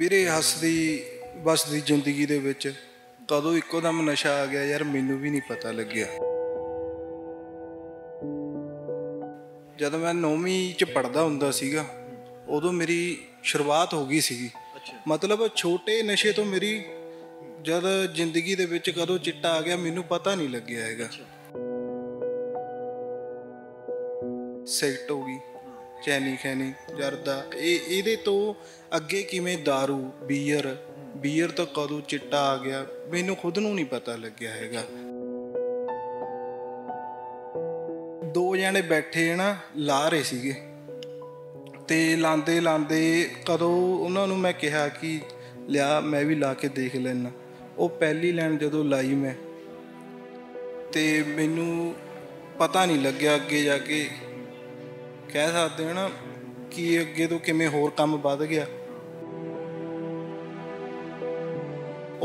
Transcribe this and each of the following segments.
ਵੀਰੇ ਹੱਸਦੀ ਬਸਦੀ ਜ਼ਿੰਦਗੀ ਦੇ ਵਿੱਚ ਕਦੋਂ ਇੱਕੋ ਦਮ ਨਸ਼ਾ ਆ ਗਿਆ ਯਾਰ ਮੈਨੂੰ ਵੀ ਨਹੀਂ ਪਤਾ ਲੱਗਿਆ ਜਦੋਂ ਮੈਂ 9ਵੀਂ ਚ ਪੜਦਾ ਹੁੰਦਾ ਸੀਗਾ ਉਦੋਂ ਮੇਰੀ ਸ਼ੁਰੂਆਤ ਹੋ ਗਈ ਸੀਗੀ ਮਤਲਬ ਛੋਟੇ ਨਸ਼ੇ ਤੋਂ ਮੇਰੀ ਜਦ ਜ਼ਿੰਦਗੀ ਦੇ ਵਿੱਚ ਕਦੋਂ ਚਿੱਟਾ ਆ ਗਿਆ ਮੈਨੂੰ ਪਤਾ ਨਹੀਂ ਲੱਗਿਆ ਹੈਗਾ ਸੈਟ ਹੋ ਗਈ ਚੈਨੀ ਖੈਨੀ ਜਰਦਾ ਇਹ ਇਹਦੇ ਤੋਂ ਅੱਗੇ ਕਿਵੇਂ दारू ਬੀਅਰ ਬੀਅਰ ਤਾਂ ਕਦੋਂ ਚਿੱਟਾ ਆ ਗਿਆ ਮੈਨੂੰ ਖੁਦ ਨੂੰ ਨਹੀਂ ਪਤਾ ਲੱਗਿਆ ਹੈਗਾ ਦੋ ਜਣੇ ਬੈਠੇ ਨਾ ਲਾ ਰਹੇ ਸੀਗੇ ਤੇ ਲਾਂਦੇ ਲਾਂਦੇ ਕਦੋਂ ਉਹਨਾਂ ਨੂੰ ਮੈਂ ਕਿਹਾ ਕਿ ਲਿਆ ਮੈਂ ਵੀ ਲਾ ਕੇ ਦੇਖ ਲੈਣਾ ਉਹ ਪਹਿਲੀ ਲੈਣ ਜਦੋਂ ਲਾਈ ਮੈਂ ਤੇ ਮੈਨੂੰ ਪਤਾ ਨਹੀਂ ਲੱਗਿਆ ਅੱਗੇ ਜਾ ਕੇ ਕਹਿ ਸਕਦੇ ਹਾਂ ਨਾ ਕਿ ਅੱਗੇ ਤੋਂ ਕਿਵੇਂ ਹੋਰ ਕੰਮ ਵੱਧ ਗਿਆ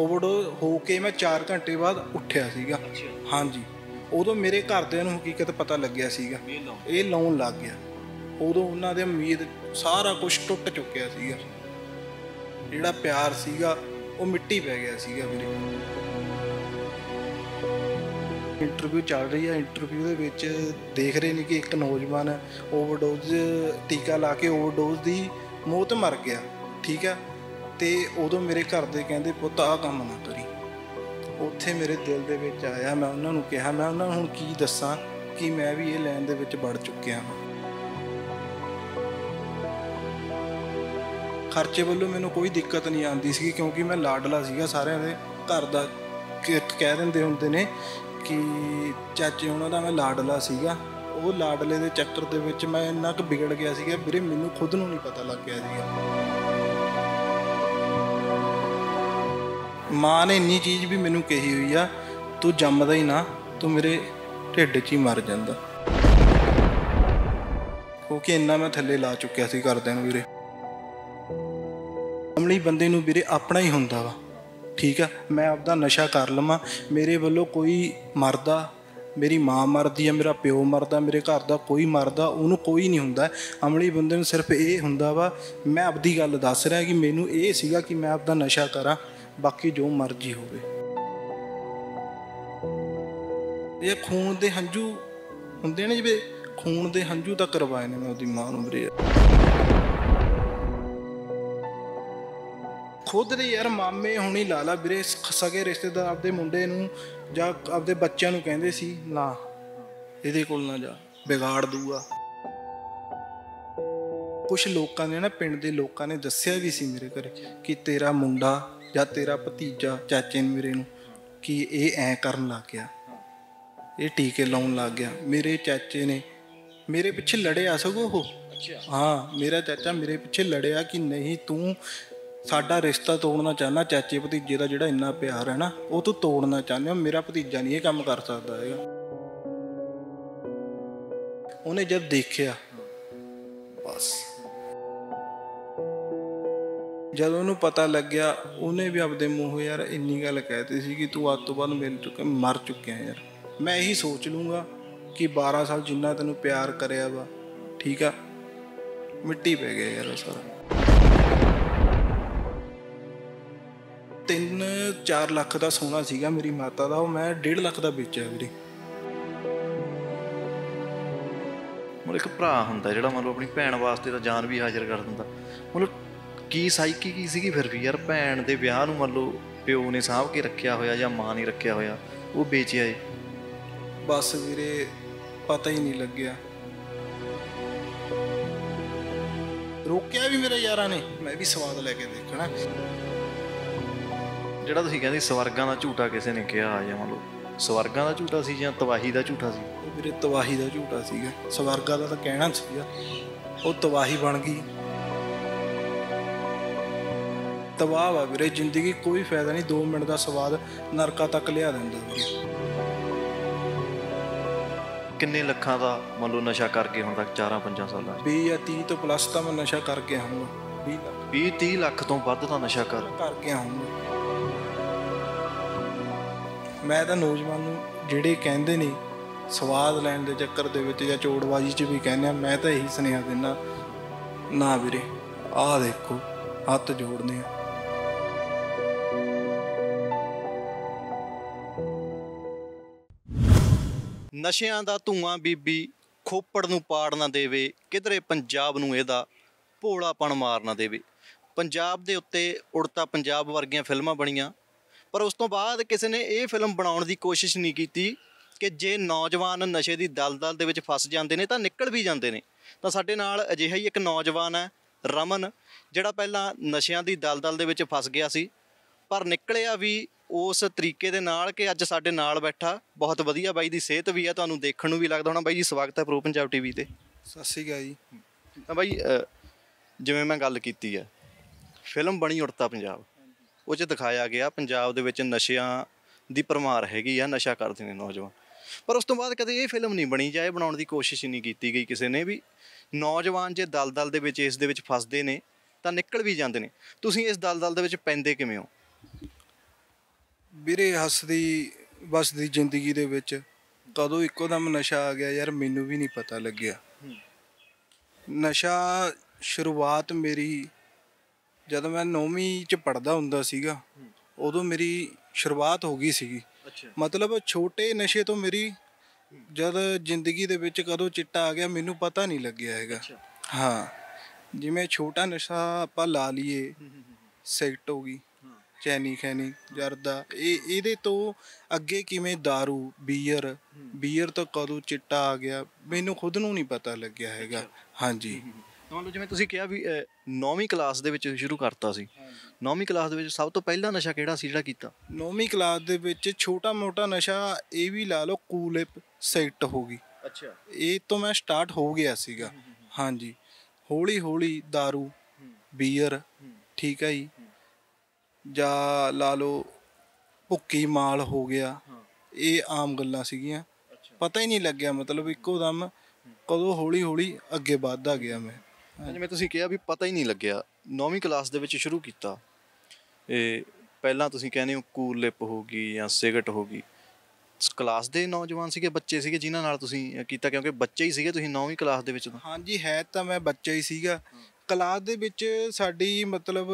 ਓਵਰਡੋਜ਼ ਹੋ ਕੇ ਮੈਂ 4 ਘੰਟੇ ਬਾਅਦ ਉੱਠਿਆ ਸੀਗਾ ਹਾਂਜੀ ਉਦੋਂ ਮੇਰੇ ਘਰਦਿਆਂ ਨੂੰ ਹਕੀਕਤ ਪਤਾ ਲੱਗਿਆ ਸੀਗਾ ਇਹ ਲਾਉਣ ਲੱਗ ਗਿਆ ਉਦੋਂ ਉਹਨਾਂ ਦੇ ਉਮੀਦ ਸਾਰਾ ਕੁਝ ਟੁੱਟ ਚੁੱਕਿਆ ਸੀਗਾ ਜਿਹੜਾ ਪਿਆਰ ਸੀਗਾ ਉਹ ਮਿੱਟੀ ਪੈ ਗਿਆ ਸੀਗਾ ਵੀਰੇ ਇੰਟਰਵਿਊ ਚੱਲ ਰਹੀ ਹੈ ਇੰਟਰਵਿਊ ਦੇ ਵਿੱਚ ਦੇਖ ਰਹੇ ਨੇ ਕਿ ਇੱਕ ਨੌਜਵਾਨ ਓਵਰਡੋਜ਼ ਟੀਕਾ ਲਾ ਕੇ ਓਵਰਡੋਜ਼ ਦੀ ਮੌਤ ਮਰ ਗਿਆ ਠੀਕ ਆ ਤੇ ਉਦੋਂ ਮੇਰੇ ਘਰ ਦੇ ਕਹਿੰਦੇ ਪੁੱਤ ਆ ਕੰਮ ਨਾ ਕਰੀ ਉੱਥੇ ਮੇਰੇ ਦਿਲ ਦੇ ਵਿੱਚ ਆਇਆ ਮੈਂ ਉਹਨਾਂ ਨੂੰ ਕਿਹਾ ਮੈਂ ਉਹਨਾਂ ਨੂੰ ਹੁਣ ਕੀ ਦੱਸਾਂ ਕਿ ਮੈਂ ਵੀ ਇਹ ਲਾਈਨ ਦੇ ਵਿੱਚ ਵੜ ਚੁੱਕਿਆ ਹਾਂ ਖਰਚੇ ਵੱਲੋਂ ਮੈਨੂੰ ਕੋਈ ਦਿੱਕਤ ਨਹੀਂ ਆਉਂਦੀ ਸੀ ਕਿਉਂਕਿ ਮੈਂ ਲਾਡਲਾ ਸੀਗਾ ਸਾਰਿਆਂ ਦੇ ਘਰ ਦਾ ਕਹਿ ਦਿੰਦੇ ਹੁੰਦੇ ਨੇ ਕਿ ਚਾਚੇ ਉਹਨਾਂ ਦਾ ਮੈਂ ਲਾਡਲਾ ਸੀਗਾ ਉਹ ਲਾਡਲੇ ਦੇ ਚੱਕਰ ਦੇ ਵਿੱਚ ਮੈਂ ਇੰਨਾ ਕੁ ਵਿਗੜ ਗਿਆ ਸੀਗਾ ਵੀਰੇ ਮੈਨੂੰ ਖੁਦ ਨੂੰ ਨਹੀਂ ਪਤਾ ਲੱਗ ਗਿਆ ਸੀਗਾ ਮਾਂ ਨੇ ਇੰਨੀ ਚੀਜ਼ ਵੀ ਮੈਨੂੰ ਕਹੀ ਹੋਈ ਆ ਤੂੰ ਜੰਮਦਾ ਹੀ ਨਾ ਤੂੰ ਮੇਰੇ ਢਿੱਡ 'ਚ ਹੀ ਮਰ ਜਾਂਦਾ ਕਿਉਂਕਿ ਇੰਨਾ ਮੈਂ ਥੱਲੇ ਲਾ ਚੁੱਕਿਆ ਸੀ ਕਰਦਿਆਂ ਨੂੰ ਵੀਰੇ ਅਮਲੀ ਬੰਦੇ ਨੂੰ ਵੀਰੇ ਆਪਣਾ ਹੀ ਹੁੰਦਾ ਵਾ ਠੀਕ ਆ ਮੈਂ ਆਪਦਾ ਨਸ਼ਾ ਕਰ ਲਵਾਂ ਮੇਰੇ ਵੱਲੋਂ ਕੋਈ ਮਰਦਾ ਮੇਰੀ ਮਾਂ ਮਰਦੀ ਆ ਮੇਰਾ ਪਿਓ ਮਰਦਾ ਮੇਰੇ ਘਰ ਦਾ ਕੋਈ ਮਰਦਾ ਉਹਨੂੰ ਕੋਈ ਨਹੀਂ ਹੁੰਦਾ ਅਮਲੀ ਬੰਦੇ ਨੂੰ ਸਿਰਫ ਇਹ ਹੁੰਦਾ ਵਾ ਮੈਂ ਆਪਦੀ ਗੱਲ ਦੱਸ ਰਿਹਾ ਕਿ ਮੈਨੂੰ ਇਹ ਸੀਗਾ ਕਿ ਮੈਂ ਆਪਦਾ ਨਸ਼ਾ ਕਰਾਂ ਬਾਕੀ ਜੋ ਮਰਜ਼ੀ ਹੋਵੇ ਇਹ ਖੂਨ ਦੇ ਹੰਝੂ ਹੁੰਦੇ ਨੇ ਜਿਵੇਂ ਖੂਨ ਦੇ ਹੰਝੂ ਤਾਂ ਕਰਵਾਏ ਨੇ ਮੈਂ ਉਹਦੀ ਮਾਂ ਨੂੰ ਵੀਰੇ ਖੁਦ ਦੇ ਯਾਰ ਮਾਮੇ ਹੁਣੀ ਲਾ ਲਾ ਵੀਰੇ ਸਗੇ ਰਿਸ਼ਤੇਦਾਰ ਆਪਦੇ ਮੁੰਡੇ ਨੂੰ ਜਾਂ ਆਪਦੇ ਬੱਚਿਆਂ ਨੂੰ ਕਹਿੰਦੇ ਸੀ ਨਾ ਇਹਦੇ ਕੋਲ ਨਾ ਜਾ ਵਿਗਾੜ ਦੂਗਾ ਕੁਝ ਲੋਕਾਂ ਨੇ ਨਾ ਪਿੰਡ ਦੇ ਲੋਕਾਂ ਨੇ ਦੱਸਿਆ ਵੀ ਸੀ ਮੇਰੇ ਘਰੇ ਕਿ ਤੇਰਾ ਮੁੰਡਾ ਜਾਂ ਤੇਰਾ ਭਤੀਜਾ ਚਾਚੇ ਨੇ ਮੇਰੇ ਨੂੰ ਕਿ ਇਹ ਐ ਕਰਨ ਲੱਗ ਗਿਆ ਇਹ ਟੀਕੇ ਲਾਉਣ ਲੱਗ ਗਿਆ ਮੇਰੇ ਚਾਚੇ ਨੇ ਮੇਰੇ ਪਿੱਛੇ ਲੜਿਆ ਸਗੋ ਉਹ ਹਾਂ ਮੇਰਾ ਚਾਚਾ ਮੇਰੇ ਪਿੱਛੇ ਲੜਿਆ ਕਿ ਨਹੀਂ ਤੂੰ ਸਾਡਾ ਰਿਸ਼ਤਾ ਤੋੜਨਾ ਚਾਹਨਾ ਚਾਚੇ ਭਤੀਜੇ ਦਾ ਜਿਹੜਾ ਇੰਨਾ ਪਿਆਰ ਹੈ ਨਾ ਉਹ ਤੂੰ ਤੋੜਨਾ ਚਾਹੁੰਦੇ ਹੋ ਮੇਰਾ ਭਤੀਜਾ ਨਹੀਂ ਇਹ ਕੰਮ ਕਰ ਸਕਦਾ ਹੈਗਾ ਉਹਨੇ ਜਦ ਦੇਖਿਆ ਬਸ ਜਦ ਉਹਨੂੰ ਪਤਾ ਲੱਗਿਆ ਉਹਨੇ ਵੀ ਆਪਦੇ ਮੂੰਹੋਂ ਯਾਰ ਇੰਨੀ ਗੱਲ ਕਹਿਤੀ ਸੀ ਕਿ ਤੂੰ ਅੱਜ ਤੋਂ ਬਾਅਦ ਮੇਰੇ ਚੁੱਕੇ ਮਰ ਚੁੱਕਿਆ ਯਾਰ ਮੈਂ ਇਹੀ ਸੋਚ ਲੂੰਗਾ ਕਿ 12 ਸਾਲ ਜਿੰਨਾ ਤੈਨੂੰ ਪਿਆਰ ਕਰਿਆ ਵਾ ਠੀਕ ਆ ਮਿੱਟੀ ਪੈ ਗਿਆ ਯਾਰ ਸਾਰਾ 3-4 ਲੱਖ ਦਾ ਸੋਨਾ ਸੀਗਾ ਮੇਰੀ ਮਾਤਾ ਦਾ ਉਹ ਮੈਂ 1.5 ਲੱਖ ਦਾ ਵੇਚਿਆ ਵੀਰੇ ਮਤਲਬ ਇੱਕ ਭਰਾ ਹੁੰਦਾ ਜਿਹੜਾ ਮਨ ਲੋ ਆਪਣੀ ਭੈਣ ਵਾਸਤੇ ਤਾਂ ਜਾਨ ਵੀ ਹਾਜ਼ਰ ਕਰ ਦਿੰਦਾ ਮਨ ਲੋ ਕੀ ਸਾਈਕੀ ਕੀ ਸੀਗੀ ਫਿਰ ਵੀ ਯਾਰ ਭੈਣ ਦੇ ਵਿਆਹ ਨੂੰ ਮਨ ਲੋ ਪਿਓ ਨੇ ਸਾਂਭ ਕੇ ਰੱਖਿਆ ਹੋਇਆ ਜਾਂ ਮਾਂ ਨੇ ਰੱਖਿਆ ਹੋਇਆ ਉਹ ਵੇਚਿਆ ਏ ਬਸ ਵੀਰੇ ਪਤਾ ਹੀ ਨਹੀਂ ਲੱਗਿਆ ਰੋਕਿਆ ਵੀ ਮੇਰੇ ਯਾਰਾਂ ਨੇ ਮੈਂ ਵੀ ਸਵਾਦ ਲੈ ਕੇ ਦੇਖਣਾ ਜਿਹੜਾ ਤੁਸੀਂ ਕਹਿੰਦੇ ਸਵਰਗਾਂ ਦਾ ਝੂਟਾ ਕਿਸੇ ਨੇ ਕਿਹਾ ਜਾਂ ਮੰਨ ਲਓ ਸਵਰਗਾਂ ਦਾ ਝੂਟਾ ਸੀ ਜਾਂ ਤਬਾਹੀ ਦਾ ਝੂਟਾ ਸੀ ਉਹ ਵੀਰੇ ਤਬਾਹੀ ਦਾ ਝੂਟਾ ਸੀਗਾ ਸਵਰਗਾਂ ਦਾ ਤਾਂ ਕਹਿਣਾ ਸੀਗਾ ਉਹ ਤਬਾਹੀ ਬਣ ਗਈ ਤਬਾਹ ਆ ਵੀਰੇ ਜ਼ਿੰਦਗੀ ਕੋਈ ਫਾਇਦਾ ਨਹੀਂ 2 ਮਿੰਟ ਦਾ ਸਵਾਦ ਨਰਕਾ ਤੱਕ ਲਿਆ ਦਿੰਦਾ ਕਿੰਨੇ ਲੱਖਾਂ ਦਾ ਮੰਨ ਲਓ ਨਸ਼ਾ ਕਰਕੇ ਹੁਣ ਤੱਕ 4-5 ਸਾਲਾਂ 20 ਜਾਂ 30 ਤੋਂ ਪਲੱਸ ਤਾਂ ਮੈਂ ਨਸ਼ਾ ਕਰਕੇ ਆਉਂਗਾ 20 ਲੱਖ 20 30 ਲੱਖ ਤੋਂ ਵੱਧ ਦਾ ਨਸ਼ਾ ਕਰ ਕਰਕੇ ਆਉਂਗਾ ਮੈਂ ਤਾਂ ਨੌਜਵਾਨ ਨੂੰ ਜਿਹੜੇ ਕਹਿੰਦੇ ਨੇ ਸਵਾਦ ਲੈਣ ਦੇ ਚੱਕਰ ਦੇ ਵਿੱਚ ਜਾਂ ਚੋੜਵਾਜੀ 'ਚ ਵੀ ਕਹਿੰਦੇ ਆ ਮੈਂ ਤਾਂ ਇਹੀ ਸੁਨੇਹਾ ਦਿੰਦਾ ਨਾ ਵੀਰੇ ਆਹ ਦੇਖੋ ਹੱਥ ਜੋੜਨੇ ਆ ਨਸ਼ਿਆਂ ਦਾ ਧੂਆਂ ਬੀਬੀ ਖੋਪੜ ਨੂੰ ਪਾੜ ਨਾ ਦੇਵੇ ਕਿਧਰੇ ਪੰਜਾਬ ਨੂੰ ਇਹਦਾ ਭੋਲਾਪਣ ਮਾਰ ਨਾ ਦੇਵੇ ਪੰਜਾਬ ਦੇ ਉੱਤੇ ਉੜਤਾ ਪੰਜਾਬ ਵਰਗੀਆਂ ਫਿਲਮਾਂ ਬਣੀਆਂ ਪਰ ਉਸ ਤੋਂ ਬਾਅਦ ਕਿਸੇ ਨੇ ਇਹ ਫਿਲਮ ਬਣਾਉਣ ਦੀ ਕੋਸ਼ਿਸ਼ ਨਹੀਂ ਕੀਤੀ ਕਿ ਜੇ ਨੌਜਵਾਨ ਨਸ਼ੇ ਦੀ ਦਲਦਲ ਦੇ ਵਿੱਚ ਫਸ ਜਾਂਦੇ ਨੇ ਤਾਂ ਨਿਕਲ ਵੀ ਜਾਂਦੇ ਨੇ ਤਾਂ ਸਾਡੇ ਨਾਲ ਅਜਿਹਾ ਹੀ ਇੱਕ ਨੌਜਵਾਨ ਹੈ ਰਮਨ ਜਿਹੜਾ ਪਹਿਲਾਂ ਨਸ਼ਿਆਂ ਦੀ ਦਲਦਲ ਦੇ ਵਿੱਚ ਫਸ ਗਿਆ ਸੀ ਪਰ ਨਿਕਲਿਆ ਵੀ ਉਸ ਤਰੀਕੇ ਦੇ ਨਾਲ ਕਿ ਅੱਜ ਸਾਡੇ ਨਾਲ ਬੈਠਾ ਬਹੁਤ ਵਧੀਆ ਬਾਈ ਦੀ ਸਿਹਤ ਵੀ ਹੈ ਤੁਹਾਨੂੰ ਦੇਖਣ ਨੂੰ ਵੀ ਲੱਗਦਾ ਹੋਣਾ ਬਾਈ ਜੀ ਸਵਾਗਤ ਹੈ ਪ੍ਰੋ ਪੰਜਾਬ ਟੀਵੀ ਤੇ ਸਤਿ ਸ੍ਰੀ ਅਕਾਲ ਜੀ ਤਾਂ ਬਾਈ ਜਿਵੇਂ ਮੈਂ ਗੱਲ ਕੀਤੀ ਹੈ ਫਿਲਮ ਬਣੀ ਉੜਤਾ ਪੰਜਾਬ ਉਹ 'ਚ ਦਿਖਾਇਆ ਗਿਆ ਪੰਜਾਬ ਦੇ ਵਿੱਚ ਨਸ਼ਿਆਂ ਦੀ ਪਰਮਾਰ ਹੈਗੀ ਆ ਨਸ਼ਾ ਕਰਦੇ ਨੇ ਨੌਜਵਾਨ ਪਰ ਉਸ ਤੋਂ ਬਾਅਦ ਕਦੇ ਇਹ ਫਿਲਮ ਨਹੀਂ ਬਣੀ ਜਾਏ ਬਣਾਉਣ ਦੀ ਕੋਸ਼ਿਸ਼ ਹੀ ਨਹੀਂ ਕੀਤੀ ਗਈ ਕਿਸੇ ਨੇ ਵੀ ਨੌਜਵਾਨ ਜੇ ਦਲਦਲ ਦੇ ਵਿੱਚ ਇਸ ਦੇ ਵਿੱਚ ਫਸਦੇ ਨੇ ਤਾਂ ਨਿਕਲ ਵੀ ਜਾਂਦੇ ਨੇ ਤੁਸੀਂ ਇਸ ਦਲਦਲ ਦੇ ਵਿੱਚ ਪੈਂਦੇ ਕਿਵੇਂ ਹੋ ਵੀਰੇ ਹੱਸਦੀ ਬਸਦੀ ਜ਼ਿੰਦਗੀ ਦੇ ਵਿੱਚ ਕਦੋਂ ਇੱਕੋ ਦਮ ਨਸ਼ਾ ਆ ਗਿਆ ਯਾਰ ਮੈਨੂੰ ਵੀ ਨਹੀਂ ਪਤਾ ਲੱਗਿਆ ਨਸ਼ਾ ਸ਼ੁਰੂਆਤ ਮੇਰੀ ਜਦੋਂ ਮੈਂ 9ਵੀਂ ਚ ਪੜਦਾ ਹੁੰਦਾ ਸੀਗਾ ਉਦੋਂ ਮੇਰੀ ਸ਼ੁਰੂਆਤ ਹੋ ਗਈ ਸੀਗੀ ਮਤਲਬ ਛੋਟੇ ਨਸ਼ੇ ਤੋਂ ਮੇਰੀ ਜਦ ਜ਼ਿੰਦਗੀ ਦੇ ਵਿੱਚ ਕਦੋਂ ਚਿੱਟਾ ਆ ਗਿਆ ਮੈਨੂੰ ਪਤਾ ਨਹੀਂ ਲੱਗਿਆ ਹੈਗਾ ਹਾਂ ਜਿਵੇਂ ਛੋਟਾ ਨਸ਼ਾ ਆਪਾਂ ਲਾ ਲਈਏ ਸਿਗਟ ਹੋ ਗਈ ਚੈਨੀ ਖੈਨੀ ਜਰਦਾ ਇਹ ਇਹਦੇ ਤੋਂ ਅੱਗੇ ਕਿਵੇਂ दारू ਬੀਅਰ ਬੀਅਰ ਤੋਂ ਕਦੋਂ ਚਿੱਟਾ ਆ ਗਿਆ ਮੈਨੂੰ ਖੁਦ ਨੂੰ ਨਹੀਂ ਪਤਾ ਲੱਗਿਆ ਹੈਗਾ ਹਾਂਜੀ ਮੰਨ ਲਓ ਜਿਵੇਂ ਤੁਸੀਂ ਕਿਹਾ ਵੀ 9ਵੀਂ ਕਲਾਸ ਦੇ ਵਿੱਚ ਸ਼ੁਰੂ ਕਰਤਾ ਸੀ 9ਵੀਂ ਕਲਾਸ ਦੇ ਵਿੱਚ ਸਭ ਤੋਂ ਪਹਿਲਾ ਨਸ਼ਾ ਕਿਹੜਾ ਸੀ ਜਿਹੜਾ ਕੀਤਾ 9ਵੀਂ ਕਲਾਸ ਦੇ ਵਿੱਚ ਛੋਟਾ ਮੋਟਾ ਨਸ਼ਾ ਇਹ ਵੀ ਲਾ ਲਓ ਕੂਲਿਪ ਸੈਟ ਹੋ ਗਈ ਅੱਛਾ ਇਹ ਤੋਂ ਮੈਂ ਸਟਾਰਟ ਹੋ ਗਿਆ ਸੀਗਾ ਹਾਂਜੀ ਹੌਲੀ ਹੌਲੀ दारू ਬੀਅਰ ਠੀਕ ਹੈ ਜੀ ਜਾਂ ਲਾ ਲਓ ਭੁੱਕੀ ਮਾਲ ਹੋ ਗਿਆ ਇਹ ਆਮ ਗੱਲਾਂ ਸੀਗੀਆਂ ਪਤਾ ਹੀ ਨਹੀਂ ਲੱਗਿਆ ਮਤਲਬ ਇੱਕੋ ਦਮ ਕਦੋਂ ਹੌਲੀ ਹੌਲੀ ਅੱਗੇ ਵੱਧਦਾ ਗਿਆ ਮੈਂ ਜਿਵੇਂ ਤੁਸੀਂ ਕਿਹਾ ਵੀ ਪਤਾ ਹੀ ਨਹੀਂ ਲੱਗਿਆ 9ਵੀਂ ਕਲਾਸ ਦੇ ਵਿੱਚ ਸ਼ੁਰੂ ਕੀਤਾ ਇਹ ਪਹਿਲਾਂ ਤੁਸੀਂ ਕਹਿੰਦੇ ਹੋ ਕੂਲ ਲਿਪ ਹੋਗੀ ਜਾਂ ਸਿਗਰਟ ਹੋਗੀ ਕਲਾਸ ਦੇ ਨੌਜਵਾਨ ਸੀਗੇ ਬੱਚੇ ਸੀਗੇ ਜਿਨ੍ਹਾਂ ਨਾਲ ਤੁਸੀਂ ਕੀਤਾ ਕਿਉਂਕਿ ਬੱਚੇ ਹੀ ਸੀਗੇ ਤੁਸੀਂ 9ਵੀਂ ਕਲਾਸ ਦੇ ਵਿੱਚ ਹਾਂਜੀ ਹੈ ਤਾਂ ਮੈਂ ਬੱਚਾ ਹੀ ਸੀਗਾ ਕਲਾਸ ਦੇ ਵਿੱਚ ਸਾਡੀ ਮਤਲਬ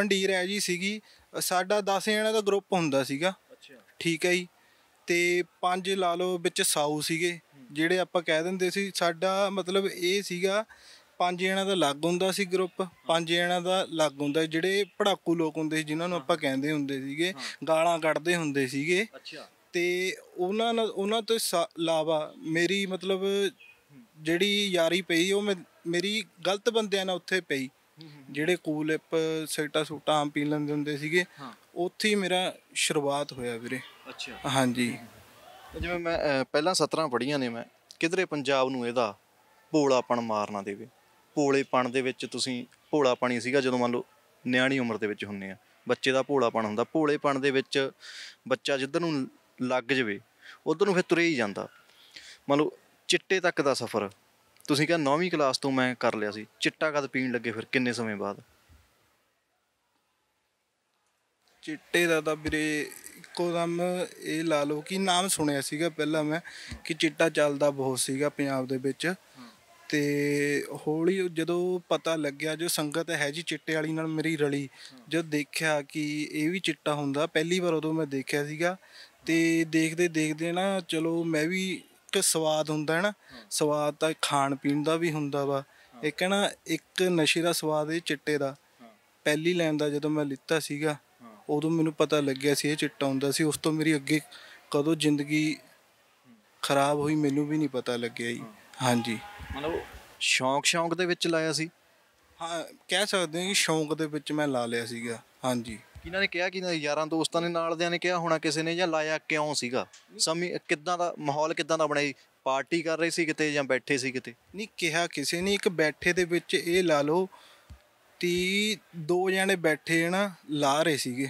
ਮੰਡੀਰ ਹੈ ਜੀ ਸੀਗੀ ਸਾਡਾ 10 ਜਣਾਂ ਦਾ ਗਰੁੱਪ ਹੁੰਦਾ ਸੀਗਾ ਅੱਛਾ ਠੀਕ ਹੈ ਜੀ ਤੇ ਪੰਜ ਲਾ ਲਓ ਵਿੱਚ ਸਾਊ ਸੀਗੇ ਜਿਹੜੇ ਆਪਾਂ ਕਹਿ ਦਿੰਦੇ ਸੀ ਸਾਡਾ ਮਤਲਬ ਇਹ ਸੀਗਾ ਪੰਜ ਜਣਾਂ ਦਾ ਅਲੱਗ ਹੁੰਦਾ ਸੀ ਗਰੁੱਪ ਪੰਜ ਜਣਾਂ ਦਾ ਅਲੱਗ ਹੁੰਦਾ ਜਿਹੜੇ ਪੜਾਕੂ ਲੋਕ ਹੁੰਦੇ ਸੀ ਜਿਨ੍ਹਾਂ ਨੂੰ ਆਪਾਂ ਕਹਿੰਦੇ ਹੁੰਦੇ ਸੀਗੇ ਗਾਲਾਂ ਕੱਢਦੇ ਹੁੰਦੇ ਸੀਗੇ ਅੱਛਾ ਤੇ ਉਹਨਾਂ ਨਾਲ ਉਹਨਾਂ ਤੋਂ ਇਲਾਵਾ ਮੇਰੀ ਮਤਲਬ ਜਿਹੜੀ ਯਾਰੀ ਪਈ ਉਹ ਮੇਰੀ ਗਲਤ ਬੰਦਿਆਂ ਨਾਲ ਉੱਥੇ ਪਈ ਜਿਹੜੇ ਕੂਲਿਪ ਸੈਟਾ ਸੂਟਾ ਆਮ ਪੀ ਲੈਂਦੇ ਹੁੰਦੇ ਸੀਗੇ ਉੱਥੇ ਹੀ ਮੇਰਾ ਸ਼ੁਰੂਆਤ ਹੋਇਆ ਵੀਰੇ ਅੱਛਾ ਹਾਂਜੀ ਜਿਵੇਂ ਮੈਂ ਪਹਿਲਾਂ 17 ਪੜੀਆਂ ਨੇ ਮੈਂ ਕਿਧਰੇ ਪੰਜਾਬ ਨੂੰ ਇਹਦਾ ਭੋਲਾਪਣ ਮਾਰਨਾ ਦੇਵੇ ਭੋਲੇਪਣ ਦੇ ਵਿੱਚ ਤੁਸੀਂ ਭੋਲਾ ਪਾਣੀ ਸੀਗਾ ਜਦੋਂ ਮੰਨ ਲਓ ਨਿਆਣੀ ਉਮਰ ਦੇ ਵਿੱਚ ਹੁੰਨੇ ਆ ਬੱਚੇ ਦਾ ਭੋਲਾਪਣ ਹੁੰਦਾ ਭੋਲੇਪਣ ਦੇ ਵਿੱਚ ਬੱਚਾ ਜਿੱਧਰ ਨੂੰ ਲੱਗ ਜਵੇ ਉਧਰ ਨੂੰ ਫਿਰ ਤੁਰੇ ਹੀ ਜਾਂਦਾ ਮੰਨ ਲਓ ਚਿੱਟੇ ਤੱਕ ਦਾ ਸਫ਼ਰ ਤੁਸੀਂ ਕਿਹਾ 9ਵੀਂ ਕਲਾਸ ਤੋਂ ਮੈਂ ਕਰ ਲਿਆ ਸੀ ਚਿੱਟਾ ਕਦ ਪੀਣ ਲੱਗੇ ਫਿਰ ਕਿੰਨੇ ਸਮੇਂ ਬਾਅਦ ਚਿੱਟੇ ਦਾ ਤਾਂ ਵੀਰੇ ਇੱਕੋ ਦਮ ਇਹ ਲਾ ਲਓ ਕਿ ਨਾਮ ਸੁਣਿਆ ਸੀਗਾ ਪਹਿਲਾਂ ਮੈਂ ਕਿ ਚਿੱਟਾ ਚੱਲਦਾ ਬਹੁਤ ਸੀਗਾ ਪੰਜਾਬ ਦੇ ਵਿੱਚ ਤੇ ਹੌਲੀ ਜਦੋਂ ਪਤਾ ਲੱਗਿਆ ਜੋ ਸੰਗਤ ਹੈ ਜੀ ਚਿੱਟੇ ਵਾਲੀ ਨਾਲ ਮੇਰੀ ਰਲੀ ਜਦ ਦੇਖਿਆ ਕਿ ਇਹ ਵੀ ਚਿੱਟਾ ਹੁੰਦਾ ਪਹਿਲੀ ਵਾਰ ਉਦੋਂ ਮੈਂ ਦੇਖਿਆ ਸੀਗਾ ਤੇ ਦੇਖਦੇ ਦੇਖਦੇ ਨਾ ਚਲੋ ਮੈਂ ਵੀ ਇੱਕ ਸਵਾਦ ਹੁੰਦਾ ਹੈ ਨਾ ਸਵਾਦ ਤਾਂ ਖਾਣ ਪੀਣ ਦਾ ਵੀ ਹੁੰਦਾ ਵਾ ਇੱਕ ਨਾ ਇੱਕ ਨਸ਼ੇ ਦਾ ਸਵਾਦ ਇਹ ਚਿੱਟੇ ਦਾ ਪਹਿਲੀ ਲੈਣ ਦਾ ਜਦੋਂ ਮੈਂ ਲਿੱਤਾ ਸੀਗਾ ਉਦੋਂ ਮੈਨੂੰ ਪਤਾ ਲੱਗਿਆ ਸੀ ਇਹ ਚਿੱਟਾ ਹੁੰਦਾ ਸੀ ਉਸ ਤੋਂ ਮੇਰੀ ਅੱਗੇ ਕਦੋਂ ਜ਼ਿੰਦਗੀ ਖਰਾਬ ਹੋਈ ਮੈਨੂੰ ਵੀ ਨਹੀਂ ਪਤਾ ਲੱਗਿਆ ਜੀ ਹਾਂਜੀ ਮਤਲਬ ਸ਼ੌਂਕ ਸ਼ੌਂਕ ਦੇ ਵਿੱਚ ਲਾਇਆ ਸੀ ਹਾਂ ਕਹਿ ਸਕਦੇ ਹਾਂ ਕਿ ਸ਼ੌਂਕ ਦੇ ਵਿੱਚ ਮੈਂ ਲਾ ਲਿਆ ਸੀਗਾ ਹਾਂਜੀ ਕਿਹਨਾਂ ਨੇ ਕਿਹਾ ਕਿਹਨਾਂ ਯਾਰਾਂ ਦੋਸਤਾਂ ਨੇ ਨਾਲ ਦਿਆਂ ਨੇ ਕਿਹਾ ਹੋਣਾ ਕਿਸੇ ਨੇ ਜਾਂ ਲਾਇਆ ਕਿਉਂ ਸੀਗਾ ਸਮੀ ਕਿੱਦਾਂ ਦਾ ਮਾਹੌਲ ਕਿੱਦਾਂ ਦਾ ਬਣਾਈ ਪਾਰਟੀ ਕਰ ਰਹੇ ਸੀ ਕਿਤੇ ਜਾਂ ਬੈਠੇ ਸੀ ਕਿਤੇ ਨਹੀਂ ਕਿਹਾ ਕਿਸੇ ਨੇ ਇੱਕ ਬੈਠੇ ਦੇ ਵਿੱਚ ਇਹ ਲਾ ਲਓ 30 ਦੋ ਜਣੇ ਬੈਠੇ ਹਨ ਲਾ ਰਹੇ ਸੀਗੇ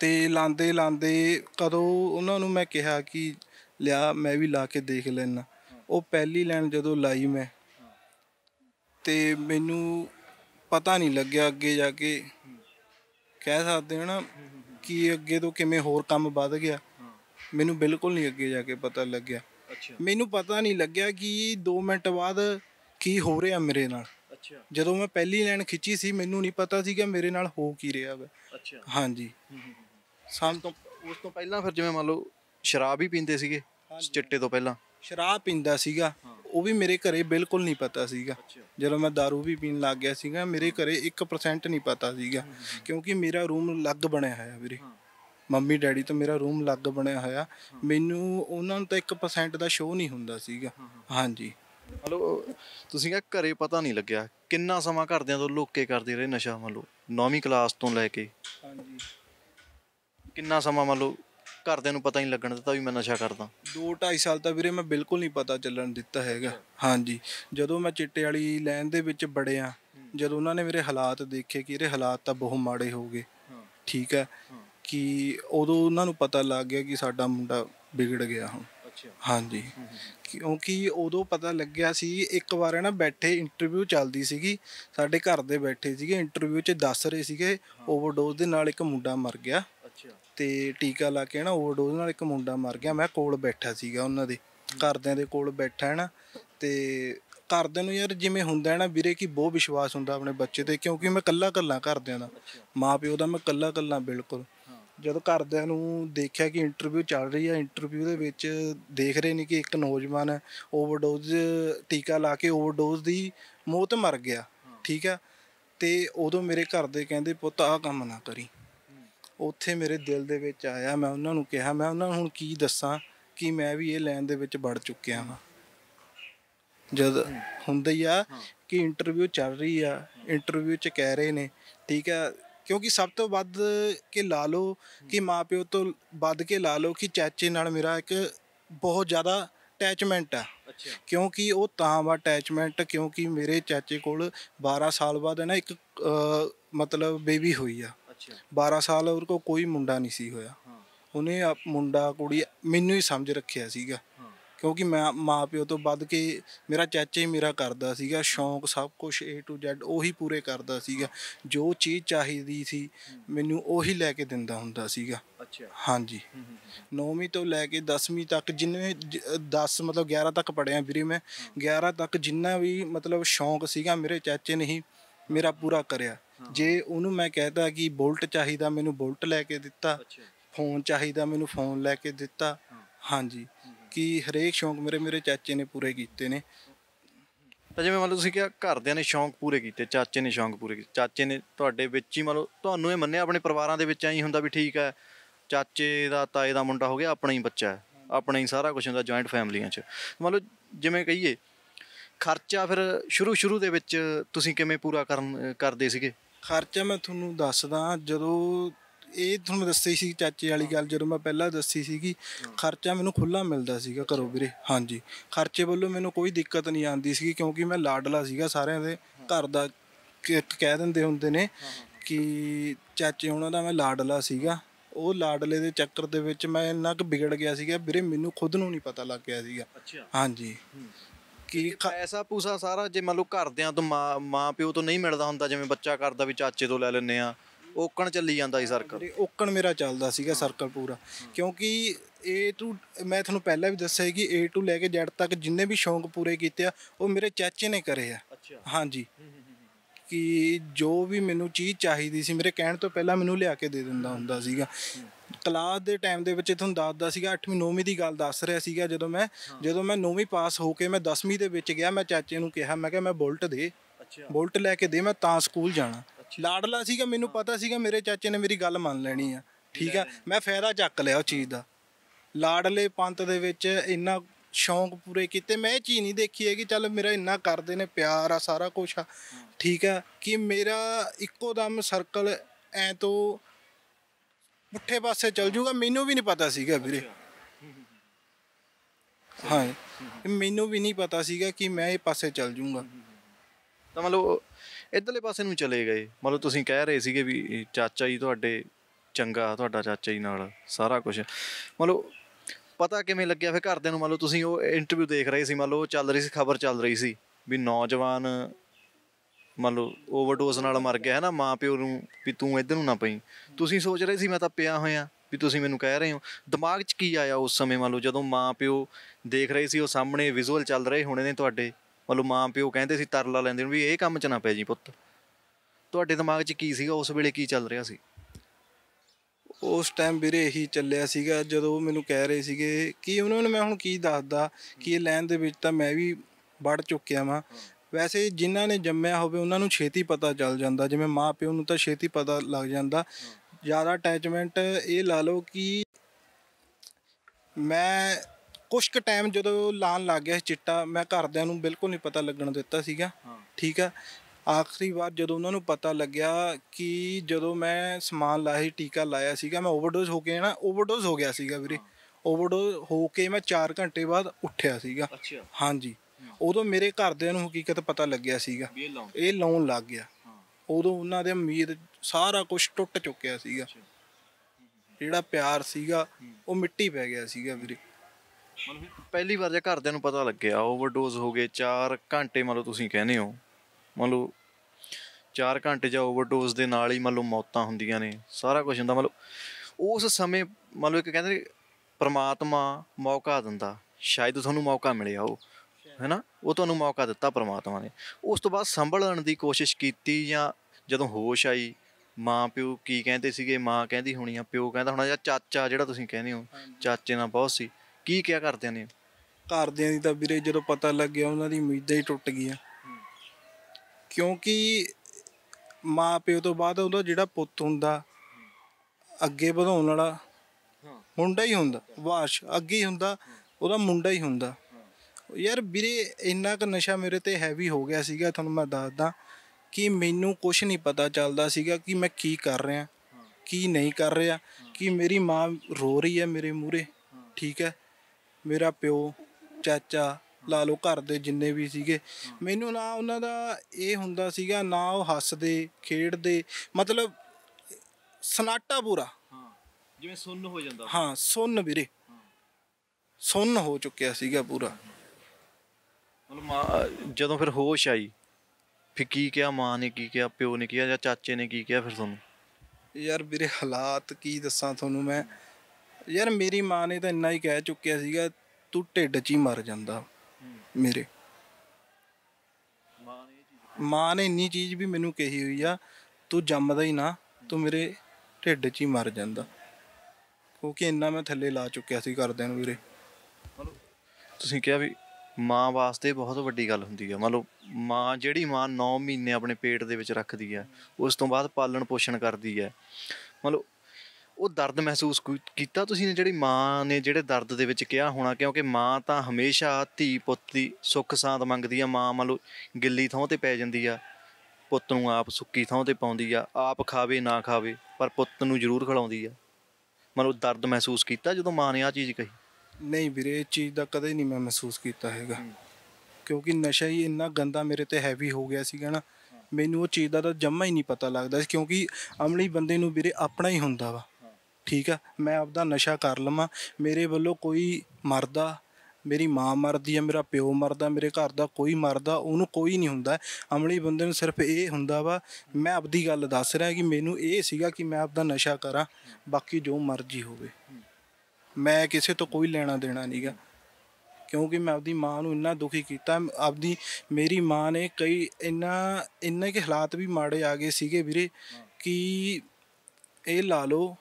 ਤੇ ਲਾਂਦੇ ਲਾਂਦੇ ਕਦੋਂ ਉਹਨਾਂ ਨੂੰ ਮੈਂ ਕਿਹਾ ਕਿ ਲਿਆ ਮੈਂ ਵੀ ਲਾ ਕੇ ਦੇਖ ਲੈਣਾ ਉਹ ਪਹਿਲੀ ਲਾਈਨ ਜਦੋਂ ਲਾਈ ਮੈਂ ਤੇ ਮੈਨੂੰ ਪਤਾ ਨਹੀਂ ਲੱਗਿਆ ਅੱਗੇ ਜਾ ਕੇ ਕਹਿ ਸਕਦੇ ਹਾਂ ਨਾ ਕਿ ਅੱਗੇ ਤੋਂ ਕਿਵੇਂ ਹੋਰ ਕੰਮ ਵੱਧ ਗਿਆ ਮੈਨੂੰ ਬਿਲਕੁਲ ਨਹੀਂ ਅੱਗੇ ਜਾ ਕੇ ਪਤਾ ਲੱਗਿਆ ਅੱਛਾ ਮੈਨੂੰ ਪਤਾ ਨਹੀਂ ਲੱਗਿਆ ਕਿ 2 ਮਿੰਟ ਬਾਅਦ ਕੀ ਹੋ ਰਿਹਾ ਮੇਰੇ ਨਾਲ ਅੱਛਾ ਜਦੋਂ ਮੈਂ ਪਹਿਲੀ ਲਾਈਨ ਖਿੱਚੀ ਸੀ ਮੈਨੂੰ ਨਹੀਂ ਪਤਾ ਸੀ ਕਿ ਮੇਰੇ ਨਾਲ ਹੋ ਕੀ ਰਿਹਾ ਵਾ ਅੱਛਾ ਹਾਂਜੀ ਸਾਮ ਤੋਂ ਉਸ ਤੋਂ ਪਹਿਲਾਂ ਫਿਰ ਜਿਵੇਂ ਮੰਨ ਲਓ ਸ਼ਰਾਬ ਹੀ ਪੀਂਦੇ ਸੀਗੇ ਚਿੱਟੇ ਤੋਂ ਪਹਿਲਾਂ ਸ਼ਰਾਬ ਪੀਂਦਾ ਸੀਗਾ ਉਹ ਵੀ ਮੇਰੇ ਘਰੇ ਬਿਲਕੁਲ ਨਹੀਂ ਪਤਾ ਸੀਗਾ ਜਦੋਂ ਮੈਂ दारू ਵੀ ਪੀਣ ਲੱਗ ਗਿਆ ਸੀਗਾ ਮੇਰੇ ਘਰੇ 1% ਨਹੀਂ ਪਤਾ ਸੀਗਾ ਕਿਉਂਕਿ ਮੇਰਾ ਰੂਮ ਅਲੱਗ ਬਣਿਆ ਹੋਇਆ ਵੀਰੇ ਮੰਮੀ ਡੈਡੀ ਤੋਂ ਮੇਰਾ ਰੂਮ ਅਲੱਗ ਬਣਿਆ ਹੋਇਆ ਮੈਨੂੰ ਉਹਨਾਂ ਨੂੰ ਤਾਂ 1% ਦਾ ਸ਼ੋਅ ਨਹੀਂ ਹੁੰਦਾ ਸੀਗਾ ਹਾਂਜੀ ਹਲੋ ਤੁਸੀਂ ਕਿਹਾ ਘਰੇ ਪਤਾ ਨਹੀਂ ਲੱਗਿਆ ਕਿੰਨਾ ਸਮਾਂ ਘਰਦਿਆਂ ਤੋਂ ਲੋਕੇ ਕਰਦੇ ਰਹੇ ਨਸ਼ਾ ਮੰਨ ਲਓ 9ਵੀਂ ਕਲਾਸ ਤੋਂ ਲੈ ਕੇ ਹਾਂਜੀ ਕਿੰਨਾ ਸਮਾਂ ਮੰਨ ਲਓ ਘਰਦਿਆਂ ਨੂੰ ਪਤਾ ਹੀ ਨਹੀਂ ਲੱਗਣ ਦਿੱਤਾ ਵੀ ਮੈਂ ਨਸ਼ਾ ਕਰਦਾ 2-2.5 ਸਾਲ ਤਾਂ ਵੀਰੇ ਮੈਂ ਬਿਲਕੁਲ ਨਹੀਂ ਪਤਾ ਚੱਲਣ ਦਿੱਤਾ ਹੈਗਾ ਹਾਂਜੀ ਜਦੋਂ ਮੈਂ ਚਿੱਟੇ ਵਾਲੀ ਲਾਈਨ ਦੇ ਵਿੱਚ ਬੜਿਆ ਜਦੋਂ ਉਹਨਾਂ ਨੇ ਮੇਰੇ ਹਾਲਾਤ ਦੇਖੇ ਕਿ ਇਹਦੇ ਹਾਲਾਤ ਤਾਂ ਬਹੁਤ ਮਾੜੇ ਹੋ ਗਏ ਠੀਕ ਹੈ ਕਿ ਉਦੋਂ ਉਹਨਾਂ ਨੂੰ ਪਤਾ ਲੱਗ ਗਿਆ ਕਿ ਸਾਡਾ ਮੁੰਡਾ ਵਿਗੜ ਗਿਆ ਹੁਣ ਹਾਂਜੀ ਕਿਉਂਕਿ ਉਦੋਂ ਪਤਾ ਲੱਗਿਆ ਸੀ ਇੱਕ ਵਾਰ ਨਾ ਬੈਠੇ ਇੰਟਰਵਿਊ ਚੱਲਦੀ ਸੀਗੀ ਸਾਡੇ ਘਰ ਦੇ ਬੈਠੇ ਸੀਗੇ ਇੰਟਰਵਿਊ 'ਚ ਦੱਸ ਰਹੇ ਸੀਗੇ ਓਵਰਡੋਜ਼ ਦੇ ਨਾਲ ਇੱਕ ਮੁੰਡਾ ਮਰ ਗਿਆ ਤੇ ਟੀਕਾ ਲਾ ਕੇ ਨਾ ਓਵਰਡੋਜ਼ ਨਾਲ ਇੱਕ ਮੁੰਡਾ ਮਰ ਗਿਆ ਮੈਂ ਕੋਲ ਬੈਠਾ ਸੀਗਾ ਉਹਨਾਂ ਦੇ ਘਰਦਿਆਂ ਦੇ ਕੋਲ ਬੈਠਾ ਹੈ ਨਾ ਤੇ ਘਰਦਿਆਂ ਨੂੰ ਯਾਰ ਜਿਵੇਂ ਹੁੰਦਾ ਹੈ ਨਾ ਵੀਰੇ ਕੀ ਬਹੁਤ ਵਿਸ਼ਵਾਸ ਹੁੰਦਾ ਆਪਣੇ ਬੱਚੇ ਤੇ ਕਿਉਂਕਿ ਮੈਂ ਕੱਲਾ ਕੱਲਾ ਘਰਦਿਆਂ ਦਾ ਮਾਪਿਓ ਦਾ ਮੈਂ ਕੱਲਾ ਕੱਲਾ ਬਿਲਕੁਲ ਜਦੋਂ ਘਰਦਿਆਂ ਨੂੰ ਦੇਖਿਆ ਕਿ ਇੰਟਰਵਿਊ ਚੱਲ ਰਹੀ ਹੈ ਇੰਟਰਵਿਊ ਦੇ ਵਿੱਚ ਦੇਖ ਰਹੇ ਨੇ ਕਿ ਇੱਕ ਨੌਜਵਾਨ ਓਵਰਡੋਜ਼ ਟੀਕਾ ਲਾ ਕੇ ਓਵਰਡੋਜ਼ ਦੀ ਮੌਤ ਮਰ ਗਿਆ ਠੀਕ ਹੈ ਤੇ ਉਦੋਂ ਮੇਰੇ ਘਰ ਦੇ ਕਹਿੰਦੇ ਪੁੱਤ ਆਹ ਕੰਮ ਨਾ ਕਰੀ ਉੱਥੇ ਮੇਰੇ ਦਿਲ ਦੇ ਵਿੱਚ ਆਇਆ ਮੈਂ ਉਹਨਾਂ ਨੂੰ ਕਿਹਾ ਮੈਂ ਉਹਨਾਂ ਨੂੰ ਹੁਣ ਕੀ ਦੱਸਾਂ ਕਿ ਮੈਂ ਵੀ ਇਹ ਲਾਈਨ ਦੇ ਵਿੱਚ ਵੜ ਚੁੱਕਿਆ ਹਾਂ ਜਦ ਹੁੰਦਾ ਹੀ ਆ ਕਿ ਇੰਟਰਵਿਊ ਚੱਲ ਰਹੀ ਆ ਇੰਟਰਵਿਊ 'ਚ ਕਹਿ ਰਹੇ ਨੇ ਠੀਕ ਆ ਕਿਉਂਕਿ ਸਭ ਤੋਂ ਵੱਧ ਕਿ ਲਾ ਲਓ ਕਿ ਮਾਪਿਓ ਤੋਂ ਵੱਧ ਕੇ ਲਾ ਲਓ ਕਿ ਚਾਚੇ ਨਾਲ ਮੇਰਾ ਇੱਕ ਬਹੁਤ ਜ਼ਿਆਦਾ ਅਟੈਚਮੈਂਟ ਆ ਕਿਉਂਕਿ ਉਹ ਤਾਂ ਵਾ ਅਟੈਚਮੈਂਟ ਕਿਉਂਕਿ ਮੇਰੇ ਚਾਚੇ ਕੋਲ 12 ਸਾਲ ਬਾਅਦ ਨਾ ਇੱਕ ਮਤਲਬ ਬੇਬੀ ਹੋਈ ਆ 12 ਸਾਲ ਉਹ ਕੋਈ ਮੁੰਡਾ ਨਹੀਂ ਸੀ ਹੋਇਆ ਉਹਨੇ ਮੁੰਡਾ ਕੁੜੀ ਮੈਨੂੰ ਹੀ ਸਮਝ ਰੱਖਿਆ ਸੀਗਾ ਕਿਉਂਕਿ ਮੈਂ ਮਾਪਿਓ ਤੋਂ ਵੱਧ ਕੇ ਮੇਰਾ ਚਾਚਾ ਹੀ ਮੇਰਾ ਕਰਦਾ ਸੀਗਾ ਸ਼ੌਂਕ ਸਭ ਕੁਝ A to Z ਉਹੀ ਪੂਰੇ ਕਰਦਾ ਸੀਗਾ ਜੋ ਚੀਜ਼ ਚਾਹੀਦੀ ਸੀ ਮੈਨੂੰ ਉਹੀ ਲੈ ਕੇ ਦਿੰਦਾ ਹੁੰਦਾ ਸੀਗਾ ਅੱਛਾ ਹਾਂਜੀ 9ਵੀਂ ਤੋਂ ਲੈ ਕੇ 10ਵੀਂ ਤੱਕ ਜਿੰਨੇ 10 ਮਤਲਬ 11 ਤੱਕ ਪੜਿਆ ਵੀਰੇ ਮੈਂ 11 ਤੱਕ ਜਿੰਨਾ ਵੀ ਮਤਲਬ ਸ਼ੌਂਕ ਸੀਗਾ ਮੇਰੇ ਚਾਚੇ ਨੇ ਹੀ ਮੇਰਾ ਪੂਰਾ ਕਰਿਆ ਜੇ ਉਹਨੂੰ ਮੈਂ ਕਹਿਤਾ ਕਿ ਬੋਲਟ ਚਾਹੀਦਾ ਮੈਨੂੰ ਬੋਲਟ ਲੈ ਕੇ ਦਿੱਤਾ ਫੋਨ ਚਾਹੀਦਾ ਮੈਨੂੰ ਫੋਨ ਲੈ ਕੇ ਦਿੱਤਾ ਹਾਂਜੀ ਕਿ ਹਰੇਕ ਸ਼ੌਂਕ ਮੇਰੇ ਮੇਰੇ ਚਾਚੇ ਨੇ ਪੂਰੇ ਕੀਤੇ ਨੇ ਤਾਂ ਜਿਵੇਂ ਮੰਨ ਲਓ ਤੁਸੀਂ ਕਿਹਾ ਘਰਦਿਆਂ ਨੇ ਸ਼ੌਂਕ ਪੂਰੇ ਕੀਤੇ ਚਾਚੇ ਨੇ ਸ਼ੌਂਕ ਪੂਰੇ ਕੀਤੇ ਚਾਚੇ ਨੇ ਤੁਹਾਡੇ ਵਿੱਚ ਹੀ ਮੰਨ ਲਓ ਤੁਹਾਨੂੰ ਇਹ ਮੰਨਿਆ ਆਪਣੇ ਪਰਿਵਾਰਾਂ ਦੇ ਵਿੱਚ ਐਂ ਹੁੰਦਾ ਵੀ ਠੀਕ ਹੈ ਚਾਚੇ ਦਾ ਤਾਏ ਦਾ ਮੁੰਡਾ ਹੋ ਗਿਆ ਆਪਣਾ ਹੀ ਬੱਚਾ ਹੈ ਆਪਣਾ ਹੀ ਸਾਰਾ ਕੁਝ ਹੁੰਦਾ ਜੁਆਇੰਟ ਫੈਮਲੀਆਂ 'ਚ ਮੰਨ ਲਓ ਜਿਵੇਂ ਕਹੀਏ ਖਰਚਾ ਫਿਰ ਸ਼ੁਰੂ ਸ਼ੁਰੂ ਦੇ ਵਿੱਚ ਤੁਸੀਂ ਕਿਵੇਂ ਪੂਰਾ ਕਰਨ ਕਰਦੇ ਸੀਗੇ ਖਰਚਾ ਮੈਂ ਤੁਹਾਨੂੰ ਦੱਸਦਾ ਜਦੋਂ ਇਹ ਤੁਹਾਨੂੰ ਦੱਸੀ ਸੀ ਚਾਚੇ ਵਾਲੀ ਗੱਲ ਜਦੋਂ ਮੈਂ ਪਹਿਲਾਂ ਦੱਸੀ ਸੀਗੀ ਖਰਚਾ ਮੈਨੂੰ ਖੁੱਲਾ ਮਿਲਦਾ ਸੀਗਾ ਘਰੋਂ ਵੀਰੇ ਹਾਂਜੀ ਖਰਚੇ ਵੱਲੋਂ ਮੈਨੂੰ ਕੋਈ ਦਿੱਕਤ ਨਹੀਂ ਆਉਂਦੀ ਸੀ ਕਿਉਂਕਿ ਮੈਂ ਲਾਡਲਾ ਸੀਗਾ ਸਾਰਿਆਂ ਦੇ ਘਰ ਦਾ ਕਹਿ ਦਿੰਦੇ ਹੁੰਦੇ ਨੇ ਕਿ ਚਾਚੇ ਉਹਨਾਂ ਦਾ ਮੈਂ ਲਾਡਲਾ ਸੀਗਾ ਉਹ ਲਾਡਲੇ ਦੇ ਚੱਕਰ ਦੇ ਵਿੱਚ ਮੈਂ ਇੰਨਾ ਕੁ ਵਿਗੜ ਗਿਆ ਸੀਗਾ ਵੀਰੇ ਮੈਨੂੰ ਖੁਦ ਨੂੰ ਨਹੀਂ ਪਤਾ ਲੱਗ ਗਿਆ ਸੀਗਾ ਹਾਂਜੀ ਕੀ ਪੈਸਾ ਪੂਸਾ ਸਾਰਾ ਜੇ ਮੰਨ ਲਓ ਘਰਦਿਆਂ ਤੋਂ ਮਾਂ ਮਾਂ ਪਿਓ ਤੋਂ ਨਹੀਂ ਮਿਲਦਾ ਹੁੰਦਾ ਜਿਵੇਂ ਬੱਚਾ ਕਰਦਾ ਵੀ ਚਾਚੇ ਤੋਂ ਲੈ ਲੈਨੇ ਆ ਓਕਣ ਚੱਲੀ ਜਾਂਦਾ ਸੀ ਸਰਕਲ ਓਕਣ ਮੇਰਾ ਚੱਲਦਾ ਸੀਗਾ ਸਰਕਲ ਪੂਰਾ ਕਿਉਂਕਿ A ਟੂ ਮੈਂ ਤੁਹਾਨੂੰ ਪਹਿਲਾਂ ਵੀ ਦੱਸਿਆ ਕਿ A ਟੂ ਲੈ ਕੇ Z ਤੱਕ ਜਿੰਨੇ ਵੀ ਸ਼ੌਂਕ ਪੂਰੇ ਕੀਤੇ ਆ ਉਹ ਮੇਰੇ ਚਾਚੇ ਨੇ ਕਰੇ ਆ ਹਾਂਜੀ ਕਿ ਜੋ ਵੀ ਮੈਨੂੰ ਚੀਜ਼ ਚਾਹੀਦੀ ਸੀ ਮੇਰੇ ਕਹਿਣ ਤੋਂ ਪਹਿਲਾਂ ਮੈਨੂੰ ਲਿਆ ਕੇ ਦੇ ਦਿੰਦਾ ਹੁੰਦਾ ਸੀਗਾ ਕਲਾਸ ਦੇ ਟਾਈਮ ਦੇ ਵਿੱਚ ਤੁਹਾਨੂੰ ਦੱਸਦਾ ਸੀਗਾ 8ਵੀਂ 9ਵੀਂ ਦੀ ਗੱਲ ਦੱਸ ਰਿਹਾ ਸੀਗਾ ਜਦੋਂ ਮੈਂ ਜਦੋਂ ਮੈਂ 9ਵੀਂ ਪਾਸ ਹੋ ਕੇ ਮੈਂ 10ਵੀਂ ਦੇ ਵਿੱਚ ਗਿਆ ਮੈਂ ਚਾਚੇ ਨੂੰ ਕਿਹਾ ਮੈਂ ਕਿਹਾ ਮੈਂ ਬੁਲਟ ਦੇ ਬੁਲਟ ਲੈ ਕੇ ਦੇ ਮੈਂ ਤਾਂ ਸਕੂਲ ਜਾਣਾ ਲਾੜਲਾ ਸੀਗਾ ਮੈਨੂੰ ਪਤਾ ਸੀਗਾ ਮੇਰੇ ਚਾਚੇ ਨੇ ਮੇਰੀ ਗੱਲ ਮੰਨ ਲੈਣੀ ਆ ਠੀਕ ਆ ਮੈਂ ਫਾਇਦਾ ਚੱਕ ਲਿਆ ਉਹ ਚੀਜ਼ ਦਾ ਲਾੜਲੇ ਪੰਤ ਦੇ ਵਿੱਚ ਇੰਨਾ ਸ਼ੌਂਕ ਪੂਰੇ ਕੀਤੇ ਮੈਂ ਇਹ ਚੀਜ਼ ਨਹੀਂ ਦੇਖੀ ਹੈ ਕਿ ਚੱਲ ਮੇਰਾ ਇੰਨਾ ਕਰਦੇ ਨੇ ਪਿਆਰ ਆ ਸਾਰਾ ਕੁਝ ਆ ਠੀਕ ਆ ਕਿ ਮੇਰਾ ਇੱਕੋ ਦਮ ਸਰਕਲ ਐ ਤੋਂ ਪੁੱਠੇ ਪਾਸੇ ਚਲ ਜੂਗਾ ਮੈਨੂੰ ਵੀ ਨਹੀਂ ਪਤਾ ਸੀਗਾ ਵੀਰੇ ਹਾਂ ਮੈਨੂੰ ਵੀ ਨਹੀਂ ਪਤਾ ਸੀਗਾ ਕਿ ਮੈਂ ਇਹ ਪਾਸੇ ਚਲ ਜੂਗਾ ਤਾਂ ਮਤਲਬ ਇਧਰਲੇ ਪਾਸੇ ਨੂੰ ਚਲੇ ਗਏ ਮਤਲਬ ਤੁਸੀਂ ਕਹਿ ਰਹੇ ਸੀਗੇ ਵੀ ਚਾਚਾ ਜੀ ਤੁਹਾਡੇ ਚੰਗਾ ਤੁਹਾਡਾ ਚਾਚਾ ਜੀ ਨਾਲ ਸਾਰਾ ਕੁਝ ਮਤਲਬ ਪਤਾ ਕਿਵੇਂ ਲੱਗਿਆ ਫਿਰ ਘਰਦਿਆਂ ਨੂੰ ਮਤਲਬ ਤੁਸੀਂ ਉਹ ਇੰਟਰਵਿਊ ਦੇਖ ਰਹੇ ਸੀ ਮਤਲਬ ਉਹ ਚੱਲ ਰਹੀ ਸੀ ਖਬਰ ਚੱਲ ਰਹੀ ਸੀ ਵੀ ਨੌਜਵਾਨ ਮੰਨ ਲਓ ਓਵਰਡੋਸ ਨਾਲ ਮਰ ਗਿਆ ਹੈ ਨਾ ਮਾਂ ਪਿਓ ਨੂੰ ਵੀ ਤੂੰ ਇਧਰ ਨੂੰ ਨਾ ਪਈ ਤੁਸੀਂ ਸੋਚ ਰਹੇ ਸੀ ਮੈਂ ਤਾਂ ਪਿਆ ਹੋਇਆ ਵੀ ਤੁਸੀਂ ਮੈਨੂੰ ਕਹਿ ਰਹੇ ਹੋ ਦਿਮਾਗ 'ਚ ਕੀ ਆਇਆ ਉਸ ਸਮੇਂ ਮੰਨ ਲਓ ਜਦੋਂ ਮਾਂ ਪਿਓ ਦੇਖ ਰਹੇ ਸੀ ਉਹ ਸਾਹਮਣੇ ਵਿਜ਼ੂਅਲ ਚੱਲ ਰਹੇ ਹੋਣੇ ਨੇ ਤੁਹਾਡੇ ਮੰਨ ਲਓ ਮਾਂ ਪਿਓ ਕਹਿੰਦੇ ਸੀ ਤਰਲਾ ਲੈਂਦੇ ਨੇ ਵੀ ਇਹ ਕੰਮ 'ਚ ਨਾ ਪੈ ਜੀ ਪੁੱਤ ਤੁਹਾਡੇ ਦਿਮਾਗ 'ਚ ਕੀ ਸੀਗਾ ਉਸ ਵੇਲੇ ਕੀ ਚੱਲ ਰਿਹਾ ਸੀ ਉਸ ਟਾਈਮ ਵੀਰੇ ਇਹੀ ਚੱਲਿਆ ਸੀਗਾ ਜਦੋਂ ਮੈਨੂੰ ਕਹਿ ਰਹੇ ਸੀਗੇ ਕਿ ਉਹਨਾਂ ਨੂੰ ਮੈਂ ਹੁਣ ਕੀ ਦੱਸਦਾ ਕਿ ਇਹ ਲੈਣ ਦੇ ਵਿੱਚ ਤਾਂ ਮੈਂ ਵੀ ਵੜ ਚੁੱਕਿਆ ਵਾਂ ਵੈਸੇ ਜਿਨ੍ਹਾਂ ਨੇ ਜੰਮਿਆ ਹੋਵੇ ਉਹਨਾਂ ਨੂੰ ਛੇਤੀ ਪਤਾ ਚੱਲ ਜਾਂਦਾ ਜਿਵੇਂ ਮਾਂ ਪਿਓ ਨੂੰ ਤਾਂ ਛੇਤੀ ਪਤਾ ਲੱਗ ਜਾਂਦਾ ਜ਼ਿਆਦਾ ਅਟੈਚਮੈਂਟ ਇਹ ਲਾ ਲਓ ਕਿ ਮੈਂ ਕੁਝ ਕੁ ਟਾਈਮ ਜਦੋਂ ਲਾਣ ਲੱਗ ਗਿਆ ਚਿੱਟਾ ਮੈਂ ਘਰਦਿਆਂ ਨੂੰ ਬਿਲਕੁਲ ਨਹੀਂ ਪਤਾ ਲੱਗਣ ਦਿੱਤਾ ਸੀਗਾ ਠੀਕ ਆ ਆਖਰੀ ਵਾਰ ਜਦੋਂ ਉਹਨਾਂ ਨੂੰ ਪਤਾ ਲੱਗਿਆ ਕਿ ਜਦੋਂ ਮੈਂ ਸਮਾਨ ਲਾਹੀ ਟੀਕਾ ਲਾਇਆ ਸੀਗਾ ਮੈਂ ਓਵਰਡੋਜ਼ ਹੋ ਕੇ ਨਾ ਓਵਰਡੋਜ਼ ਹੋ ਗਿਆ ਸੀਗਾ ਵੀਰੇ ਓਵਰਡੋਜ਼ ਹੋ ਕੇ ਮੈਂ 4 ਘੰਟੇ ਬਾਅਦ ਉੱਠਿਆ ਸੀਗਾ ਹਾਂਜੀ ਉਦੋਂ ਮੇਰੇ ਘਰਦਿਆਂ ਨੂੰ ਹਕੀਕਤ ਪਤਾ ਲੱਗਿਆ ਸੀਗਾ ਇਹ ਲਾਉਣ ਲੱਗ ਗਿਆ ਉਦੋਂ ਉਹਨਾਂ ਦੇ ਉਮੀਦ ਸਾਰਾ ਕੁਝ ਟੁੱਟ ਚੁੱਕਿਆ ਸੀਗਾ ਜਿਹੜਾ ਪਿਆਰ ਸੀਗਾ ਉਹ ਮਿੱਟੀ ਪੈ ਗਿਆ ਸੀਗਾ ਵੀਰੇ ਪਹਿਲੀ ਵਾਰ ਜੇ ਘਰਦਿਆਂ ਨੂੰ ਪਤਾ ਲੱਗਿਆ ਓਵਰਡੋਜ਼ ਹੋ ਗਏ 4 ਘੰਟੇ ਮੰਨ ਲਓ ਤੁਸੀਂ ਕਹਿੰਦੇ ਹੋ ਮੰਨ ਲਓ 4 ਘੰਟੇ ਜਾਂ ਓਵਰਡੋਜ਼ ਦੇ ਨਾਲ ਹੀ ਮੰਨ ਲਓ ਮੌਤਾਂ ਹੁੰਦੀਆਂ ਨੇ ਸਾਰਾ ਕੁਝ ਹੁੰਦਾ ਮੰਨ ਲਓ ਉਸ ਸਮੇਂ ਮੰਨ ਲਓ ਇੱਕ ਕਹਿੰਦੇ ਪਰਮਾਤਮਾ ਮੌਕਾ ਦਿੰਦਾ ਸ਼ਾਇਦ ਤੁਹਾਨੂੰ ਮੌਕਾ ਮਿਲਿਆ ਉਹ ਹੈਨਾ ਉਹ ਤੁਹਾਨੂੰ ਮੌਕਾ ਦਿੱਤਾ ਪ੍ਰਮਾਤਮਾ ਨੇ ਉਸ ਤੋਂ ਬਾਅਦ ਸੰਭਲਣ ਦੀ ਕੋਸ਼ਿਸ਼ ਕੀਤੀ ਜਾਂ ਜਦੋਂ ਹੋਸ਼ ਆਈ ਮਾਂ ਪਿਓ ਕੀ ਕਹਿੰਦੇ ਸੀਗੇ ਮਾਂ ਕਹਿੰਦੀ ਹੋਣੀ ਆ ਪਿਓ ਕਹਿੰਦਾ ਹੋਣਾ ਜਾਂ ਚਾਚਾ ਜਿਹੜਾ ਤੁਸੀਂ ਕਹਿੰਦੇ ਹੋ ਚਾਚੇ ਨਾਲ ਬਹੁਤ ਸੀ ਕੀ ਕਿਹਾ ਕਰਦੇ ਨੇ ਘਰਦਿਆਂ ਦੀ ਤਾਂ ਵੀਰੇ ਜਦੋਂ ਪਤਾ ਲੱਗਿਆ ਉਹਨਾਂ ਦੀ ਉਮੀਦਾਂ ਹੀ ਟੁੱਟ ਗਈਆਂ ਕਿਉਂਕਿ ਮਾਂ ਪਿਓ ਤੋਂ ਬਾਅਦ ਉਹਦਾ ਜਿਹੜਾ ਪੁੱਤ ਹੁੰਦਾ ਅੱਗੇ ਵਧਾਉਣ ਵਾਲਾ ਮੁੰਡਾ ਹੀ ਹੁੰਦਾ ਵਾਸ਼ ਅੱਗੇ ਹੀ ਹੁੰਦਾ ਉਹਦਾ ਮੁੰਡਾ ਹੀ ਹੁੰਦਾ ਯਾਰ ਵੀਰੇ ਇੰਨਾ ਕੁ ਨਸ਼ਾ ਮੇਰੇ ਤੇ ਹੈਵੀ ਹੋ ਗਿਆ ਸੀਗਾ ਤੁਹਾਨੂੰ ਮੈਂ ਦੱਸਦਾ ਕਿ ਮੈਨੂੰ ਕੁਝ ਨਹੀਂ ਪਤਾ ਚੱਲਦਾ ਸੀਗਾ ਕਿ ਮੈਂ ਕੀ ਕਰ ਰਿਹਾ ਕੀ ਨਹੀਂ ਕਰ ਰਿਹਾ ਕਿ ਮੇਰੀ ਮਾਂ ਰੋ ਰਹੀ ਹੈ ਮੇਰੇ ਮੂਰੇ ਠੀਕ ਹੈ ਮੇਰਾ ਪਿਓ ਚਾਚਾ ਲਾ ਲੋ ਘਰ ਦੇ ਜਿੰਨੇ ਵੀ ਸੀਗੇ ਮੈਨੂੰ ਨਾ ਉਹਨਾਂ ਦਾ ਇਹ ਹੁੰਦਾ ਸੀਗਾ ਨਾ ਉਹ ਹੱਸਦੇ ਖੇਡਦੇ ਮਤਲਬ ਸਨਾਟਾ ਪੂਰਾ ਜਿਵੇਂ ਸੁੰਨ ਹੋ ਜਾਂਦਾ ਹਾਂ ਸੁੰਨ ਵੀਰੇ ਸੁੰਨ ਹੋ ਚੁੱਕਿਆ ਸੀਗਾ ਪੂਰਾ ਮਤਲਬ ਮਾਂ ਜਦੋਂ ਫਿਰ ਹੋਸ਼ ਆਈ ਫਿਰ ਕੀ ਕਿਹਾ ਮਾਂ ਨੇ ਕੀ ਕਿਹਾ ਪਿਓ ਨੇ ਕਿਹਾ ਜਾਂ ਚਾਚੇ ਨੇ ਕੀ ਕਿਹਾ ਫਿਰ ਤੁਹਾਨੂੰ ਯਾਰ ਵੀਰੇ ਹਾਲਾਤ ਕੀ ਦੱਸਾਂ ਤੁਹਾਨੂੰ ਮੈਂ ਯਾਰ ਮੇਰੀ ਮਾਂ ਨੇ ਤਾਂ ਇੰਨਾ ਹੀ ਕਹਿ ਚੁੱਕਿਆ ਸੀਗਾ ਤੂੰ ਢਿੱਡ 'ਚ ਹੀ ਮਰ ਜਾਂਦਾ ਮੇਰੇ ਮਾਂ ਨੇ ਇੰਨੀ ਚੀਜ਼ ਵੀ ਮੈਨੂੰ ਕਹੀ ਹੋਈ ਆ ਤੂੰ ਜੰਮਦਾ ਹੀ ਨਾ ਤੂੰ ਮੇਰੇ ਢਿੱਡ 'ਚ ਹੀ ਮਰ ਜਾਂਦਾ ਕਿਉਂਕਿ ਇੰਨਾ ਮੈਂ ਥੱਲੇ ਲਾ ਚੁੱਕਿਆ ਸੀ ਕਰਦਿਆਂ ਨੂੰ ਵੀਰੇ ਤੁਸੀਂ ਕਿਹਾ ਵੀ ਮਾਂ ਵਾਸਤੇ ਬਹੁਤ ਵੱਡੀ ਗੱਲ ਹੁੰਦੀ ਹੈ ਲਓ ਮਾਂ ਜਿਹੜੀ ਮਾਂ 9 ਮਹੀਨੇ ਆਪਣੇ ਪੇਟ ਦੇ ਵਿੱਚ ਰੱਖਦੀ ਹੈ ਉਸ ਤੋਂ ਬਾਅਦ ਪਾਲਣ ਪੋਸ਼ਣ ਕਰਦੀ ਹੈ ਲਓ ਉਹ ਦਰਦ ਮਹਿਸੂਸ ਕੀਤਾ ਤੁਸੀਂ ਨੇ ਜਿਹੜੀ ਮਾਂ ਨੇ ਜਿਹੜੇ ਦਰਦ ਦੇ ਵਿੱਚ ਕਿਹਾ ਹੋਣਾ ਕਿਉਂਕਿ ਮਾਂ ਤਾਂ ਹਮੇਸ਼ਾ ਧੀ ਪੁੱਤ ਦੀ ਸੁੱਖ ਸਾਂਦ ਮੰਗਦੀ ਆ ਮਾਂ ਮੰਨ ਲਓ ਗਿੱਲੀ ਥਾਂ ਤੇ ਪੈ ਜਾਂਦੀ ਆ ਪੁੱਤ ਨੂੰ ਆਪ ਸੁੱਕੀ ਥਾਂ ਤੇ ਪਾਉਂਦੀ ਆ ਆਪ ਖਾਵੇ ਨਾ ਖਾਵੇ ਪਰ ਪੁੱਤ ਨੂੰ ਜ਼ਰੂਰ ਖਿਲਾਉਂਦੀ ਆ ਮਨ ਉਹ ਦਰਦ ਮਹਿਸੂਸ ਕੀਤਾ ਜਦੋਂ ਮਾਂ ਨੇ ਆ ਚੀਜ਼ ਕਹੀ ਨਹੀਂ ਵੀਰੇ ਇਹ ਚੀਜ਼ ਦਾ ਕਦੇ ਨਹੀਂ ਮੈਂ ਮਹਿਸੂਸ ਕੀਤਾ ਹੈਗਾ ਕਿਉਂਕਿ ਨਸ਼ਾ ਹੀ ਇੰਨਾ ਗੰਦਾ ਮੇਰੇ ਤੇ ਹੈਵੀ ਹੋ ਗਿਆ ਸੀਗਾ ਨਾ ਮੈਨੂੰ ਉਹ ਚੀਜ਼ ਦਾ ਤਾਂ ਜੰਮਾ ਹੀ ਨਹੀਂ ਪਤਾ ਲੱਗਦਾ ਸੀ ਕਿਉਂਕਿ ਅਮਲੀ ਬੰਦੇ ਨੂੰ ਵੀਰੇ ਆਪਣਾ ਹੀ ਹੁੰਦਾ ਵਾ ਠੀਕ ਆ ਮੈਂ ਆਪਦਾ ਨਸ਼ਾ ਕਰ ਲਵਾਂ ਮੇਰੇ ਵੱਲੋਂ ਕੋਈ ਮਰਦਾ ਮੇਰੀ ਮਾਂ ਮਰਦੀ ਆ ਮੇਰਾ ਪਿਓ ਮਰਦਾ ਮੇਰੇ ਘਰ ਦਾ ਕੋਈ ਮਰਦਾ ਉਹਨੂੰ ਕੋਈ ਨਹੀਂ ਹੁੰਦਾ ਅਮਲੀ ਬੰਦੇ ਨੂੰ ਸਿਰਫ ਇਹ ਹੁੰਦਾ ਵਾ ਮੈਂ ਆਪਦੀ ਗੱਲ ਦੱਸ ਰਿਹਾ ਕਿ ਮੈਨੂੰ ਇਹ ਸੀਗਾ ਕਿ ਮੈਂ ਆਪਦਾ ਨਸ਼ਾ ਕਰਾਂ ਬਾਕੀ ਜੋ ਮਰਜ਼ੀ ਹੋਵੇ ਮੈਂ ਕਿਸੇ ਤੋਂ ਕੋਈ ਲੈਣਾ ਦੇਣਾ ਨਹੀਂਗਾ ਕਿਉਂਕਿ ਮੈਂ ਆਪਦੀ ਮਾਂ ਨੂੰ ਇੰਨਾ ਦੁਖੀ ਕੀਤਾ ਆਪਦੀ ਮੇਰੀ ਮਾਂ ਨੇ ਕਈ ਇੰਨਾ ਇੰਨੇ ਕਿ ਹਾਲਾਤ ਵੀ ਮਾੜੇ ਆ ਗਏ ਸੀਗੇ ਵੀਰੇ ਕਿ ਇਹ ਲਾ ਲਓ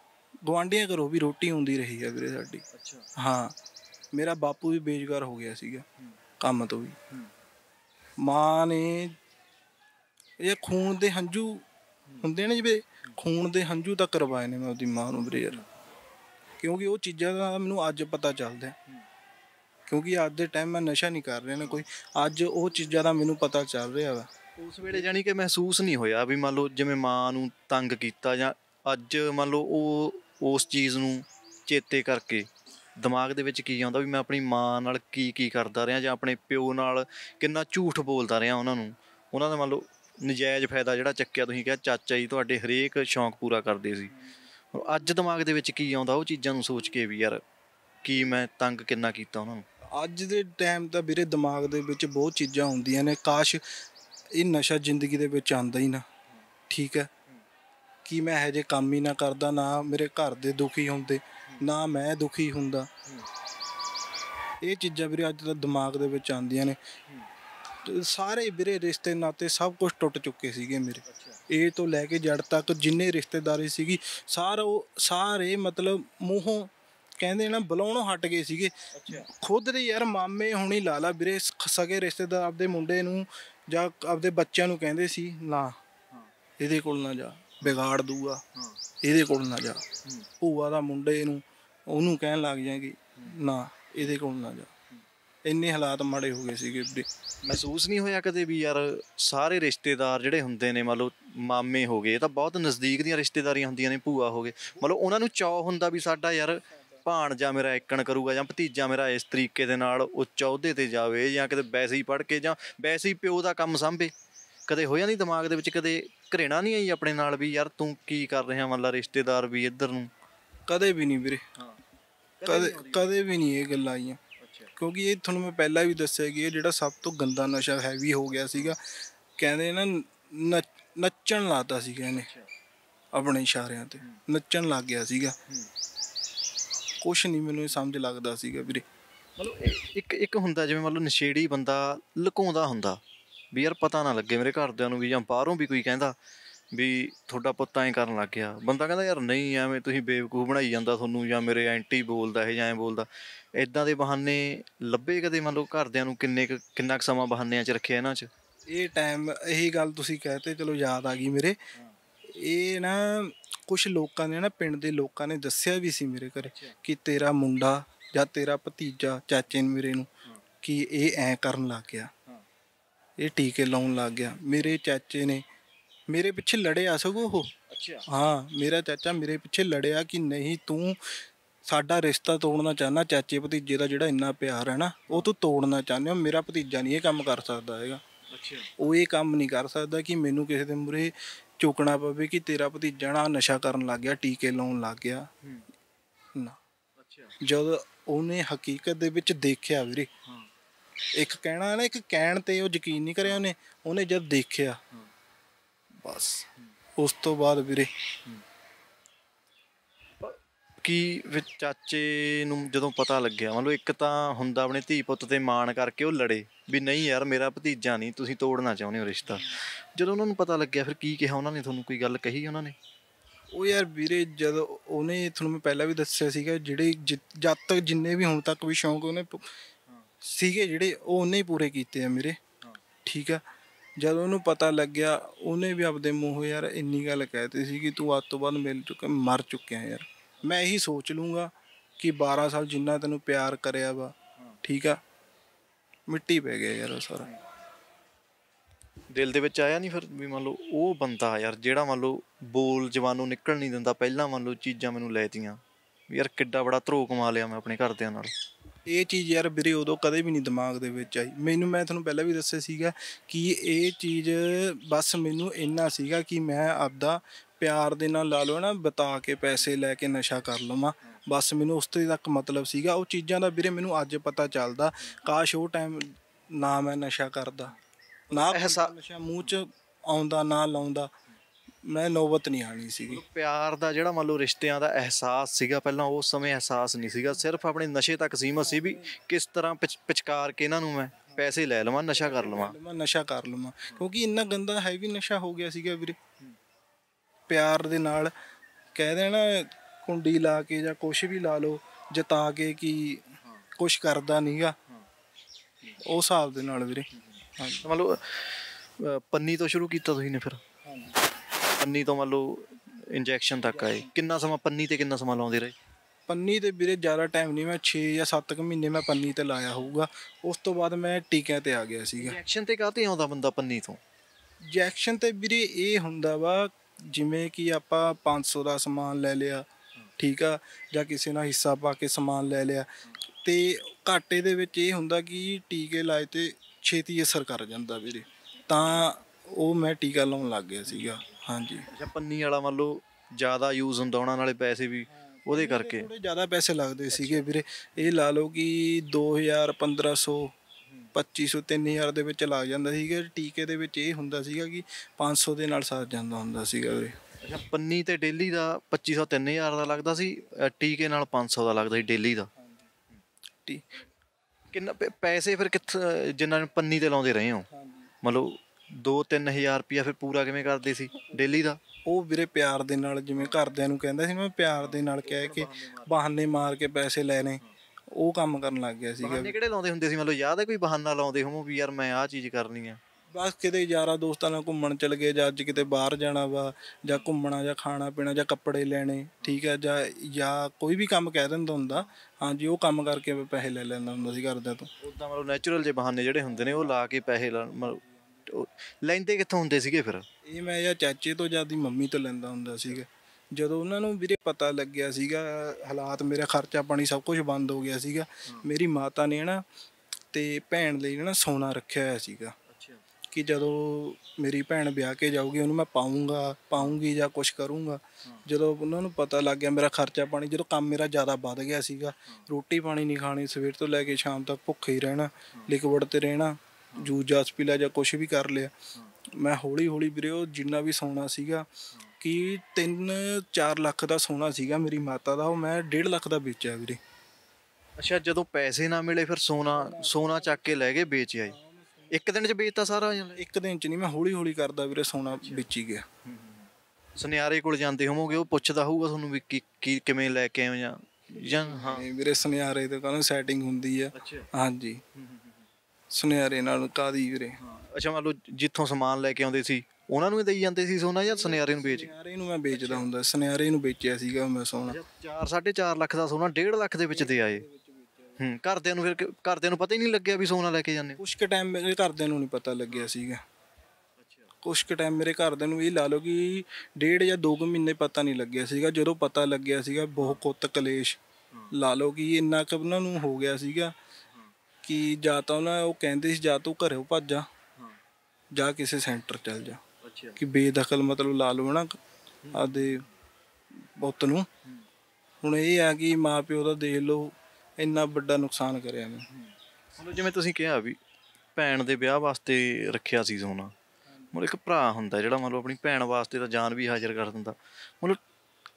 ਗਵਾਂਡੀਆਂ ਕਰੋ ਵੀ ਰੋਟੀ ਹੁੰਦੀ ਰਹੀ ਹੈ ਵੀਰੇ ਸਾਡੀ ਅੱਛਾ ਹਾਂ ਮੇਰਾ ਬਾਪੂ ਵੀ ਬੇਜਗਰ ਹੋ ਗਿਆ ਸੀਗਾ ਕੰਮ ਤੋਂ ਵੀ ਮਾਂ ਨੇ ਇਹ ਖੂਨ ਦੇ ਹੰਝੂ ਹੁੰਦੇ ਨੇ ਜਿਵੇਂ ਖੂਨ ਦੇ ਹੰਝੂ ਤੱਕ ਕਰਵਾਏ ਨੇ ਮੈਂ ਉਹਦੀ ਮਾਂ ਨੂੰ ਵੀਰੇ ਯਾਰ ਕਿਉਂਕਿ ਉਹ ਚੀਜ਼ਾਂ ਦਾ ਮੈਨੂੰ ਅੱਜ ਪਤਾ ਚੱਲਦਾ ਕਿਉਂਕਿ ਅੱਜ ਦੇ ਟਾਈਮ ਮੈਂ ਨਸ਼ਾ ਨਹੀਂ ਕਰ ਰਿਹਾ ਨਾ ਕੋਈ ਅੱਜ ਉਹ ਚੀਜ਼ਾਂ ਦਾ ਮੈਨੂੰ ਪਤਾ ਚੱਲ ਰਿਹਾ ਵਾ ਉਸ ਵੇਲੇ ਜਾਨੀ ਕਿ ਮਹਿਸੂਸ ਨਹੀਂ ਹੋਇਆ ਵੀ ਮੰਨ ਲਓ ਜਿਵੇਂ ਮਾਂ ਨੂੰ ਤੰਗ ਕੀਤਾ ਜਾਂ ਅੱਜ ਮੰਨ ਲਓ ਉਹ ਉਸ ਚੀਜ਼ ਨੂੰ ਚੇਤੇ ਕਰਕੇ ਦਿਮਾਗ ਦੇ ਵਿੱਚ ਕੀ ਆਉਂਦਾ ਵੀ ਮੈਂ ਆਪਣੀ ਮਾਂ ਨਾਲ ਕੀ ਕੀ ਕਰਦਾ ਰਿਹਾ ਜਾਂ ਆਪਣੇ ਪਿਓ ਨਾਲ ਕਿੰਨਾ ਝੂਠ ਬੋਲਦਾ ਰਿਹਾ ਉਹਨਾਂ ਨੂੰ ਉਹਨਾਂ ਦਾ ਮੰਨ ਲਓ ਨਜਾਇਜ਼ ਫਾਇਦਾ ਜਿਹੜਾ ਚੱਕਿਆ ਤੁਸੀਂ ਕਿਹਾ ਚਾਚਾ ਜੀ ਤੁਹਾਡੇ ਹਰੇਕ ਸ਼ੌਂਕ ਪੂਰਾ ਕਰਦੇ ਸੀ ਅੱਜ ਦਿਮਾਗ ਦੇ ਵਿੱਚ ਕੀ ਆਉਂਦਾ ਉਹ ਚੀਜ਼ਾਂ ਨੂੰ ਸੋਚ ਕੇ ਵੀ ਯਾਰ ਕੀ ਮੈਂ ਤੰਗ ਕਿੰਨਾ ਕੀਤਾ ਉਹਨਾਂ ਨੂੰ ਅੱਜ ਦੇ ਟਾਈਮ ਤਾਂ ਵੀਰੇ ਦਿਮਾਗ ਦੇ ਵਿੱਚ ਬਹੁਤ ਚੀਜ਼ਾਂ ਹੁੰਦੀਆਂ ਨੇ ਕਾਸ਼ ਇਹ ਨਸ਼ਾ ਜ਼ਿੰਦਗੀ ਦੇ ਵਿੱਚ ਆਂਦਾ ਹੀ ਨਾ ਠੀਕ ਹੈ ਕੀ ਮੈਂ ਇਹ ਜੇ ਕੰਮ ਹੀ ਨਾ ਕਰਦਾ ਨਾ ਮੇਰੇ ਘਰ ਦੇ ਦੁਖੀ ਹੁੰਦੇ ਨਾ ਮੈਂ ਦੁਖੀ ਹੁੰਦਾ ਇਹ ਚੀਜ਼ਾਂ ਵੀਰੇ ਅੱਜ ਤਾਂ ਦਿਮਾਗ ਦੇ ਵਿੱਚ ਆਉਂਦੀਆਂ ਨੇ ਸਾਰੇ ਵੀਰੇ ਰਿਸ਼ਤੇ ਨਾਤੇ ਸਭ ਕੁਝ ਟੁੱਟ ਚੁੱਕੇ ਸੀਗੇ ਮੇਰੇ ਏ ਤੋਂ ਲੈ ਕੇ ਜੜ ਤੱਕ ਜਿੰਨੇ ਰਿਸ਼ਤੇਦਾਰੀ ਸੀਗੀ ਸਾਰਾ ਉਹ ਸਾਰੇ ਮਤਲਬ ਮੂੰਹੋਂ ਕਹਿੰਦੇ ਨਾ ਬਲਾਉਣੋਂ ਹਟ ਗਏ ਸੀਗੇ ਖੁਦ ਦੇ ਯਾਰ ਮਾਮੇ ਹੁਣੀ ਲਾ ਲਾ ਵੀਰੇ ਸਗੇ ਰਿਸ਼ਤੇਦਾਰ ਆਪਦੇ ਮੁੰਡੇ ਨੂੰ ਜਾਂ ਆਪਦੇ ਬੱਚਿਆਂ ਨੂੰ ਕਹਿੰਦੇ ਸੀ ਨਾ ਇਹਦੇ ਕੋਲ ਨਾ ਜਾ ਵਿਗਾੜ ਦੂਗਾ ਇਹਦੇ ਕੋਲ ਨਾ ਜਾ ਭੂਆ ਦਾ ਮੁੰਡੇ ਨੂੰ ਉਹਨੂੰ ਕਹਿਣ ਲੱਗ ਜਾਏਗੀ ਨਾ ਇਹਦੇ ਕੋਲ ਨਾ ਜਾ ਇੰਨੇ ਹਾਲਾਤ ਮਾੜੇ ਹੋ ਗਏ ਸੀਗੇ ਮਹਿਸੂਸ ਨਹੀਂ ਹੋਇਆ ਕਦੇ ਵੀ ਯਾਰ ਸਾਰੇ ਰਿਸ਼ਤੇਦਾਰ ਜਿਹੜੇ ਹੁੰਦੇ ਨੇ ਮੰਨ ਲਓ ਮਾਮੇ ਹੋ ਗਏ ਇਹ ਤਾਂ ਬਹੁਤ ਨਜ਼ਦੀਕ ਦੀਆਂ ਰਿਸ਼ਤੇਦਾਰੀਆਂ ਹੁੰਦੀਆਂ ਨੇ ਭੂਆ ਹੋ ਗਏ ਮਤਲਬ ਉਹਨਾਂ ਨੂੰ ਚਾਹ ਹੁੰਦਾ ਵੀ ਸਾਡਾ ਯਾਰ ਭਾਣਜਾ ਮੇਰਾ ਇੱਕਣ ਕਰੂਗਾ ਜਾਂ ਭਤੀਜਾ ਮੇਰਾ ਇਸ ਤਰੀਕੇ ਦੇ ਨਾਲ ਉਹ ਅਹੁਦੇ ਤੇ ਜਾਵੇ ਜਾਂ ਕਿਤੇ ਵੈਸੇ ਹੀ ਪੜ ਕੇ ਜਾਂ ਵੈਸੇ ਹੀ ਪਿਓ ਦਾ ਕੰਮ ਸੰਭੇ ਕਦੇ ਹੋਇਆ ਨਹੀਂ ਦਿਮਾਗ ਦੇ ਵਿੱਚ ਕਦੇ ਘਰੇਣਾ ਨਹੀਂ ਆਈ ਆਪਣੇ ਨਾਲ ਵੀ ਯਾਰ ਤੂੰ ਕੀ ਕਰ ਰਿਹਾ ਮਤਲਬ ਰਿਸ਼ਤੇਦਾਰ ਵੀ ਇੱਧਰ ਨੂੰ ਕਦੇ ਵੀ ਨਹੀਂ ਵੀਰੇ ਹਾਂ ਕਦੇ ਕਦੇ ਵੀ ਨਹੀਂ ਇਹ ਗੱਲਾਂ ਆਈਆਂ ਕਿਉਂਕਿ ਇਹ ਤੁਹਾਨੂੰ ਮੈਂ ਪਹਿਲਾਂ ਵੀ ਦੱਸਿਆ ਕਿ ਇਹ ਜਿਹੜਾ ਸਭ ਤੋਂ ਗੰਦਾ ਨਸ਼ਾ ਹੈਵੀ ਹੋ ਗਿਆ ਸੀਗਾ ਕਹਿੰਦੇ ਨਾ ਨੱਚਣ ਲੱਗਦਾ ਸੀ ਕਹਿੰਦੇ ਆਪਣੇ ਇਸ਼ਾਰਿਆਂ ਤੇ ਨੱਚਣ ਲੱਗ ਗਿਆ ਸੀਗਾ ਕੁਛ ਨਹੀਂ ਮੈਨੂੰ ਸਮਝ ਲੱਗਦਾ ਸੀਗਾ ਵੀਰੇ ਮਤਲਬ ਇੱਕ ਇੱਕ ਹੁੰਦਾ ਜਿਵੇਂ ਮਤਲਬ ਨਸ਼ੇੜੀ ਬੰਦਾ ਲੁਕਾਉਂਦਾ ਹੁੰਦਾ ਵੀ ਯਾਰ ਪਤਾ ਨਾ ਲੱਗੇ ਮੇਰੇ ਘਰਦਿਆਂ ਨੂੰ ਵੀ ਜਾਂ ਬਾਹਰੋਂ ਵੀ ਕੋਈ ਕਹਿੰਦਾ ਵੀ ਤੁਹਾਡਾ ਪੁੱਤ ਐਂ ਕਰਨ ਲੱਗ ਗਿਆ ਬੰਦਾ ਕਹਿੰਦਾ ਯਾਰ ਨਹੀਂ ਐਵੇਂ ਤੁਸੀਂ ਬੇਵਕੂਫ ਬਣਾਈ ਜਾਂਦਾ ਤੁਹਾਨੂੰ ਜਾਂ ਮੇਰੇ ਆਂਟੀ ਬੋਲਦਾ ਇਹ ਜਾਂ ਐਂ ਬੋਲਦਾ ਇਦਾਂ ਦੇ ਬਹਾਨੇ ਲੱਭੇ ਕਦੇ ਮੰਨ ਲਓ ਘਰਦਿਆਂ ਨੂੰ ਕਿੰਨੇ ਕਿੰਨਾ ਕੁ ਸਮਾਂ ਬਹਾਨਿਆਂ 'ਚ ਰੱਖਿਆ ਇਹਨਾਂ 'ਚ ਇਹ ਟਾਈਮ ਇਹੀ ਗੱਲ ਤੁਸੀਂ ਕਹਤੇ ਚਲੋ ਯਾਦ ਆ ਗਈ ਮੇਰੇ ਇਹ ਨਾ ਕੁਝ ਲੋਕਾਂ ਨੇ ਨਾ ਪਿੰਡ ਦੇ ਲੋਕਾਂ ਨੇ ਦੱਸਿਆ ਵੀ ਸੀ ਮੇਰੇ ਘਰੇ ਕਿ ਤੇਰਾ ਮੁੰਡਾ ਜਾਂ ਤੇਰਾ ਭਤੀਜਾ ਚਾਚੇ ਨੇ ਮੇਰੇ ਨੂੰ ਕਿ ਇਹ ਐ ਕਰਨ ਲੱਗ ਗਿਆ ਇਹ ਟੀਕੇ ਲਾਉਣ ਲੱਗ ਗਿਆ ਮੇਰੇ ਚਾਚੇ ਨੇ ਮੇਰੇ ਪਿੱਛੇ ਲੜਿਆ ਸਗੋ ਉਹ ਅੱਛਾ ਹਾਂ ਮੇਰਾ ਚਾਚਾ ਮੇਰੇ ਪਿੱਛੇ ਲੜਿਆ ਕਿ ਨਹੀਂ ਤੂੰ ਸਾਡਾ ਰਿਸ਼ਤਾ ਤੋੜਨਾ ਚਾਹਨਾ ਚਾਚੇ ਭਤੀਜੇ ਦਾ ਜਿਹੜਾ ਇੰਨਾ ਪਿਆਰ ਹੈ ਨਾ ਉਹ ਤੂੰ ਤੋੜਨਾ ਚਾਹੁੰਦੇ ਹੋ ਮੇਰਾ ਭਤੀਜਾ ਨਹੀਂ ਇਹ ਕੰਮ ਕਰ ਸਕਦਾ ਹੈਗਾ ਉਹ ਇਹ ਕੰਮ ਨਹੀਂ ਕਰ ਸਕਦਾ ਕਿ ਮੈਨੂੰ ਕਿਸੇ ਦੇ ਮੂਰੇ ਝੁਕਣਾ ਪਵੇ ਕਿ ਤੇਰਾ ਭਤੀਜਾ ਨਾ ਨਸ਼ਾ ਕਰਨ ਲੱਗ ਗਿਆ ਟੀਕੇ ਲਾਉਣ ਲੱਗ ਗਿਆ ਨਾ ਜਦ ਉਹਨੇ ਹਕੀਕਤ ਦੇ ਵਿੱਚ ਦੇਖਿਆ ਵੀਰੇ ਇੱਕ ਕਹਿਣਾ ਨਾ ਇੱਕ ਕਹਿਣ ਤੇ ਉਹ ਯਕੀਨ ਨਹੀਂ ਕਰਿਆ ਉਹਨੇ ਉਹਨੇ ਜਦ ਦੇਖਿਆ ਬਸ ਉਸ ਤੋਂ ਬਾਅਦ ਵੀਰੇ ਕਿ ਵਿੱਚ ਚਾਚੇ ਨੂੰ ਜਦੋਂ ਪਤਾ ਲੱਗਿਆ ਮਤਲਬ ਇੱਕ ਤਾਂ ਹੁੰਦਾ ਆਪਣੇ ਧੀ ਪੁੱਤ ਤੇ ਮਾਣ ਕਰਕੇ ਉਹ ਲੜੇ ਵੀ ਨਹੀਂ ਯਾਰ ਮੇਰਾ ਭਤੀਜਾ ਨਹੀਂ ਤੁਸੀਂ ਤੋੜਨਾ ਚਾਹੁੰਦੇ ਹੋ ਰਿਸ਼ਤਾ ਜਦੋਂ ਉਹਨਾਂ ਨੂੰ ਪਤਾ ਲੱਗਿਆ ਫਿਰ ਕੀ ਕਿਹਾ ਉਹਨਾਂ ਨੇ ਤੁਹਾਨੂੰ ਕੋਈ ਗੱਲ ਕਹੀ ਉਹਨਾਂ ਨੇ ਉਹ ਯਾਰ ਵੀਰੇ ਜਦੋਂ ਉਹਨੇ ਤੁਹਾਨੂੰ ਮੈਂ ਪਹਿਲਾਂ ਵੀ ਦੱਸਿਆ ਸੀਗਾ ਜਿਹੜੇ ਜਦ ਤੱਕ ਜਿੰਨੇ ਵੀ ਹੁਣ ਤੱਕ ਵੀ ਸ਼ੌਂਕ ਉਹਨੇ ਸੀਗੇ ਜਿਹੜੇ ਉਹ ਉਹਨੇ ਹੀ ਪੂਰੇ ਕੀਤੇ ਆ ਮੇਰੇ ਠੀਕ ਆ ਜਦੋਂ ਉਹਨੂੰ ਪਤਾ ਲੱਗਿਆ ਉਹਨੇ ਵੀ ਆਪਦੇ ਮੂੰਹੋਂ ਯਾਰ ਇੰਨੀ ਗੱਲ ਕਹਿਤੀ ਸੀ ਕਿ ਤੂੰ ਅੱਜ ਤੋਂ ਬਾਅਦ ਮਿਲ ਚੁੱਕਾ ਮਰ ਚੁੱਕਿਆ ਯਾਰ ਮੈਂ ਇਹੀ ਸੋਚ ਲੂੰਗਾ ਕਿ 12 ਸਾਲ ਜਿੰਨਾ ਤੈਨੂੰ ਪਿਆਰ ਕਰਿਆ ਵਾ ਠੀਕ ਆ ਮਿੱਟੀ ਪੈ ਗਿਆ ਯਾਰ ਉਹ ਸਾਰਾ ਦਿਲ ਦੇ ਵਿੱਚ ਆਇਆ ਨਹੀਂ ਫਿਰ ਵੀ ਮੰਨ ਲਓ ਉਹ ਬੰਦਾ ਯਾਰ ਜਿਹੜਾ ਮੰਨ ਲਓ ਬੋਲ ਜਵਾਨੋਂ ਨਿਕਲ ਨਹੀਂ ਦਿੰਦਾ ਪਹਿਲਾਂ ਮੰਨ ਲਓ ਚੀਜ਼ਾਂ ਮੈਨੂੰ ਲੈਤੀਆਂ ਯਾਰ ਕਿੱਡਾ ਬੜਾ ਧਰੋ ਕਮਾ ਲਿਆ ਮੈਂ ਆਪਣੇ ਘਰਦਿਆਂ ਨਾਲ ਇਹ ਚੀਜ਼ ਯਾਰ ਵੀਰੇ ਉਦੋਂ ਕਦੇ ਵੀ ਨਹੀਂ ਦਿਮਾਗ ਦੇ ਵਿੱਚ ਆਈ ਮੈਨੂੰ ਮੈਂ ਤੁਹਾਨੂੰ ਪਹਿਲਾਂ ਵੀ ਦੱਸਿਆ ਸੀਗਾ ਕਿ ਇਹ ਚੀਜ਼ ਬਸ ਮੈਨੂੰ ਇੰਨਾ ਸੀਗਾ ਕਿ ਮੈਂ ਆਪਦਾ ਪਿਆਰ ਦੇ ਨਾਲ ਲਾ ਲਓ ਨਾ ਬਤਾ ਕੇ ਪੈਸੇ ਲੈ ਕੇ ਨਸ਼ਾ ਕਰ ਲਵਾਂ ਬਸ ਮੈਨੂੰ ਉਸ ਤੇ ਤੱਕ ਮਤਲਬ ਸੀਗਾ ਉਹ ਚੀਜ਼ਾਂ ਦਾ ਵੀਰੇ ਮੈਨੂੰ ਅੱਜ ਪਤਾ ਚੱਲਦਾ ਕਾਸ਼ ਉਹ ਟਾਈਮ ਨਾ ਮੈਂ ਨਸ਼ਾ ਕਰਦਾ ਨਾ ਨਸ਼ਾ ਮੂੰਹ 'ਚ ਆਉਂਦਾ ਨਾ ਲਾਉਂਦਾ ਮੈਂ ਨੌਬਤ ਨਹੀਂ ਆਣੀ ਸੀਗੀ ਪਿਆਰ ਦਾ ਜਿਹੜਾ ਮੰਨ ਲਓ ਰਿਸ਼ਤਿਆਂ ਦਾ ਅਹਿਸਾਸ ਸੀਗਾ ਪਹਿਲਾਂ ਉਸ ਸਮੇਂ ਅਹਿਸਾਸ ਨਹੀਂ ਸੀਗਾ ਸਿਰਫ ਆਪਣੇ ਨਸ਼ੇ ਤੱਕ ਸੀਮਤ ਸੀ ਵੀ ਕਿਸ ਤਰ੍ਹਾਂ ਪਿਚਕਾਰ ਕੇ ਇਹਨਾਂ ਨੂੰ ਮੈਂ ਪੈਸੇ ਲੈ ਲਵਾਂ ਨਸ਼ਾ ਕਰ ਲਵਾਂ ਮੈਂ ਨਸ਼ਾ ਕਰ ਲਵਾਂ ਕਿਉਂਕਿ ਇੰਨਾ ਗੰਦਾ ਹੈਵੀ ਨਸ਼ਾ ਹੋ ਗਿਆ ਸੀਗਾ ਵੀਰੇ ਪਿਆਰ ਦੇ ਨਾਲ ਕਹਿ ਦੇਣਾ ਕੁੰਡੀ ਲਾ ਕੇ ਜਾਂ ਕੁਝ ਵੀ ਲਾ ਲਓ ਜਿਤਾ ਕੇ ਕਿ ਕੁਝ ਕਰਦਾ ਨਹੀਂਗਾ ਉਹ ਹਿਸਾਬ ਦੇ ਨਾਲ ਵੀਰੇ ਹਾਂ ਮੰਨ ਲਓ ਪੰਨੀ ਤੋਂ ਸ਼ੁਰੂ ਕੀਤਾ ਤੁਸੀਂ ਨੇ ਫਿਰ ਪੰਨੀ ਤੋਂ ਮੰਨ ਲਓ ਇੰਜੈਕਸ਼ਨ ਤੱਕ ਆਏ ਕਿੰਨਾ ਸਮਾਂ ਪੰਨੀ ਤੇ ਕਿੰਨਾ ਸਮਾਂ ਲਾਉਂਦੇ ਰਹੇ ਪੰਨੀ ਤੇ ਵੀਰੇ ਜ਼ਿਆਦਾ ਟਾਈਮ ਨਹੀਂ ਮੈਂ 6 ਜਾਂ 7 ਕੁ ਮਹੀਨੇ ਮੈਂ ਪੰਨੀ ਤੇ ਲਾਇਆ ਹੋਊਗਾ ਉਸ ਤੋਂ ਬਾਅਦ ਮੈਂ ਟੀਕਿਆਂ ਤੇ ਆ ਗਿਆ ਸੀਗਾ ਇੰਜੈਕਸ਼ਨ ਤੇ ਕਾਹਤੇ ਆਉਂਦਾ ਬੰਦਾ ਪੰਨੀ ਤੋਂ ਇੰਜੈਕਸ਼ਨ ਤੇ ਵੀਰੇ ਇਹ ਹੁੰਦਾ ਵਾ ਜਿਵੇਂ ਕਿ ਆਪਾਂ 500 ਦਾ ਸਮਾਨ ਲੈ ਲਿਆ ਠੀਕ ਆ ਜਾਂ ਕਿਸੇ ਨਾਲ ਹਿੱਸਾ ਪਾ ਕੇ ਸਮਾਨ ਲੈ ਲਿਆ ਤੇ ਘਾਟੇ ਦੇ ਵਿੱਚ ਇਹ ਹੁੰਦਾ ਕਿ ਟੀਕੇ ਲਾਏ ਤੇ ਛੇਤੀ ਅਸਰ ਕਰ ਜਾਂਦਾ ਵੀਰੇ ਤਾਂ ਉਹ ਮੈਂ ਟੀਕਾ ਲਾਉਣ ਲੱਗ ਗਿਆ ਸੀਗਾ ਹਾਂਜੀ ਅੱਛਾ ਪੰਨੀ ਵਾਲਾ ਮੰਨ ਲਓ ਜ਼ਿਆਦਾ ਯੂਜ਼ ਹੁੰਦਾ ਉਹਨਾਂ ਨਾਲੇ ਪੈਸੇ ਵੀ ਉਹਦੇ ਕਰਕੇ ਥੋੜੇ ਜ਼ਿਆਦਾ ਪੈਸੇ ਲੱਗਦੇ ਸੀਗੇ ਵੀਰੇ ਇਹ ਲਾ ਲਓ ਕਿ 2000 1500 2500 3000 ਦੇ ਵਿੱਚ ਲੱਗ ਜਾਂਦਾ ਸੀਗਾ ਟੀਕੇ ਦੇ ਵਿੱਚ ਇਹ ਹੁੰਦਾ ਸੀਗਾ ਕਿ 500 ਦੇ ਨਾਲ ਸਰ ਜਾਂਦਾ ਹੁੰਦਾ ਸੀਗਾ ਵੀ ਅੱਛਾ ਪੰਨੀ ਤੇ ਡੇਲੀ ਦਾ 2500 3000 ਦਾ ਲੱਗਦਾ ਸੀ ਟੀਕੇ ਨਾਲ 500 ਦਾ ਲੱਗਦਾ ਸੀ ਡੇਲੀ ਦਾ ਟੀ ਕਿੰਨਾ ਪੈਸੇ ਫਿਰ ਕਿੱਥੇ ਜਿੰਨਾ ਨੂੰ ਪੰਨੀ ਤੇ ਲਾਉਂਦੇ ਰਹੇ ਹੋ ਮਤਲਬ 2-3000 ਰੁਪਿਆ ਫਿਰ ਪੂਰਾ ਕਿਵੇਂ ਕਰਦੇ ਸੀ ਡੇਲੀ ਦਾ ਉਹ ਵੀਰੇ ਪਿਆਰ ਦੇ ਨਾਲ ਜਿਵੇਂ ਘਰਦਿਆਂ ਨੂੰ ਕਹਿੰਦਾ ਸੀ ਮੈਂ ਪਿਆਰ ਦੇ ਨਾਲ ਕਹਿ ਕੇ ਬਹਾਨੇ ਮਾਰ ਕੇ ਪੈਸੇ ਲੈਣੇ ਉਹ ਕੰਮ ਕਰਨ ਲੱਗ ਗਿਆ ਸੀਗਾ ਬਹਾਨੇ ਕਿਹੜੇ ਲਾਉਂਦੇ ਹੁੰਦੇ ਸੀ ਮਤਲਬ ਯਾਦ ਹੈ ਕੋਈ ਬਹਾਨਾ ਲਾਉਂਦੇ ਹੋਵੋ ਵੀ ਯਾਰ ਮੈਂ ਆਹ ਚੀਜ਼ ਕਰਨੀ ਆ ਬਸ ਕਿਤੇ ਯਾਰਾ ਦੋਸਤਾਂ ਨਾਲ ਘੁੰਮਣ ਚਲ ਗਏ ਜਾਂ ਅੱਜ ਕਿਤੇ ਬਾਹਰ ਜਾਣਾ ਵਾ ਜਾਂ ਘੁੰਮਣਾ ਜਾਂ ਖਾਣਾ ਪੀਣਾ ਜਾਂ ਕੱਪੜੇ ਲੈਣੇ ਠੀਕ ਹੈ ਜਾਂ ਜਾਂ ਕੋਈ ਵੀ ਕੰਮ ਕਹਿ ਦਿੰਦਾ ਹੁੰਦਾ ਹਾਂਜੀ ਉਹ ਕੰਮ ਕਰਕੇ ਮੈਂ ਪੈਸੇ ਲੈ ਲੈਂਦਾ ਹੁੰਦਾ ਸੀ ਕਰਦਾ ਤੋਂ ਉਦਾਂ ਮਤਲਬ ਨੇਚਰਲ ਜੇ ਬਹਾਨੇ ਜਿਹੜੇ ਹੁੰਦੇ ਨੇ ਉਹ ਲਾ ਕੇ ਪੈਸੇ ਲੈਂਦੇ ਕਿੱਥੋਂ ਹੁੰਦੇ ਸੀਗੇ ਫਿਰ ਇਹ ਮੈਂ ਜਾਂ ਚਾਚੇ ਤੋਂ ਜਾਂ ਦੀ ਮੰਮੀ ਤੋਂ ਲੈਂਦਾ ਹੁੰਦਾ ਸੀਗਾ ਜਦੋਂ ਉਹਨਾਂ ਨੂੰ ਵੀਰੇ ਪਤਾ ਲੱਗਿਆ ਸੀਗਾ ਹਾਲਾਤ ਮੇਰੇ ਖਰਚਾ ਪਾਣੀ ਸਭ ਕੁਝ ਬੰਦ ਹੋ ਗਿਆ ਸੀਗਾ ਮੇਰੀ ਮਾਤਾ ਨੇ ਨਾ ਤੇ ਭੈਣ ਲਈ ਨਾ ਸੋਨਾ ਰੱਖਿਆ ਹੋਇਆ ਸੀਗਾ ਕਿ ਜਦੋਂ ਮੇਰੀ ਭੈਣ ਵਿਆਹ ਕੇ ਜਾਊਗੀ ਉਹਨੂੰ ਮੈਂ ਪਾਉਂਗਾ ਪਾਉਂਗੀ ਜਾਂ ਕੁਝ ਕਰੂੰਗਾ ਜਦੋਂ ਉਹਨਾਂ ਨੂੰ ਪਤਾ ਲੱਗ ਗਿਆ ਮੇਰਾ ਖਰਚਾ ਪਾਣੀ ਜਦੋਂ ਕੰਮ ਮੇਰਾ ਜ਼ਿਆਦਾ ਵੱਧ ਗਿਆ ਸੀਗਾ ਰੋਟੀ ਪਾਣੀ ਨਹੀਂ ਖਾਣੀ ਸਵੇਰ ਤੋਂ ਲੈ ਕੇ ਸ਼ਾਮ ਤੱਕ ਭੁੱਖੇ ਹੀ ਰਹਿਣਾ ਲਿਕਵਿਡ ਤੇ ਰਹਿਣਾ ਜੂਸ ਜਾਸ ਪੀਲਾ ਜਾਂ ਕੁਝ ਵੀ ਕਰ ਲਿਆ ਮੈਂ ਹੌਲੀ ਹੌਲੀ ਵੀਰੇ ਉਹ ਜਿੰਨਾ ਵੀ ਸੋਨਾ ਸੀਗਾ ਕਿ 3-4 ਲੱਖ ਦਾ ਸੋਨਾ ਸੀਗਾ ਮੇਰੀ ਮਾਤਾ ਦਾ ਉਹ ਮੈਂ 1.5 ਲੱਖ ਦਾ ਵੇਚਿਆ ਵੀਰੇ ਅੱਛਾ ਜਦੋਂ ਪੈਸੇ ਨਾ ਮਿਲੇ ਫਿਰ ਸੋਨਾ ਸੋਨਾ ਚੱਕ ਕੇ ਲੈ ਗਏ ਵੇਚਿਆ ਜੀ ਇੱਕ ਦਿਨ ਚ ਵੇਚਤਾ ਸਾਰਾ ਇੱਕ ਦਿਨ ਚ ਨਹੀਂ ਮੈਂ ਹੌਲੀ ਹੌਲੀ ਕਰਦਾ ਵੀਰੇ ਸੋਨਾ ਵੇਚੀ ਗਿਆ ਸੁਨਿਆਰੇ ਕੋਲ ਜਾਂਦੇ ਹੋਵੋਗੇ ਉਹ ਪੁੱਛਦਾ ਹੋਊਗਾ ਤੁਹਾਨੂੰ ਵੀ ਕੀ ਕਿਵੇਂ ਲੈ ਕੇ ਆਏ ਜਾਂ ਜਾਂ ਹਾਂ ਵੀਰੇ ਸੁਨਿਆਰੇ ਤੇ ਕਹਿੰਦਾ ਸੈਟਿੰਗ ਹੁੰਦੀ ਆ ਹਾਂਜੀ ਸੁਨਿਆਰੇ ਨਾਲ ਕਾਦੀ ਵੀਰੇ ਅੱਛਾ ਮੰਨ ਲਓ ਜਿੱਥੋਂ ਸਮਾਨ ਲੈ ਕੇ ਆਉਂਦੇ ਸੀ ਉਹਨਾਂ ਨੂੰ ਹੀ ਦੇਈ ਜਾਂਦੇ ਸੀ ਸੋਨਾ ਜਾਂ ਸੁਨਿਆਰੇ ਨੂੰ ਵੇਚ ਸੁਨਿਆਰੇ ਨੂੰ ਮੈਂ ਵੇਚਦਾ ਹੁੰਦਾ ਸੁਨਿਆਰੇ ਨੂੰ ਵੇਚਿਆ ਸੀਗਾ ਮੈਂ ਸੋਨਾ 4 4.5 ਲੱਖ ਦਾ ਸੋਨਾ 1.5 ਲੱਖ ਦੇ ਵਿੱਚ ਦੇ ਆਏ ਹੂੰ ਘਰਦਿਆਂ ਨੂੰ ਫਿਰ ਘਰਦਿਆਂ ਨੂੰ ਪਤਾ ਹੀ ਨਹੀਂ ਲੱਗਿਆ ਵੀ ਸੋਨਾ ਲੈ ਕੇ ਜਾਂਦੇ ਕੁਛ ਕੁ ਟਾਈਮ ਮੇਰੇ ਘਰਦਿਆਂ ਨੂੰ ਨਹੀਂ ਪਤਾ ਲੱਗਿਆ ਸੀਗਾ ਕੁਛ ਕੁ ਟਾਈਮ ਮੇਰੇ ਘਰਦਿਆਂ ਨੂੰ ਇਹ ਲਾ ਲਓ ਕਿ 1.5 ਜਾਂ 2 ਮਹੀਨੇ ਪਤਾ ਨਹੀਂ ਲੱਗਿਆ ਸੀਗਾ ਜਦੋਂ ਪਤਾ ਲੱਗਿਆ ਸੀਗਾ ਬਹੁਤ ਕੁੱਤ ਕਲੇਸ਼ ਲਾ ਲਓ ਕਿ ਇੰਨਾ ਕੁ ਉਹਨਾਂ ਨੂੰ ਹੋ ਗਿਆ ਸੀਗਾ ਕਿ ਜਾਂ ਤਾਂ ਉਹ ਕਹਿੰਦੇ ਸੀ ਜਾਂ ਤੂੰ ਘਰੋਂ ਭੱਜ ਜਾ ਜਾਂ ਕਿਸੇ ਸੈਂਟਰ ਚੱਲ ਜਾ ਕਿ ਬੇਦਖਲ ਮਤਲਬ ਲਾ ਲਓ ਨਾ ਆਦੇ ਬੁੱਤ ਨੂੰ ਹੁਣ ਇਹ ਆ ਕਿ ਮਾਪਿਓ ਦਾ ਦੇਖ ਲਓ ਇੰਨਾ ਵੱਡਾ ਨੁਕਸਾਨ ਕਰਿਆ ਨੇ ਹੁਣ ਜਿਵੇਂ ਤੁਸੀਂ ਕਿਹਾ ਵੀ ਭੈਣ ਦੇ ਵਿਆਹ ਵਾਸਤੇ ਰੱਖਿਆ ਸੀ ਸੋਨਾ ਮਤਲਬ ਇੱਕ ਭਰਾ ਹੁੰਦਾ ਜਿਹੜਾ ਮਤਲਬ ਆਪਣੀ ਭੈਣ ਵਾਸਤੇ ਤਾਂ ਜਾਨ ਵੀ ਹਾਜ਼ਰ ਕਰ ਦਿੰਦਾ ਮਤਲਬ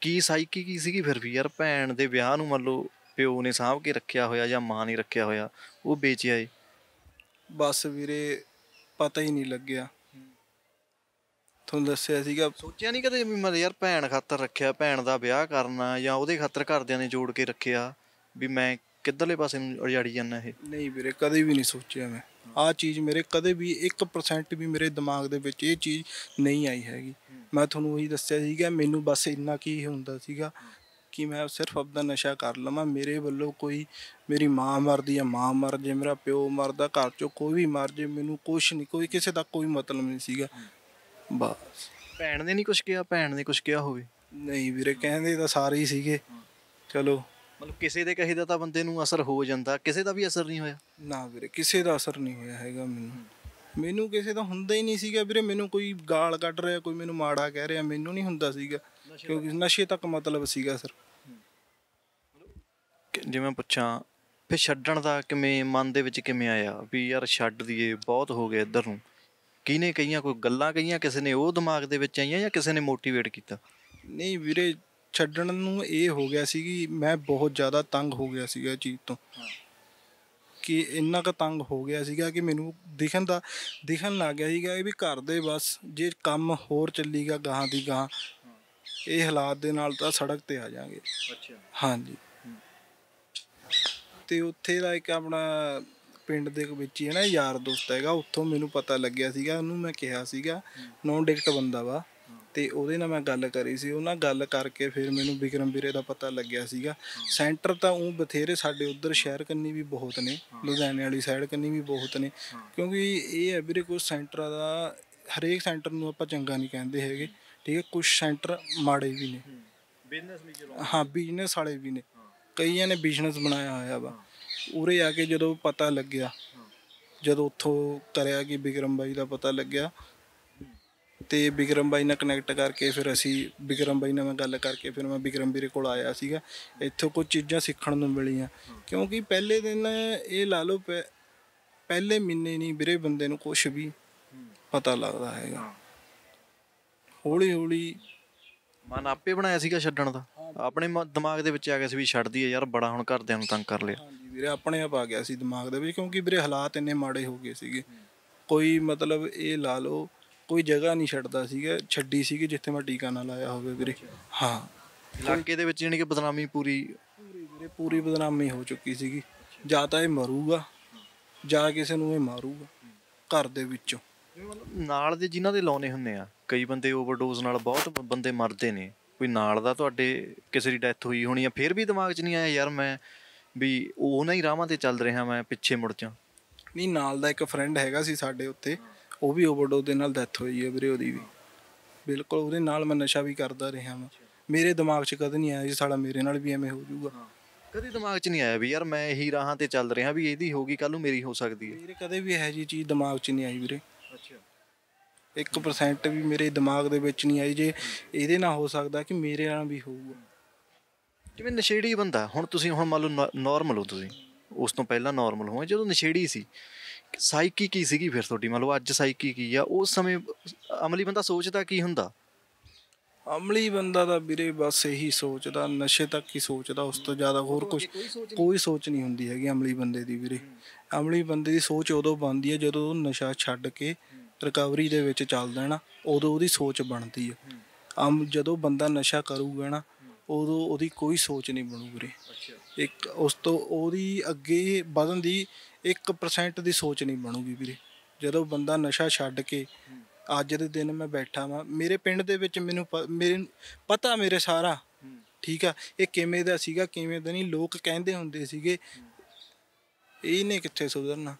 ਕੀ ਸਾਈਕੀ ਕੀ ਸੀਗੀ ਫਿਰ ਵੀ ਯਾਰ ਭੈਣ ਦੇ ਵਿਆਹ ਨੂੰ ਮੰਨ ਲਓ ਪਿਓ ਨੇ ਸਾਹਬ ਕੇ ਰੱਖਿਆ ਹੋਇਆ ਜਾਂ ਮਾਂ ਨੇ ਰੱਖਿਆ ਹੋਇਆ ਉਹ ਵੇਚਿਆ ਏ ਬਸ ਵੀਰੇ ਪਤਾ ਹੀ ਨਹੀਂ ਲੱਗਿਆ ਤੁਹਾਨੂੰ ਦੱਸਿਆ ਸੀਗਾ ਸੋਚਿਆ ਨਹੀਂ ਕਦੇ ਵੀ ਮੈਂ ਯਾਰ ਭੈਣ ਖਾਤਰ ਰੱਖਿਆ ਭੈਣ ਦਾ ਵਿਆਹ ਕਰਨਾ ਜਾਂ ਉਹਦੇ ਖਾਤਰ ਘਰਦਿਆਂ ਨੇ ਜੋੜ ਕੇ ਰੱਖਿਆ ਵੀ ਮੈਂ ਕਿੱਧਰਲੇ ਪਾਸੇ ਨੂੰ ਅਜਾੜੀ ਜਾਂਦਾ ਇਹ ਨਹੀਂ ਵੀਰੇ ਕਦੇ ਵੀ ਨਹੀਂ ਸੋਚਿਆ ਮੈਂ ਆ ਚੀਜ਼ ਮੇਰੇ ਕਦੇ ਵੀ 1% ਵੀ ਮੇਰੇ ਦਿਮਾਗ ਦੇ ਵਿੱਚ ਇਹ ਚੀਜ਼ ਨਹੀਂ ਆਈ ਹੈਗੀ ਮੈਂ ਤੁਹਾਨੂੰ ਉਹੀ ਦੱਸਿਆ ਸੀਗਾ ਮੈਨੂੰ ਬਸ ਇੰਨਾ ਕੀ ਹੁੰਦਾ ਸੀਗਾ ਕਿ ਮੈਂ ਸਿਰਫ ਆਪਦਾ ਨਸ਼ਾ ਕਰ ਲਵਾਂ ਮੇਰੇ ਵੱਲੋਂ ਕੋਈ ਮੇਰੀ ਮਾਂ ਮਰਦੀ ਆ ਮਾਂ ਮਰ ਜੇ ਮੇਰਾ ਪਿਓ ਮਰਦਾ ਘਰ ਚੋਂ ਕੋਈ ਵੀ ਮਰ ਜੇ ਮੈਨੂੰ ਕੁਝ ਨਹੀਂ ਕੋਈ ਕਿਸੇ ਦਾ ਕੋਈ ਮਤਲਬ ਨਹੀਂ ਸੀਗਾ ਬਸ ਭੈਣ ਨੇ ਨਹੀਂ ਕੁਝ ਕਿਹਾ ਭੈਣ ਨੇ ਕੁਝ ਕਿਹਾ ਹੋਵੇ ਨਹੀਂ ਵੀਰੇ ਕਹਿੰਦੇ ਤਾਂ ਸਾਰੇ ਹੀ ਸੀਗੇ ਚਲੋ ਮਤਲਬ ਕਿਸੇ ਦੇ ਕਹੇ ਦਾ ਤਾਂ ਬੰਦੇ ਨੂੰ ਅਸਰ ਹੋ ਜਾਂਦਾ ਕਿਸੇ ਦਾ ਵੀ ਅਸਰ ਨਹੀਂ ਹੋਇਆ ਨਾ ਵੀਰੇ ਕਿਸੇ ਦਾ ਅਸਰ ਨਹੀਂ ਹੋਇਆ ਹੈਗਾ ਮੈਨੂੰ ਮੈਨੂੰ ਕਿਸੇ ਦਾ ਹੁੰਦਾ ਹੀ ਨਹੀਂ ਸੀਗਾ ਵੀਰੇ ਮੈਨੂੰ ਕੋਈ ਗਾਲ ਕੱਢ ਰਿਹਾ ਕੋਈ ਮੈਨੂੰ ਮਾੜਾ ਕਹਿ ਰਿਹਾ ਮੈਨੂੰ ਨਹੀਂ ਹੁੰਦਾ ਸੀਗਾ ਕਿਉਂਕਿ ਨਸ਼ੇ ਤੱਕ ਮਤਲਬ ਸੀਗਾ ਸਰ ਜਿਵੇਂ ਪੁੱਛਾਂ ਫੇ ਛੱਡਣ ਦਾ ਕਿਵੇਂ ਮਨ ਦੇ ਵਿੱਚ ਕਿਵੇਂ ਆਇਆ ਵੀ ਯਾਰ ਛੱਡ ਦਈਏ ਬਹੁਤ ਹੋ ਗਿਆ ਇੱਧਰ ਨੂੰ ਕਿਨੇ ਕਈਆਂ ਕੋਈ ਗੱਲਾਂ ਕਈਆਂ ਕਿਸੇ ਨੇ ਉਹ ਦਿਮਾਗ ਦੇ ਵਿੱਚ ਆਈਆਂ ਜਾਂ ਕਿਸੇ ਨੇ ਮੋਟੀਵੇਟ ਕੀਤਾ ਨਹੀਂ ਵੀਰੇ ਛੱਡਣ ਨੂੰ ਇਹ ਹੋ ਗਿਆ ਸੀ ਕਿ ਮੈਂ ਬਹੁਤ ਜ਼ਿਆਦਾ ਤੰਗ ਹੋ ਗਿਆ ਸੀਗਾ ਇਹ ਚੀਜ਼ ਤੋਂ ਕਿ ਇੰਨਾ ਕ ਤੰਗ ਹੋ ਗਿਆ ਸੀਗਾ ਕਿ ਮੈਨੂੰ ਦਿਖਣ ਦਾ ਦਿਖਣ ਲੱਗ ਗਿਆ ਸੀਗਾ ਇਹ ਵੀ ਘਰ ਦੇ ਬਸ ਜੇ ਕੰਮ ਹੋਰ ਚੱਲੀਗਾ ਗਾਹਾਂ ਦੀ ਗਾਹਾਂ ਇਹ ਹਾਲਾਤ ਦੇ ਨਾਲ ਤਾਂ ਸੜਕ ਤੇ ਆ ਜਾਾਂਗੇ ਅੱਛਾ ਹਾਂਜੀ ਤੇ ਉੱਥੇ ਦਾ ਇੱਕ ਆਪਣਾ ਪਿੰਡ ਦੇ ਵਿੱਚ ਹੀ ਹੈ ਨਾ ਯਾਰ ਦੋਸਤ ਹੈਗਾ ਉੱਥੋਂ ਮੈਨੂੰ ਪਤਾ ਲੱਗਿਆ ਸੀਗਾ ਉਹਨੂੰ ਮੈਂ ਕਿਹਾ ਸੀਗਾ ਨੌਨ ਡਿਕਟ ਬੰਦਾ ਵਾ ਤੇ ਉਹਦੇ ਨਾਲ ਮੈਂ ਗੱਲ ਕਰੀ ਸੀ ਉਹਨਾਂ ਗੱਲ ਕਰਕੇ ਫਿਰ ਮੈਨੂੰ ਵਿਕਰਮ ਵੀਰੇ ਦਾ ਪਤਾ ਲੱਗਿਆ ਸੀਗਾ ਸੈਂਟਰ ਤਾਂ ਉਹ ਬਥੇਰੇ ਸਾਡੇ ਉਧਰ ਸ਼ਹਿਰ ਕੰਨੀ ਵੀ ਬਹੁਤ ਨੇ ਲੁਧਿਆਣੇ ਵਾਲੀ ਸਾਈਡ ਕੰਨੀ ਵੀ ਬਹੁਤ ਨੇ ਕਿਉਂਕਿ ਇਹ ਹੈ ਵੀਰੇ ਕੋਈ ਸੈਂਟਰਾਂ ਦਾ ਹਰੇਕ ਸੈਂਟਰ ਨੂੰ ਆਪਾਂ ਚੰਗਾ ਨਹੀਂ ਕਹਿੰਦੇ ਹੈਗੇ ਠੀਕ ਹੈ ਕੁਝ ਸੈਂਟਰ ਮਾੜੇ ਵੀ ਨੇ ਬਿਜ਼ਨਸ ਵੀ ਚਲਾਉਂਦੇ ਹਾਂ ਬਿਜ਼ਨਸ ਵਾਲੇ ਵੀ ਨੇ ਕਈਆਂ ਨੇ ਬਿਜ਼ਨਸ ਬਣਾਇਆ ਹੋਇਆ ਵਾ ਉਰੇ ਆ ਕੇ ਜਦੋਂ ਪਤਾ ਲੱਗਿਆ ਜਦੋਂ ਉੱਥੋਂ ਤਰਿਆ ਕਿ ਬਿਕਰਮ ਬਾਈ ਦਾ ਪਤਾ ਲੱਗਿਆ ਤੇ ਬਿਕਰਮ ਬਾਈ ਨਾਲ ਕਨੈਕਟ ਕਰਕੇ ਫਿਰ ਅਸੀਂ ਬਿਕਰਮ ਬਾਈ ਨਾਲ ਮੈਂ ਗੱਲ ਕਰਕੇ ਫਿਰ ਮੈਂ ਬਿਕਰਮ ਵੀਰੇ ਕੋਲ ਆਇਆ ਸੀਗਾ ਇੱਥੋਂ ਕੁਝ ਚੀਜ਼ਾਂ ਸਿੱਖਣ ਨੂੰ ਮਿਲੀਆਂ ਕਿਉਂਕਿ ਪਹਿਲੇ ਦਿਨ ਇਹ ਲਾ ਲਓ ਪਹਿਲੇ ਮਹੀਨੇ ਨਹੀਂ ਵੀਰੇ ਬੰਦੇ ਨੂੰ ਕੁਝ ਵੀ ਪਤਾ ਲੱਗਦਾ ਹੈਗਾ ਹੌਲੀ ਹੌਲੀ ਮਨ ਆਪੇ ਬਣਾਇਆ ਸੀਗਾ ਛੱਡਣ ਦਾ ਆਪਣੇ ਦਿਮਾਗ ਦੇ ਵਿੱਚ ਆ ਗਿਆ ਸੀ ਵੀ ਛੱਡ ਦਈਏ ਯਾਰ ਬੜਾ ਹੁਣ ਘਰਦਿਆਂ ਨੂੰ ਤੰਗ ਕਰ ਲਿਆ ਹਾਂਜੀ ਵੀਰੇ ਆਪਣੇ ਆਪ ਆ ਗਿਆ ਸੀ ਦਿਮਾਗ ਦੇ ਵਿੱਚ ਕਿਉਂਕਿ ਵੀਰੇ ਹਾਲਾਤ ਇੰਨੇ ਮਾੜੇ ਹੋ ਗਏ ਸੀਗੇ ਕੋਈ ਮਤਲਬ ਇਹ ਲਾ ਲਓ ਕੋਈ ਜਗ੍ਹਾ ਨਹੀਂ ਛੱਡਦਾ ਸੀਗਾ ਛੱਡੀ ਸੀਗੀ ਜਿੱਥੇ ਮੈਂ ਟੀਕਾ ਨਾ ਲਾਇਆ ਹੋਵੇ ਵੀਰੇ ਹਾਂ ਇਲਾਕੇ ਦੇ ਵਿੱਚ ਜਾਨੀ ਕਿ ਬਦਨਾਮੀ ਪੂਰੀ ਪੂਰੀ ਵੀਰੇ ਪੂਰੀ ਬਦਨਾਮੀ ਹੋ ਚੁੱਕੀ ਸੀਗੀ ਜਾਂ ਤਾਂ ਇਹ ਮਰੂਗਾ ਜਾਂ ਕਿਸੇ ਨੂੰ ਇਹ ਮਾਰੂਗਾ ਘਰ ਦੇ ਵਿੱਚੋਂ ਨਾਲ ਦੇ ਜਿਨ੍ਹਾਂ ਦੇ ਲਾਉਣੇ ਹੁੰਦੇ ਆ ਕਈ ਬੰਦੇ ਓਵਰਡੋਜ਼ ਨਾਲ ਬਹੁਤ ਬੰਦੇ ਮਰਦੇ ਨੇ ਕੋਈ ਨਾਲ ਦਾ ਤੁਹਾਡੇ ਕਿਸੇ ਦੀ ਡੈਥ ਹੋਈ ਹੋਣੀ ਆ ਫਿਰ ਵੀ ਦਿਮਾਗ 'ਚ ਨਹੀਂ ਆਇਆ ਯਾਰ ਮੈਂ ਵੀ ਉਹਨਾਂ ਹੀ ਰਾਹਾਂ ਤੇ ਚੱਲ ਰਿਹਾ ਮੈਂ ਪਿੱਛੇ ਮੁੜ ਜਾ ਨਹੀਂ ਨਾਲ ਦਾ ਇੱਕ ਫਰੈਂਡ ਹੈਗਾ ਸੀ ਸਾਡੇ ਉੱਤੇ ਉਹ ਵੀ ਓਵਰਡੋਸ ਦੇ ਨਾਲ ਡੈਥ ਹੋਈ ਹੈ ਵੀਰੇ ਉਹਦੀ ਵੀ ਬਿਲਕੁਲ ਉਹਦੇ ਨਾਲ ਮੈਂ ਨਸ਼ਾ ਵੀ ਕਰਦਾ ਰਿਹਾ ਮੈਂ ਮੇਰੇ ਦਿਮਾਗ 'ਚ ਕਦੇ ਨਹੀਂ ਆਇਆ ਜੀ ਸਾਲਾ ਮੇਰੇ ਨਾਲ ਵੀ ਐਵੇਂ ਹੋ ਜਾਊਗਾ ਕਦੇ ਦਿਮਾਗ 'ਚ ਨਹੀਂ ਆਇਆ ਵੀ ਯਾਰ ਮੈਂ ਇਹੀ ਰਾਹਾਂ ਤੇ ਚੱਲ ਰਿਹਾ ਵੀ ਇਹਦੀ ਹੋਗੀ ਕੱਲ ਨੂੰ ਮੇਰੀ ਹੋ ਸਕਦੀ ਹੈ ਮੇਰੇ ਕਦੇ ਵੀ ਇਹ ਜੀ ਚੀਜ਼ ਦਿਮਾਗ 'ਚ ਨਹੀਂ ਆਈ ਵੀਰੇ ਅੱਛਾ 1% ਵੀ ਮੇਰੇ ਦਿਮਾਗ ਦੇ ਵਿੱਚ ਨਹੀਂ ਆਈ ਜੇ ਇਹਦੇ ਨਾਲ ਹੋ ਸਕਦਾ ਕਿ ਮੇਰੇ ਨਾਲ ਵੀ ਹੋਊਗਾ ਜਿਵੇਂ ਨਸ਼ੇੜੀ ਬੰਦਾ ਹੁਣ ਤੁਸੀਂ ਹੁਣ ਮੰਨ ਲਓ ਨਾਰਮਲ ਹੋ ਤੁਸੀਂ ਉਸ ਤੋਂ ਪਹਿਲਾਂ ਨਾਰਮਲ ਹੋ ਜਦੋਂ ਨਸ਼ੇੜੀ ਸੀ ਸਾਈਕੀ ਕੀ ਸੀਗੀ ਫਿਰ ਤੁਹਾਡੀ ਮੰਨ ਲਓ ਅੱਜ ਸਾਈਕੀ ਕੀ ਆ ਉਸ ਸਮੇਂ ਅਮਲੀ ਬੰਦਾ ਸੋਚਦਾ ਕੀ ਹੁੰਦਾ ਅਮਲੀ ਬੰਦਾ ਦਾ ਵੀਰੇ ਬਸ ਇਹੀ ਸੋਚਦਾ ਨਸ਼ੇ ਤੱਕ ਹੀ ਸੋਚਦਾ ਉਸ ਤੋਂ ਜ਼ਿਆਦਾ ਹੋਰ ਕੁਝ ਕੋਈ ਸੋਚ ਨਹੀਂ ਹੁੰਦੀ ਹੈਗੀ ਅਮਲੀ ਬੰਦੇ ਦੀ ਵੀਰੇ ਅਮਲੀ ਬੰਦੇ ਦੀ ਸੋਚ ਉਦੋਂ ਬਣਦੀ ਹੈ ਜਦੋਂ ਉਹ ਨਸ਼ਾ ਛੱਡ ਕੇ ਰਿਕਵਰੀ ਦੇ ਵਿੱਚ ਚੱਲਦਾ ਨਾ ਉਦੋਂ ਉਹਦੀ ਸੋਚ ਬਣਦੀ ਹੈ ਆਮ ਜਦੋਂ ਬੰਦਾ ਨਸ਼ਾ ਕਰੂਗਾ ਨਾ ਉਦੋਂ ਉਹਦੀ ਕੋਈ ਸੋਚ ਨਹੀਂ ਬਣੂਗੀ ਇੱਕ ਉਸ ਤੋਂ ਉਹਦੀ ਅੱਗੇ ਵਧਣ ਦੀ 1% ਦੀ ਸੋਚ ਨਹੀਂ ਬਣੂਗੀ ਵੀਰੇ ਜਦੋਂ ਬੰਦਾ ਨਸ਼ਾ ਛੱਡ ਕੇ ਅੱਜ ਦੇ ਦਿਨ ਮੈਂ ਬੈਠਾ ਵਾਂ ਮੇਰੇ ਪਿੰਡ ਦੇ ਵਿੱਚ ਮੈਨੂੰ ਮੇਰੇ ਪਤਾ ਮੇਰੇ ਸਾਰਾ ਠੀਕ ਆ ਇਹ ਕਿਵੇਂ ਦਾ ਸੀਗਾ ਕਿਵੇਂ ਦਾ ਨਹੀਂ ਲੋਕ ਕਹਿੰਦੇ ਹੁੰਦੇ ਸੀਗੇ ਇਹ ਨੇ ਕਿੱਥੇ ਸੁਧਰਨਾ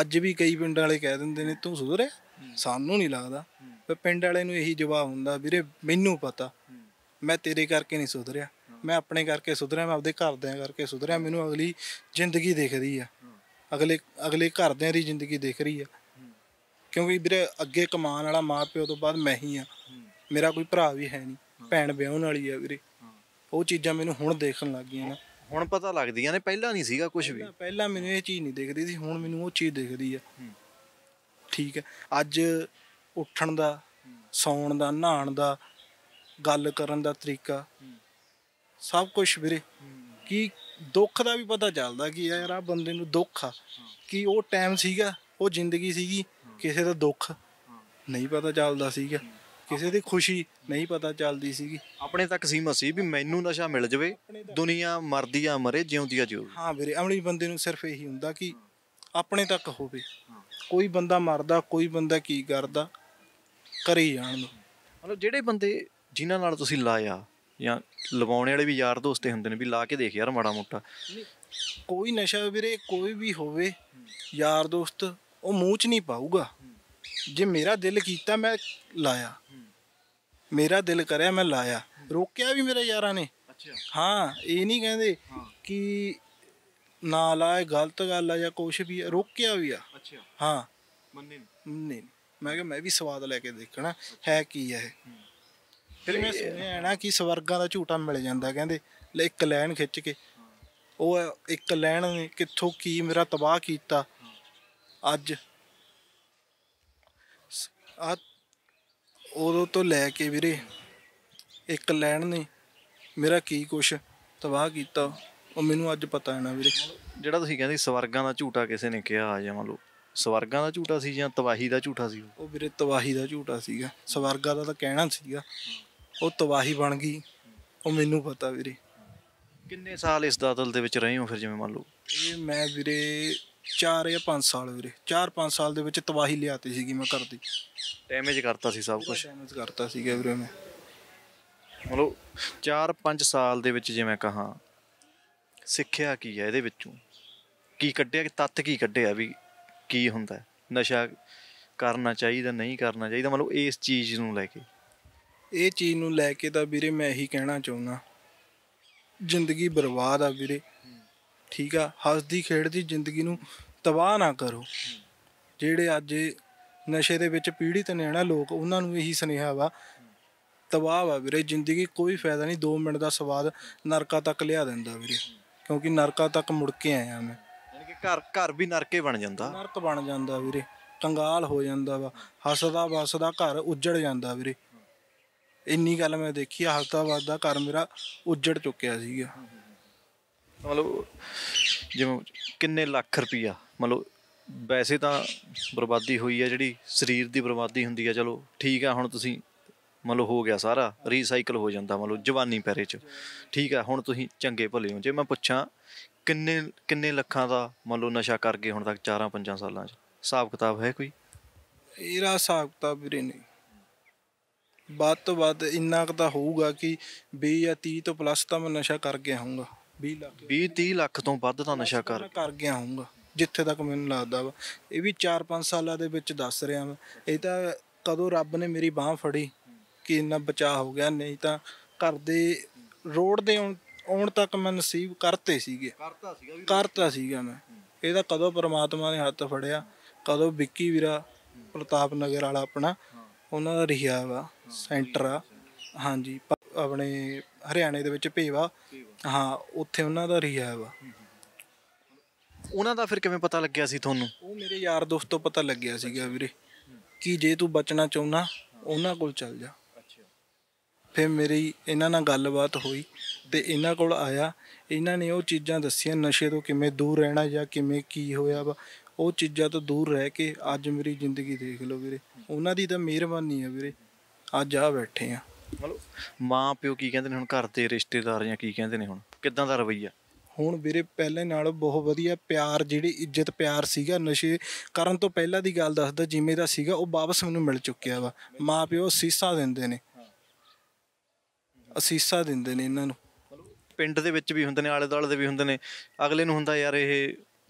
ਅੱਜ ਵੀ ਕਈ ਪਿੰਡ ਵਾਲੇ ਕਹਿ ਦਿੰਦੇ ਨੇ ਤੂੰ ਸੁਧਰਿਆ ਸਾਨੂੰ ਨਹੀਂ ਲੱਗਦਾ ਤੇ ਪਿੰਡ ਵਾਲੇ ਨੂੰ ਇਹੀ ਜਵਾਬ ਹੁੰਦਾ ਵੀਰੇ ਮੈਨੂੰ ਪਤਾ ਮੈਂ ਤੇਰੇ ਕਰਕੇ ਨਹੀਂ ਸੁਧਰਿਆ ਮੈਂ ਆਪਣੇ ਕਰਕੇ ਸੁਧਰਿਆ ਮੈਂ ਆਪਦੇ ਘਰਦਿਆਂ ਕਰਕੇ ਸੁਧਰਿਆ ਮੈਨੂੰ ਅਗਲੀ ਜ਼ਿੰਦਗੀ ਦਿਖ ਰਹੀ ਆ ਅਗਲੇ ਅਗਲੇ ਘਰਦਿਆਂ ਦੀ ਜ਼ਿੰਦਗੀ ਦਿਖ ਰਹੀ ਆ ਕਿਉਂਕਿ ਵੀਰੇ ਅੱਗੇ ਕਮਾਨ ਵਾਲਾ ਮਾਪਿਓ ਤੋਂ ਬਾਅਦ ਮੈਂ ਹੀ ਆ ਮੇਰਾ ਕੋਈ ਭਰਾ ਵੀ ਹੈ ਨਹੀਂ ਭੈਣ ਵਿਆਹਣ ਵਾਲੀ ਆ ਵੀਰੇ ਉਹ ਚੀਜ਼ਾਂ ਮੈਨੂੰ ਹੁਣ ਦੇਖਣ ਲੱਗ ਗਈਆਂ ਨਾ ਹੁਣ ਪਤਾ ਲੱਗਦੀਆਂ ਨੇ ਪਹਿਲਾਂ ਨਹੀਂ ਸੀਗਾ ਕੁਝ ਵੀ ਪਹਿਲਾਂ ਮੈਨੂੰ ਇਹ ਚੀਜ਼ ਨਹੀਂ ਦਿਖਦੀ ਸੀ ਹੁਣ ਮੈਨੂੰ ਉਹ ਚੀਜ਼ ਦਿਖਦੀ ਆ ਠੀਕ ਹੈ ਅੱਜ ਉੱਠਣ ਦਾ ਸੌਣ ਦਾ ਨਹਾਣ ਦਾ ਗੱਲ ਕਰਨ ਦਾ ਤਰੀਕਾ ਸਭ ਕੁਝ ਵੀਰੇ ਕੀ ਦੁੱਖ ਦਾ ਵੀ ਪਤਾ ਚੱਲਦਾ ਕਿ ਯਾਰ ਆ ਬੰਦੇ ਨੂੰ ਦੁੱਖ ਆ ਕਿ ਉਹ ਟਾਈਮ ਸੀਗਾ ਉਹ ਜ਼ਿੰਦਗੀ ਸੀਗੀ ਕਿਸੇ ਦਾ ਦੁੱਖ ਨਹੀਂ ਪਤਾ ਚੱਲਦਾ ਸੀਗਾ ਕਿਸੇ ਦੀ ਖੁਸ਼ੀ ਨਹੀਂ ਪਤਾ ਚੱਲਦੀ ਸੀਗੀ ਆਪਣੇ ਤੱਕ ਸੀਮਤ ਸੀ ਵੀ ਮੈਨੂੰ ਨਸ਼ਾ ਮਿਲ ਜਵੇ ਦੁਨੀਆ ਮਰਦੀ ਆ ਮਰੇ ਜਿਉਂਦੀ ਆ ਜਿਉਂ ਹਾਂ ਵੀਰੇ ਅਮਲੀ ਬੰਦੇ ਨੂੰ ਸਿਰਫ ਇਹੀ ਹੁੰਦਾ ਕਿ ਆਪਣੇ ਤੱਕ ਹੋਵੇ ਕੋਈ ਬੰਦਾ ਮਰਦਾ ਕੋਈ ਬੰਦਾ ਕੀ ਕਰਦਾ ਕਰੀ ਜਾਣ ਨੂੰ ਮਤਲਬ ਜਿਹੜੇ ਬੰਦੇ ਜਿਨ੍ਹਾਂ ਨਾਲ ਤੁਸੀਂ ਲਾਇਆ ਜਾਂ ਲਵਾਉਣੇ ਵਾਲੇ ਵੀ ਯਾਰ ਦੋਸਤੇ ਹੁੰਦੇ ਨੇ ਵੀ ਲਾ ਕੇ ਦੇਖ ਯਾਰ ਮਾੜਾ ਮੋਟਾ ਕੋਈ ਨਸ਼ਾ ਵੀਰੇ ਕੋਈ ਵੀ ਹੋਵੇ ਯਾਰ ਦੋਸਤ ਉਹ ਮੂੰਹ 'ਚ ਨਹੀਂ ਪਾਊਗਾ ਜੇ ਮੇਰਾ ਦਿਲ ਕੀਤਾ ਮੈਂ ਲਾਇਆ ਮੇਰਾ ਦਿਲ ਕਰਿਆ ਮੈਂ ਲਾਇਆ ਰੋਕਿਆ ਵੀ ਮੇਰੇ ਯਾਰਾਂ ਨੇ ਅੱਛਾ ਹਾਂ ਇਹ ਨਹੀਂ ਕਹਿੰਦੇ ਕਿ ਨਾ ਲਾਏ ਗਲਤ ਗੱਲ ਆ ਜਾਂ ਕੁਝ ਵੀ ਰੋਕਿਆ ਵੀ ਆ ਅੱਛਾ ਹਾਂ ਮੰਨੇ ਨਹੀਂ ਮੈਂ ਕਿਹਾ ਮੈਂ ਵੀ ਸਵਾਦ ਲੈ ਕੇ ਦੇਖਣਾ ਹੈ ਕੀ ਹੈ ਇਹ ਫਿਰ ਮੈਂ ਸੁਣਿਆ ਹੈ ਨਾ ਕਿ ਸਵਰਗਾਂ ਦਾ ਝੂਟਾ ਮਿਲ ਜਾਂਦਾ ਕਹਿੰਦੇ ਲੈ ਇੱਕ ਲੈਣ ਖਿੱਚ ਕੇ ਉਹ ਇੱਕ ਲੈਣ ਨੇ ਕਿੱਥੋਂ ਕੀ ਮੇਰਾ ਤਬਾਹ ਕੀਤਾ ਅੱਜ ਆ ਉਦੋਂ ਤੋਂ ਲੈ ਕੇ ਵੀਰੇ ਇੱਕ ਲੈਣ ਨੇ ਮੇਰਾ ਕੀ ਕੁਛ ਤਬਾਹ ਕੀਤਾ ਉਹ ਮੈਨੂੰ ਅੱਜ ਪਤਾ ਹੈ ਨਾ ਵੀਰੇ ਜਿਹੜਾ ਤੁਸੀਂ ਕਹਿੰਦੇ ਸਵਰਗਾਂ ਦਾ ਝੂਟਾ ਕਿਸੇ ਨੇ ਕਿਹਾ ਆ ਜਾਂ ਮੰਨ ਲਓ ਸਵਰਗਾਂ ਦਾ ਝੂਟਾ ਸੀ ਜਾਂ ਤਬਾਹੀ ਦਾ ਝੂਟਾ ਸੀ ਉਹ ਵੀਰੇ ਤਬਾਹੀ ਦਾ ਝੂਟਾ ਸੀਗਾ ਸਵਰਗਾਂ ਦਾ ਤਾਂ ਕਹਿਣਾ ਸੀਗਾ ਉਹ ਤਬਾਹੀ ਬਣ ਗਈ ਉਹ ਮੈਨੂੰ ਪਤਾ ਵੀਰੇ ਕਿੰਨੇ ਸਾਲ ਇਸ ਦਾਦਲ ਦੇ ਵਿੱਚ ਰਹੇ ਹੋ ਫਿਰ ਜਿਵੇਂ ਮੰਨ ਲਓ ਇਹ ਮੈਂ ਵੀਰੇ 4 ਜਾਂ 5 ਸਾਲ ਵੀਰੇ 4-5 ਸਾਲ ਦੇ ਵਿੱਚ ਤਬਾਹੀ ਲਿਆਤੀ ਸੀਗੀ ਮੈਂ ਕਰਦੀ ਡੈਮੇਜ ਕਰਤਾ ਸੀ ਸਭ ਕੁਝ ਡੈਮੇਜ ਕਰਤਾ ਸੀਗਾ ਵੀਰੇ ਮੈਂ ਮਤਲਬ 4-5 ਸਾਲ ਦੇ ਵਿੱਚ ਜਿਵੇਂ ਕਹਾ ਸਿੱਖਿਆ ਕੀ ਹੈ ਇਹਦੇ ਵਿੱਚੋਂ ਕੀ ਕੱਢਿਆ ਕਿ ਤੱਤ ਕੀ ਕੱਢਿਆ ਵੀ ਕੀ ਹੁੰਦਾ ਨਸ਼ਾ ਕਰਨਾ ਚਾਹੀਦਾ ਨਹੀਂ ਕਰਨਾ ਚਾਹੀਦਾ ਮਤਲਬ ਇਸ ਚੀਜ਼ ਨੂੰ ਲੈ ਕੇ ਇਹ ਚੀਜ਼ ਨੂੰ ਲੈ ਕੇ ਤਾਂ ਵੀਰੇ ਮੈਂ ਇਹੀ ਕਹਿਣਾ ਚਾਹੁੰਦਾ ਜ਼ਿੰਦਗੀ ਬਰਬਾਦ ਆ ਵੀਰੇ ਠੀਕ ਆ ਹੱਸਦੀ ਖੇਡਦੀ ਜ਼ਿੰਦਗੀ ਨੂੰ ਤਬਾਹ ਨਾ ਕਰੋ ਜਿਹੜੇ ਅੱਜ ਨਸ਼ੇ ਦੇ ਵਿੱਚ ਪੀੜਿਤ ਨੇ ਨਾ ਲੋਕ ਉਹਨਾਂ ਨੂੰ ਇਹੀ ਸੁਨੇਹਾ ਵਾ ਤਬਾਹ ਵਾ ਵੀਰੇ ਜ਼ਿੰਦਗੀ ਕੋਈ ਫਾਇਦਾ ਨਹੀਂ 2 ਮਿੰਟ ਦਾ ਸਵਾਦ ਨਰਕਾ ਤੱਕ ਲਿਆ ਦਿੰਦਾ ਵੀਰੇ ਕਿਉਂਕਿ ਨਰਕਾ ਤੱਕ ਮੁੜ ਕੇ ਆਇਆ ਮੈਂ ਘਰ ਘਰ ਵੀ ਨਰਕੇ ਬਣ ਜਾਂਦਾ ਨਰਕ ਬਣ ਜਾਂਦਾ ਵੀਰੇ ਕੰਗਾਲ ਹੋ ਜਾਂਦਾ ਵਾ ਹੱਸਦਾ ਵਸਦਾ ਘਰ ਉੱਜੜ ਜਾਂਦਾ ਵੀਰੇ ਇੰਨੀ ਗੱਲ ਮੈਂ ਦੇਖੀ ਆ ਹੱਸਦਾ ਵਸਦਾ ਘਰ ਮੇਰਾ ਉੱਜੜ ਚੁੱਕਿਆ ਸੀਗਾ ਮਤਲਬ ਜਿਵੇਂ ਕਿੰਨੇ ਲੱਖ ਰੁਪਇਆ ਮਤਲਬ ਵੈਸੇ ਤਾਂ ਬਰਬਾਦੀ ਹੋਈ ਹੈ ਜਿਹੜੀ ਸਰੀਰ ਦੀ ਬਰਬਾਦੀ ਹੁੰਦੀ ਹੈ ਚਲੋ ਠੀਕ ਆ ਹੁਣ ਤੁਸੀਂ ਮਤਲਬ ਹੋ ਗਿਆ ਸਾਰਾ ਰੀਸਾਈਕਲ ਹੋ ਜਾਂਦਾ ਮਤਲਬ ਜਵਾਨੀ ਪੈਰੇ ਚ ਠੀਕ ਆ ਹੁਣ ਤੁਸੀਂ ਚੰਗੇ ਭਲੇ ਹੋ ਜੇ ਮੈਂ ਪੁੱਛਾਂ ਕਿੰਨੇ ਕਿੰਨੇ ਲੱਖਾਂ ਦਾ ਮੰਨ ਲਓ ਨਸ਼ਾ ਕਰ ਗਏ ਹੁਣ ਤੱਕ 4-5 ਸਾਲਾਂ 'ਚ ਹਿਸਾਬ ਕਿਤਾਬ ਹੈ ਕੋਈ ਇਹਦਾ ਹਿਸਾਬ ਕਿਤਾਬ ਵੀ ਨਹੀਂ ਬਾਤ ਤੋਂ ਬਾਤ ਇੰਨਾ ਕੁ ਤਾਂ ਹੋਊਗਾ ਕਿ 20 ਜਾਂ 30 ਤੋਂ ਪਲੱਸ ਤਾਂ ਮੈਂ ਨਸ਼ਾ ਕਰ ਗਿਆ ਹੋਊਗਾ 20 ਲੱਖ 20 30 ਲੱਖ ਤੋਂ ਵੱਧ ਤਾਂ ਨਸ਼ਾ ਕਰ ਕਰ ਗਿਆ ਹੋਊਗਾ ਜਿੱਥੇ ਤੱਕ ਮੈਨੂੰ ਲੱਗਦਾ ਵਾ ਇਹ ਵੀ 4-5 ਸਾਲਾਂ ਦੇ ਵਿੱਚ ਦੱਸ ਰਿਹਾ ਮੈਂ ਇਹ ਤਾਂ ਕਦੋਂ ਰੱਬ ਨੇ ਮੇਰੀ ਬਾਹ ਫੜੀ ਕਿ ਇੰਨਾ ਬਚਾ ਹੋ ਗਿਆ ਨਹੀਂ ਤਾਂ ਘਰ ਦੇ ਰੋਡ ਦੇ ਆਉਣ ਤੱਕ ਮੈਂ ਨਸੀਬ ਕਰਤੇ ਸੀਗੇ ਕਰਤਾ ਸੀਗਾ ਵੀ ਕਰਤਾ ਸੀਗਾ ਮੈਂ ਇਹਦਾ ਕਦੋਂ ਪ੍ਰਮਾਤਮਾ ਨੇ ਹੱਥ ਫੜਿਆ ਕਦੋਂ ਵਿੱਕੀ ਵੀਰਾ ਪ੍ਰਤਾਪ ਨਗਰ ਵਾਲਾ ਆਪਣਾ ਉਹਨਾਂ ਦਾ ਰਿਹਾ ਵਾ ਸੈਂਟਰ ਆ ਹਾਂਜੀ ਆਪਣੇ ਹਰਿਆਣੇ ਦੇ ਵਿੱਚ ਭੇਵਾ ਹਾਂ ਉੱਥੇ ਉਹਨਾਂ ਦਾ ਰਿਹਾ ਵਾ ਉਹਨਾਂ ਦਾ ਫਿਰ ਕਿਵੇਂ ਪਤਾ ਲੱਗਿਆ ਸੀ ਤੁਹਾਨੂੰ ਉਹ ਮੇਰੇ ਯਾਰ ਦੋਸਤ ਤੋਂ ਪਤਾ ਲੱਗਿਆ ਸੀਗਾ ਵੀਰੇ ਕਿ ਜੇ ਤੂੰ ਬਚਣਾ ਚਾਹੁੰਨਾ ਉਹਨਾਂ ਕੋਲ ਚੱਲ ਜਾ ਫਿਰ ਮੇਰੀ ਇਹਨਾਂ ਨਾਲ ਗੱਲਬਾਤ ਹੋਈ ਤੇ ਇਹਨਾਂ ਕੋਲ ਆਇਆ ਇਹਨਾਂ ਨੇ ਉਹ ਚੀਜ਼ਾਂ ਦੱਸੀਆਂ ਨਸ਼ੇ ਤੋਂ ਕਿਵੇਂ ਦੂਰ ਰਹਿਣਾ ਜਾਂ ਕਿਵੇਂ ਕੀ ਹੋਇਆ ਵਾ ਉਹ ਚੀਜ਼ਾਂ ਤੋਂ ਦੂਰ ਰਹਿ ਕੇ ਅੱਜ ਮੇਰੀ ਜ਼ਿੰਦਗੀ ਦੇਖ ਲਓ ਵੀਰੇ ਉਹਨਾਂ ਦੀ ਤਾਂ ਮਿਹਰਬਾਨੀ ਆ ਵੀਰੇ ਅੱਜ ਆ ਬੈਠੇ ਆ ਮਤਲਬ ਮਾਂ ਪਿਓ ਕੀ ਕਹਿੰਦੇ ਨੇ ਹੁਣ ਘਰ ਦੇ ਰਿਸ਼ਤੇਦਾਰ ਜਾਂ ਕੀ ਕਹਿੰਦੇ ਨੇ ਹੁਣ ਕਿੱਦਾਂ ਦਾ ਰਵਈਆ ਹੁਣ ਵੀਰੇ ਪਹਿਲੇ ਨਾਲ ਬਹੁਤ ਵਧੀਆ ਪਿਆਰ ਜਿਹੜੀ ਇੱਜ਼ਤ ਪਿਆਰ ਸੀਗਾ ਨਸ਼ੇ ਕਰਨ ਤੋਂ ਪਹਿਲਾਂ ਦੀ ਗੱਲ ਦੱਸਦਾ ਜਿਵੇਂ ਦਾ ਸੀਗਾ ਉਹ ਵਾਪਸ ਮੈਨੂੰ ਮਿਲ ਚੁੱਕਿਆ ਵਾ ਮਾਂ ਪਿਓ ਅਸੀਸਾਂ ਦਿੰਦੇ ਨੇ ਅਸੀਸਾਂ ਦਿੰਦੇ ਨੇ ਇਹਨਾਂ ਨੂੰ ਪਿੰਡ ਦੇ ਵਿੱਚ ਵੀ ਹੁੰਦੇ ਨੇ ਆਲੇ ਦਾਲੇ ਦੇ ਵੀ ਹੁੰਦੇ ਨੇ ਅਗਲੇ ਨੂੰ ਹੁੰਦਾ ਯਾਰ ਇਹ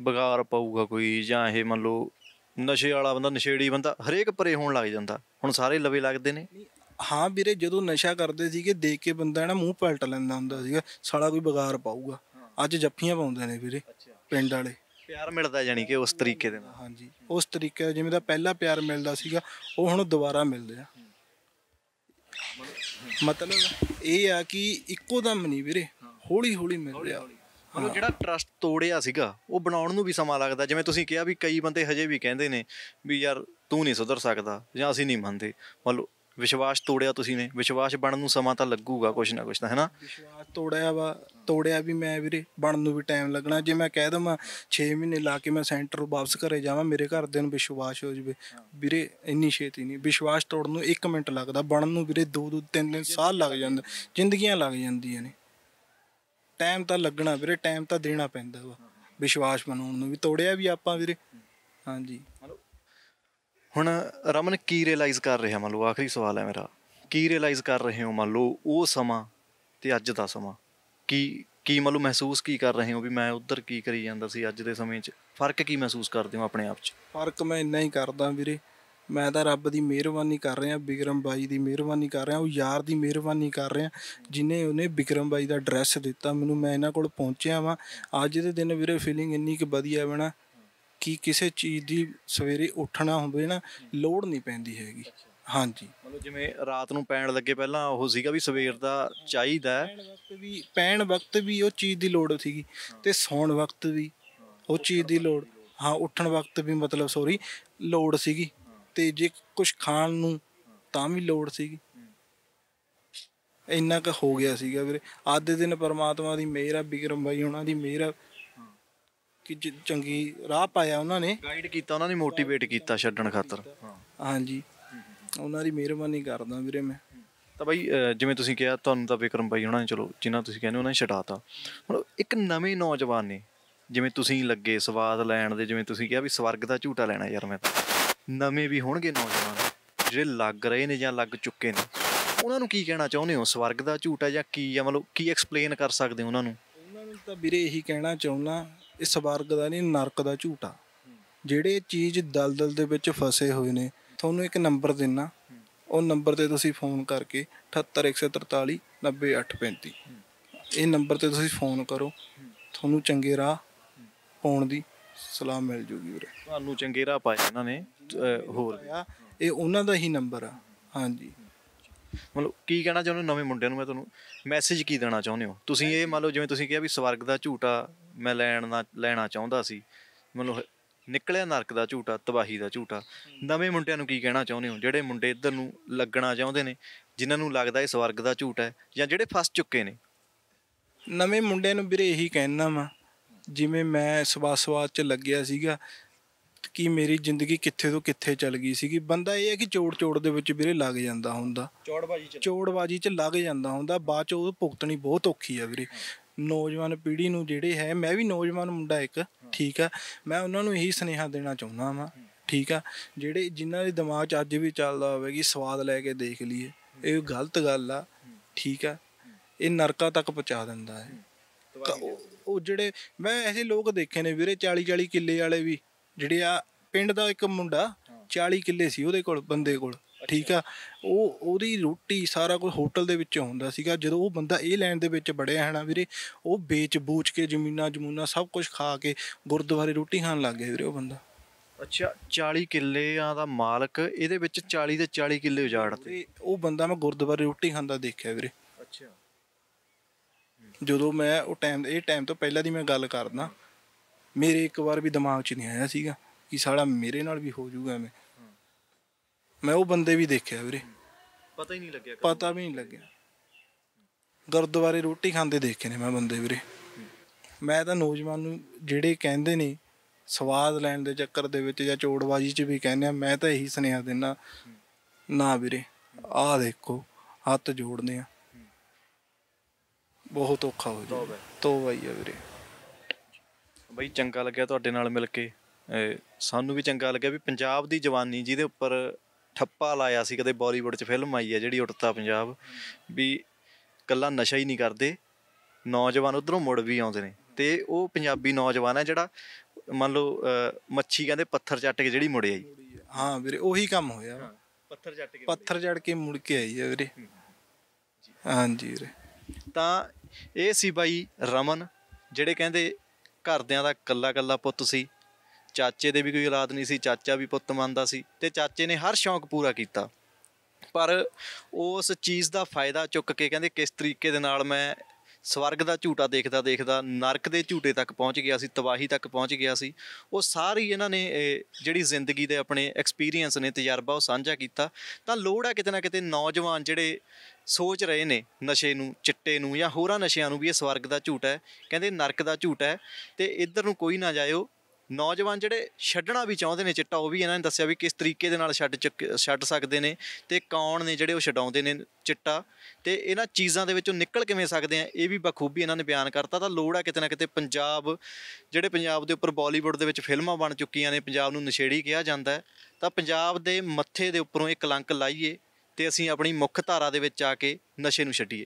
ਬਗਾਰ ਪਾਊਗਾ ਕੋਈ ਜਾਂ ਇਹ ਮੰਨ ਲਓ ਨਸ਼ੇ ਵਾਲਾ ਬੰਦਾ ਨਸ਼ੇੜੀ ਬੰਦਾ ਹਰੇਕ ਪਰੇ ਹੋਣ ਲੱਗ ਜਾਂਦਾ ਹੁਣ ਸਾਰੇ ਲਵੇ ਲੱਗਦੇ ਨੇ ਹਾਂ ਵੀਰੇ ਜਦੋਂ ਨਸ਼ਾ ਕਰਦੇ ਸੀਗੇ ਦੇਖ ਕੇ ਬੰਦਾ ਨਾ ਮੂੰਹ ਪਲਟ ਲੈਂਦਾ ਹੁੰਦਾ ਸੀਗਾ ਸਾਲਾ ਕੋਈ ਬਗਾਰ ਪਾਊਗਾ ਅੱਜ ਜੱਫੀਆਂ ਪਾਉਂਦੇ ਨੇ ਵੀਰੇ ਪਿੰਡ ਵਾਲੇ ਪਿਆਰ ਮਿਲਦਾ ਜਾਨੀ ਕਿ ਉਸ ਤਰੀਕੇ ਦੇ ਨਾਲ ਹਾਂਜੀ ਉਸ ਤਰੀਕੇ ਜਿਵੇਂ ਦਾ ਪਹਿਲਾ ਪਿਆਰ ਮਿਲਦਾ ਸੀਗਾ ਉਹ ਹੁਣ ਦੁਬਾਰਾ ਮਿਲਦਾ ਮਤਲਬ ਇਹ ਆ ਕਿ ਇੱਕੋ ਦਮ ਨਹੀਂ ਵੀਰੇ ਹੌਲੀ ਹੌਲੀ ਮਿਲ ਰਿਹਾ ਮਤਲਬ ਜਿਹੜਾ ਟਰਸਟ ਤੋੜਿਆ ਸੀਗਾ ਉਹ ਬਣਾਉਣ ਨੂੰ ਵੀ ਸਮਾਂ ਲੱਗਦਾ ਜਿਵੇਂ ਤੁਸੀਂ ਕਿਹਾ ਵੀ ਕਈ ਬੰਦੇ ਹਜੇ ਵੀ ਕਹਿੰਦੇ ਨੇ ਵੀ ਯਾਰ ਤੂੰ ਨਹੀਂ ਸੁਧਰ ਸਕਦਾ ਜਾਂ ਅਸੀਂ ਨਹੀਂ ਮੰਨਦੇ ਮਤਲਬ ਵਿਸ਼ਵਾਸ ਤੋੜਿਆ ਤੁਸੀਂ ਨੇ ਵਿਸ਼ਵਾਸ ਬਣਨ ਨੂੰ ਸਮਾਂ ਤਾਂ ਲੱਗੂਗਾ ਕੁਛ ਨਾ ਕੁਛ ਤਾਂ ਹੈਨਾ ਵਿਸ਼ਵਾਸ ਤੋੜਿਆ ਵਾ ਤੋੜਿਆ ਵੀ ਮੈਂ ਵੀਰੇ ਬਣਨ ਨੂੰ ਵੀ ਟਾਈਮ ਲੱਗਣਾ ਜੇ ਮੈਂ ਕਹਿ ਦਵਾਂ 6 ਮਹੀਨੇ ਲਾ ਕੇ ਮੈਂ ਸੈਂਟਰ ਵਾਪਸ ਘਰੇ ਜਾਵਾਂ ਮੇਰੇ ਘਰਦਿਆਂ ਨੂੰ ਵਿਸ਼ਵਾਸ ਹੋ ਜਵੇ ਵੀਰੇ ਇੰਨੀ ਛੇਤੀ ਨਹੀਂ ਵਿਸ਼ਵਾਸ ਤੋੜਨ ਨੂੰ 1 ਮਿੰਟ ਲੱਗਦਾ ਬਣਨ ਨੂੰ ਵੀਰੇ 2 2 3 3 ਸਾਲ ਲੱਗ ਜਾਂਦੇ ਜ਼ਿੰਦਗੀਆਂ ਲੱਗ ਜਾਂਦੀਆਂ ਨੇ ਟਾਈਮ ਤਾਂ ਲੱਗਣਾ ਵੀਰੇ ਟਾਈਮ ਤਾਂ ਦੇਣਾ ਪੈਂਦਾ ਵਾ ਵਿਸ਼ਵਾਸ ਬਣਾਉਣ ਨੂੰ ਵੀ ਤੋੜਿਆ ਵੀ ਆਪਾਂ ਵੀਰੇ ਹਾਂਜੀ ਹੁਣ ਰਮਨ ਕੀ ਰਿਅਲਾਈਜ਼ ਕਰ ਰਿਹਾ ਮੰਨ ਲਓ ਆਖਰੀ ਸਵਾਲ ਹੈ ਮੇਰਾ ਕੀ ਰਿਅਲਾਈਜ਼ ਕਰ ਰਹੇ ਹੋ ਮੰਨ ਲਓ ਉਹ ਸਮਾਂ ਤੇ ਅੱਜ ਦਾ ਸਮਾਂ ਕੀ ਕੀ ਮੰਨ ਲਓ ਮਹਿਸੂਸ ਕੀ ਕਰ ਰਹੇ ਹੋ ਵੀ ਮੈਂ ਉਧਰ ਕੀ ਕਰੀ ਜਾਂਦਾ ਸੀ ਅੱਜ ਦੇ ਸਮੇਂ 'ਚ ਫਰਕ ਕੀ ਮਹਿਸੂਸ ਕਰਦੇ ਹੋ ਆਪਣੇ ਆਪ 'ਚ ਫਰਕ ਮੈਂ ਇੰਨਾ ਹੀ ਕਰਦਾ ਵੀਰੇ ਮੈਂ ਤਾਂ ਰੱਬ ਦੀ ਮਿਹਰਬਾਨੀ ਕਰ ਰਿਹਾ ਵਿਕਰਮ ਬਾਈ ਦੀ ਮਿਹਰਬਾਨੀ ਕਰ ਰਿਹਾ ਉਹ ਯਾਰ ਦੀ ਮਿਹਰਬਾਨੀ ਕਰ ਰਿਹਾ ਜਿਨੇ ਉਹਨੇ ਵਿਕਰਮ ਬਾਈ ਦਾ ਐਡਰੈਸ ਦਿੱਤਾ ਮੈਨੂੰ ਮੈਂ ਇਹਨਾਂ ਕੋਲ ਪਹੁੰਚਿਆ ਵਾਂ ਅੱਜ ਦੇ ਦਿਨ ਵੀਰੇ ਫੀਲਿੰਗ ਇੰਨੀ ਕਿ ਵਧੀਆ ਬਣਾ ਕਿ ਕਿਸੇ ਚੀਜ਼ ਦੀ ਸਵੇਰੇ ਉੱਠਣਾ ਹੋਵੇ ਨਾ ਲੋੜ ਨਹੀਂ ਪੈਂਦੀ ਹੈਗੀ ਹਾਂਜੀ ਮਤਲਬ ਜਿਵੇਂ ਰਾਤ ਨੂੰ ਪੈਣ ਲੱਗੇ ਪਹਿਲਾਂ ਉਹ ਸੀਗਾ ਵੀ ਸਵੇਰ ਦਾ ਚਾਹੀਦਾ ਵੀ ਪੈਣ ਵਕਤ ਵੀ ਉਹ ਚੀਜ਼ ਦੀ ਲੋੜ ਸੀਗੀ ਤੇ ਸੌਣ ਵਕਤ ਵੀ ਉਹ ਚੀਜ਼ ਦੀ ਲੋੜ ਹਾਂ ਉੱਠਣ ਵਕਤ ਵੀ ਮਤਲਬ ਸੌਰੀ ਲੋੜ ਸੀਗੀ ਤੇ ਜੇ ਕੁਝ ਖਾਣ ਨੂੰ ਤਾਂ ਵੀ ਲੋੜ ਸੀਗੀ ਇੰਨਾ ਕੁ ਹੋ ਗਿਆ ਸੀਗਾ ਵੀਰੇ ਆਦੇ ਦਿਨ ਪਰਮਾਤਮਾ ਦੀ ਮਿਹਰ ਆ ਬਿਕਰਮ ਬਾਈ ਉਹਨਾਂ ਦੀ ਮਿਹਰ ਆ ਕਿ ਚੰਗੀ ਰਾਹ ਪਾਇਆ ਉਹਨਾਂ ਨੇ ਗਾਈਡ ਕੀਤਾ ਉਹਨਾਂ ਨੇ ਮੋਟੀਵੇਟ ਕੀਤਾ ਛੱਡਣ ਖਾਤਰ ਹਾਂਜੀ ਉਹਨਾਂ ਦੀ ਮਿਹਰਬਾਨੀ ਕਰਦਾ ਵੀਰੇ ਮੈਂ ਤਾਂ ਬਾਈ ਜਿਵੇਂ ਤੁਸੀਂ ਕਿਹਾ ਤੁਹਾਨੂੰ ਤਾਂ ਬਿਕਰਮ ਬਾਈ ਉਹਨਾਂ ਨੇ ਚਲੋ ਜਿਨ੍ਹਾਂ ਤੁਸੀਂ ਕਹਿੰਦੇ ਉਹਨਾਂ ਨੇ ਛਡਾਤਾ ਹੁਣ ਇੱਕ ਨਵੇਂ ਨੌਜਵਾਨ ਨੇ ਜਿਵੇਂ ਤੁਸੀਂ ਲੱਗੇ ਸਵਾਦ ਲੈਣ ਦੇ ਜਿਵੇਂ ਤੁਸੀਂ ਕਿਹਾ ਵੀ ਸਵਰਗ ਦਾ ਝੂਟਾ ਲੈਣਾ ਯਾਰ ਮੈਂ ਤਾਂ ਨਵੇਂ ਵੀ ਹੋਣਗੇ ਨੌਜਵਾਨ ਜਿਹੜੇ ਲੱਗ ਰਹੇ ਨੇ ਜਾਂ ਲੱਗ ਚੁੱਕੇ ਨੇ ਉਹਨਾਂ ਨੂੰ ਕੀ ਕਹਿਣਾ ਚਾਹੁੰਦੇ ਹੋ ਸਵਰਗ ਦਾ ਝੂਟਾ ਜਾਂ ਕੀ ਆ ਮਤਲਬ ਕੀ ਐਕਸਪਲੇਨ ਕਰ ਸਕਦੇ ਉਹਨਾਂ ਨੂੰ ਉਹਨਾਂ ਨੂੰ ਤਾਂ ਵੀਰੇ ਇਹੀ ਕਹਿਣਾ ਚਾਹੁੰਦਾ ਇਹ ਸਵਰਗ ਦਾ ਨਹੀਂ ਨਰਕ ਦਾ ਝੂਟਾ ਜਿਹੜੇ ਚੀਜ਼ ਦਲਦਲ ਦੇ ਵਿੱਚ ਫਸੇ ਹੋਏ ਨੇ ਤੁਹਾਨੂੰ ਇੱਕ ਨੰਬਰ ਦਿੰਨਾ ਉਹ ਨੰਬਰ ਤੇ ਤੁਸੀਂ ਫੋਨ ਕਰਕੇ 78143 ਇਹ ਨੰਬਰ ਤੇ ਤੁਸੀਂ ਫੋਨ ਕਰੋ ਤੁਹਾਨੂੰ ਚੰਗੇ ਰਾਹ ਪਾਉਣ ਦੀ ਸਲਾਹ ਮਿਲ ਜੂਗੀ ਵੀਰੇ ਤੁਹਾਨੂੰ ਚੰਗੇ ਰਾਹ ਪਾਇਆ ਇਹਨਾਂ ਨੇ ਹੋਰ ਇਹ ਉਹਨਾਂ ਦਾ ਹੀ ਨੰਬਰ ਆ ਹਾਂਜੀ ਮਤਲਬ ਕੀ ਕਹਿਣਾ ਚਾਹੁੰਦੇ ਹੋ ਨਵੇਂ ਮੁੰਡਿਆਂ ਨੂੰ ਮੈਂ ਤੁਹਾਨੂੰ ਮੈਸੇਜ ਕੀ ਦੇਣਾ ਚਾਹੁੰਦੇ ਹੋ ਤੁਸੀਂ ਇਹ ਮੰਨ ਲਓ ਜਿਵੇਂ ਤੁਸੀਂ ਕਿਹਾ ਵੀ ਸਵਰਗ ਦਾ ਝੂਟਾ ਮੈਂ ਲੈਣ ਦਾ ਲੈਣਾ ਚਾਹੁੰਦਾ ਸੀ ਮਤਲਬ ਨਿਕਲਿਆ ਨਰਕ ਦਾ ਝੂਟਾ ਤਬਾਹੀ ਦਾ ਝੂਟਾ ਨਵੇਂ ਮੁੰਡਿਆਂ ਨੂੰ ਕੀ ਕਹਿਣਾ ਚਾਹੁੰਦੇ ਹੋ ਜਿਹੜੇ ਮੁੰਡੇ ਇੱਧਰ ਨੂੰ ਲੱਗਣਾ ਚਾਹੁੰਦੇ ਨੇ ਜਿਨ੍ਹਾਂ ਨੂੰ ਲੱਗਦਾ ਇਹ ਸਵਰਗ ਦਾ ਝੂਟਾ ਹੈ ਜਾਂ ਜਿਹੜੇ ਫਸ ਚੁੱਕੇ ਨੇ ਨਵੇਂ ਮੁੰਡਿਆਂ ਨੂੰ ਵੀਰੇ ਇਹੀ ਕਹਿਣਾ ਵਾ ਜਿਵੇਂ ਮੈਂ ਸਵਾਸਵਾਦ ਚ ਲੱਗਿਆ ਸੀਗਾ ਕਿ ਮੇਰੀ ਜ਼ਿੰਦਗੀ ਕਿੱਥੇ ਤੋਂ ਕਿੱਥੇ ਚੱਲ ਗਈ ਸੀਗੀ ਬੰਦਾ ਇਹ ਹੈ ਕਿ ਚੋੜ ਚੋੜ ਦੇ ਵਿੱਚ ਵੀਰੇ ਲੱਗ ਜਾਂਦਾ ਹੁੰਦਾ ਚੋੜਬਾਜੀ ਚ ਚੋੜਬਾਜੀ ਚ ਲੱਗ ਜਾਂਦਾ ਹੁੰਦਾ ਬਾਅਦ ਚ ਉਹ ਭੁਗਤਣੀ ਬਹੁਤ ਔਖੀ ਆ ਵੀਰੇ ਨੌਜਵਾਨ ਪੀੜ੍ਹੀ ਨੂੰ ਜਿਹੜੇ ਹੈ ਮੈਂ ਵੀ ਨੌਜਵਾਨ ਮੁੰਡਾ ਇੱਕ ਠੀਕ ਆ ਮੈਂ ਉਹਨਾਂ ਨੂੰ ਇਹੀ ਸਨੇਹਾ ਦੇਣਾ ਚਾਹੁੰਦਾ ਵਾਂ ਠੀਕ ਆ ਜਿਹੜੇ ਜਿਨ੍ਹਾਂ ਦੇ ਦਿਮਾਗ 'ਚ ਅੱਜ ਵੀ ਚੱਲਦਾ ਹੋਵੇ ਕਿ ਸਵਾਦ ਲੈ ਕੇ ਦੇਖ ਲਈਏ ਇਹ ਗਲਤ ਗੱਲ ਆ ਠੀਕ ਆ ਇਹ ਨਰਕਾਂ ਤੱਕ ਪਹੁੰਚਾ ਦਿੰਦਾ ਹੈ ਉਹ ਜਿਹੜੇ ਮੈਂ ਐਸੇ ਲੋਕ ਦੇਖੇ ਨੇ ਵੀਰੇ 40 40 ਕਿੱਲੇ ਵਾਲੇ ਵੀ ਜਿਹੜੇ ਆ ਪਿੰਡ ਦਾ ਇੱਕ ਮੁੰਡਾ 40 ਕਿੱਲੇ ਸੀ ਉਹਦੇ ਕੋਲ ਬੰਦੇ ਕੋਲ ਠੀਕ ਆ ਉਹ ਉਹਦੀ ਰੋਟੀ ਸਾਰਾ ਕੁਝ ਹੋਟਲ ਦੇ ਵਿੱਚ ਹੁੰਦਾ ਸੀਗਾ ਜਦੋਂ ਉਹ ਬੰਦਾ ਇਹ ਲੈਣ ਦੇ ਵਿੱਚ ਬੜਿਆ ਨਾ ਵੀਰੇ ਉਹ ਵੇਚ ਬੂਚ ਕੇ ਜ਼ਮੀਨਾਂ ਜਮੂਨਾ ਸਭ ਕੁਝ ਖਾ ਕੇ ਗੁਰਦੁਆਰੇ ਰੋਟੀ ਖਾਣ ਲੱਗ ਗਿਆ ਵੀਰੇ ਉਹ ਬੰਦਾ ਅੱਛਾ 40 ਕਿੱਲਿਆਂ ਦਾ ਮਾਲਕ ਇਹਦੇ ਵਿੱਚ 40 ਦੇ 40 ਕਿੱਲੇ ਉਜਾੜਤੇ ਉਹ ਬੰਦਾ ਮੈਂ ਗੁਰਦੁਆਰੇ ਰੋਟੀ ਖਾਂਦਾ ਦੇਖਿਆ ਵੀਰੇ ਅੱਛਾ ਜਦੋਂ ਮੈਂ ਉਹ ਟਾਈਮ ਇਹ ਟਾਈਮ ਤੋਂ ਪਹਿਲਾਂ ਦੀ ਮੈਂ ਗੱਲ ਕਰਦਾ ਮੇਰੇ ਇੱਕ ਵਾਰ ਵੀ ਦਿਮਾਗ 'ਚ ਨਹੀਂ ਆਇਆ ਸੀਗਾ ਕਿ ਸਾਲਾ ਮੇਰੇ ਨਾਲ ਵੀ ਹੋ ਜਾਊਗਾ ਐਵੇਂ ਮੈਂ ਉਹ ਬੰਦੇ ਵੀ ਦੇਖਿਆ ਵੀਰੇ ਪਤਾ ਹੀ ਨਹੀਂ ਲੱਗਿਆ ਪਤਾ ਵੀ ਨਹੀਂ ਲੱਗਿਆ ਗੁਰਦੁਆਰੇ ਰੋਟੀ ਖਾਂਦੇ ਦੇਖੇ ਨੇ ਮੈਂ ਬੰਦੇ ਵੀਰੇ ਮੈਂ ਤਾਂ ਨੌਜਵਾਨ ਨੂੰ ਜਿਹੜੇ ਕਹਿੰਦੇ ਨੇ ਸਵਾਦ ਲੈਣ ਦੇ ਚੱਕਰ ਦੇ ਵਿੱਚ ਜਾਂ ਚੋੜਵਾਜੀ 'ਚ ਵੀ ਕਹਿੰਦੇ ਆ ਮੈਂ ਤਾਂ ਇਹੀ ਸੁਨੇਹਾ ਦਿੰਨਾ ਨਾ ਵੀਰੇ ਆਹ ਦੇਖੋ ਹੱਥ ਜੋੜਨੇ ਆ ਬਹੁਤ ਔਖਾ ਹੋ ਜੀ ਤੋਬਾ ਹੀ ਆ ਵੀਰੇ ਬਈ ਚੰਗਾ ਲੱਗਿਆ ਤੁਹਾਡੇ ਨਾਲ ਮਿਲ ਕੇ ਸਾਨੂੰ ਵੀ ਚੰਗਾ ਲੱਗਿਆ ਵੀ ਪੰਜਾਬ ਦੀ ਜਵਾਨੀ ਜਿਹਦੇ ਉੱਪਰ ਠੱਪਾ ਲਾਇਆ ਸੀ ਕਦੇ ਬਾਲੀਵੁੱਡ 'ਚ ਫਿਲਮ ਆਈ ਹੈ ਜਿਹੜੀ ਉੱਟਤਾ ਪੰਜਾਬ ਵੀ ਕੱਲਾ ਨਸ਼ਾ ਹੀ ਨਹੀਂ ਕਰਦੇ ਨੌਜਵਾਨ ਉਧਰੋਂ ਮੁੜ ਵੀ ਆਉਂਦੇ ਨੇ ਤੇ ਉਹ ਪੰਜਾਬੀ ਨੌਜਵਾਨ ਹੈ ਜਿਹੜਾ ਮੰਨ ਲਓ ਮੱਛੀ ਕਹਿੰਦੇ ਪੱਥਰ ਚੱਟ ਕੇ ਜਿਹੜੀ ਮੁੜਿਆ ਜੀ ਹਾਂ ਵੀਰੇ ਉਹੀ ਕੰਮ ਹੋਇਆ ਪੱਥਰ ਚੱਟ ਕੇ ਪੱਥਰ ਚੜ ਕੇ ਮੁੜ ਕੇ ਆਈ ਹੈ ਵੀਰੇ ਹਾਂਜੀ ਵੀਰੇ ਤਾਂ ਇਹ ਸੀ ਬਾਈ ਰਮਨ ਜਿਹੜੇ ਕਹਿੰਦੇ ਘਰਦਿਆਂ ਦਾ ਕੱਲਾ ਕੱਲਾ ਪੁੱਤ ਸੀ ਚਾਚੇ ਦੇ ਵੀ ਕੋਈ ਔਲਾਦ ਨਹੀਂ ਸੀ ਚਾਚਾ ਵੀ ਪੁੱਤ ਮੰਨਦਾ ਸੀ ਤੇ ਚਾਚੇ ਨੇ ਹਰ ਸ਼ੌਂਕ ਪੂਰਾ ਕੀਤਾ ਪਰ ਉਸ ਚੀਜ਼ ਦਾ ਫਾਇਦਾ ਚੁੱਕ ਕੇ ਕਹਿੰਦੇ ਕਿਸ ਤਰੀਕੇ ਦੇ ਨਾਲ ਮੈਂ ਸਵਰਗ ਦਾ ਝੂਟਾ ਦੇਖਦਾ ਦੇਖਦਾ ਨਰਕ ਦੇ ਝੂਟੇ ਤੱਕ ਪਹੁੰਚ ਗਿਆ ਸੀ ਤਬਾਹੀ ਤੱਕ ਪਹੁੰਚ ਗਿਆ ਸੀ ਉਹ ਸਾਰੀ ਇਹਨਾਂ ਨੇ ਜਿਹੜੀ ਜ਼ਿੰਦਗੀ ਦੇ ਆਪਣੇ ਐਕਸਪੀਰੀਅੰਸ ਨੇ ਤਜਰਬਾ ਉਹ ਸਾਂਝਾ ਕੀਤਾ ਤਾਂ ਲੋੜ ਆ ਕਿਤੇ ਨਾ ਕਿਤੇ ਨੌਜਵਾਨ ਜਿਹੜੇ ਸੋਚ ਰਹੇ ਨੇ ਨਸ਼ੇ ਨੂੰ ਚਿੱਟੇ ਨੂੰ ਜਾਂ ਹੋਰਾਂ ਨਸ਼ਿਆਂ ਨੂੰ ਵੀ ਇਹ ਸਵਰਗ ਦਾ ਝੂਟਾ ਹੈ ਕਹਿੰਦੇ ਨਰਕ ਦਾ ਝੂਟਾ ਹੈ ਤੇ ਇੱਧਰ ਨੂੰ ਕੋਈ ਨਾ ਜਾਇਓ ਨੌਜਵਾਨ ਜਿਹੜੇ ਛੱਡਣਾ ਵੀ ਚਾਹੁੰਦੇ ਨੇ ਚਿੱਟਾ ਉਹ ਵੀ ਇਹਨਾਂ ਨੇ ਦੱਸਿਆ ਵੀ ਕਿਸ ਤਰੀਕੇ ਦੇ ਨਾਲ ਛੱਡ ਛੱਡ ਸਕਦੇ ਨੇ ਤੇ ਕੌਣ ਨੇ ਜਿਹੜੇ ਉਹ ਛਡਾਉਂਦੇ ਨੇ ਚਿੱਟਾ ਤੇ ਇਹਨਾਂ ਚੀਜ਼ਾਂ ਦੇ ਵਿੱਚੋਂ ਨਿਕਲ ਕਿਵੇਂ ਸਕਦੇ ਆ ਇਹ ਵੀ ਬਖੂਬੀ ਇਹਨਾਂ ਨੇ ਬਿਆਨ ਕਰਤਾ ਤਾਂ ਲੋੜ ਆ ਕਿਤੇ ਨਾ ਕਿਤੇ ਪੰਜਾਬ ਜਿਹੜੇ ਪੰਜਾਬ ਦੇ ਉੱਪਰ ਬਾਲੀਵੁੱਡ ਦੇ ਵਿੱਚ ਫਿਲਮਾਂ ਬਣ ਚੁੱਕੀਆਂ ਨੇ ਪੰਜਾਬ ਨੂੰ ਨਸ਼ੇੜੀ ਕਿਹਾ ਜਾਂਦਾ ਹੈ ਤਾਂ ਪੰਜਾਬ ਦੇ ਮੱਥੇ ਦੇ ਉੱਪਰੋਂ ਇੱਕ ਕਲੰਕ ਲਾਈਏ ਤੇ ਅਸੀਂ ਆਪਣੀ ਮੁੱਖ ਧਾਰਾ ਦੇ ਵਿੱਚ ਆ ਕੇ ਨਸ਼ੇ ਨੂੰ ਛੱਡੀਏ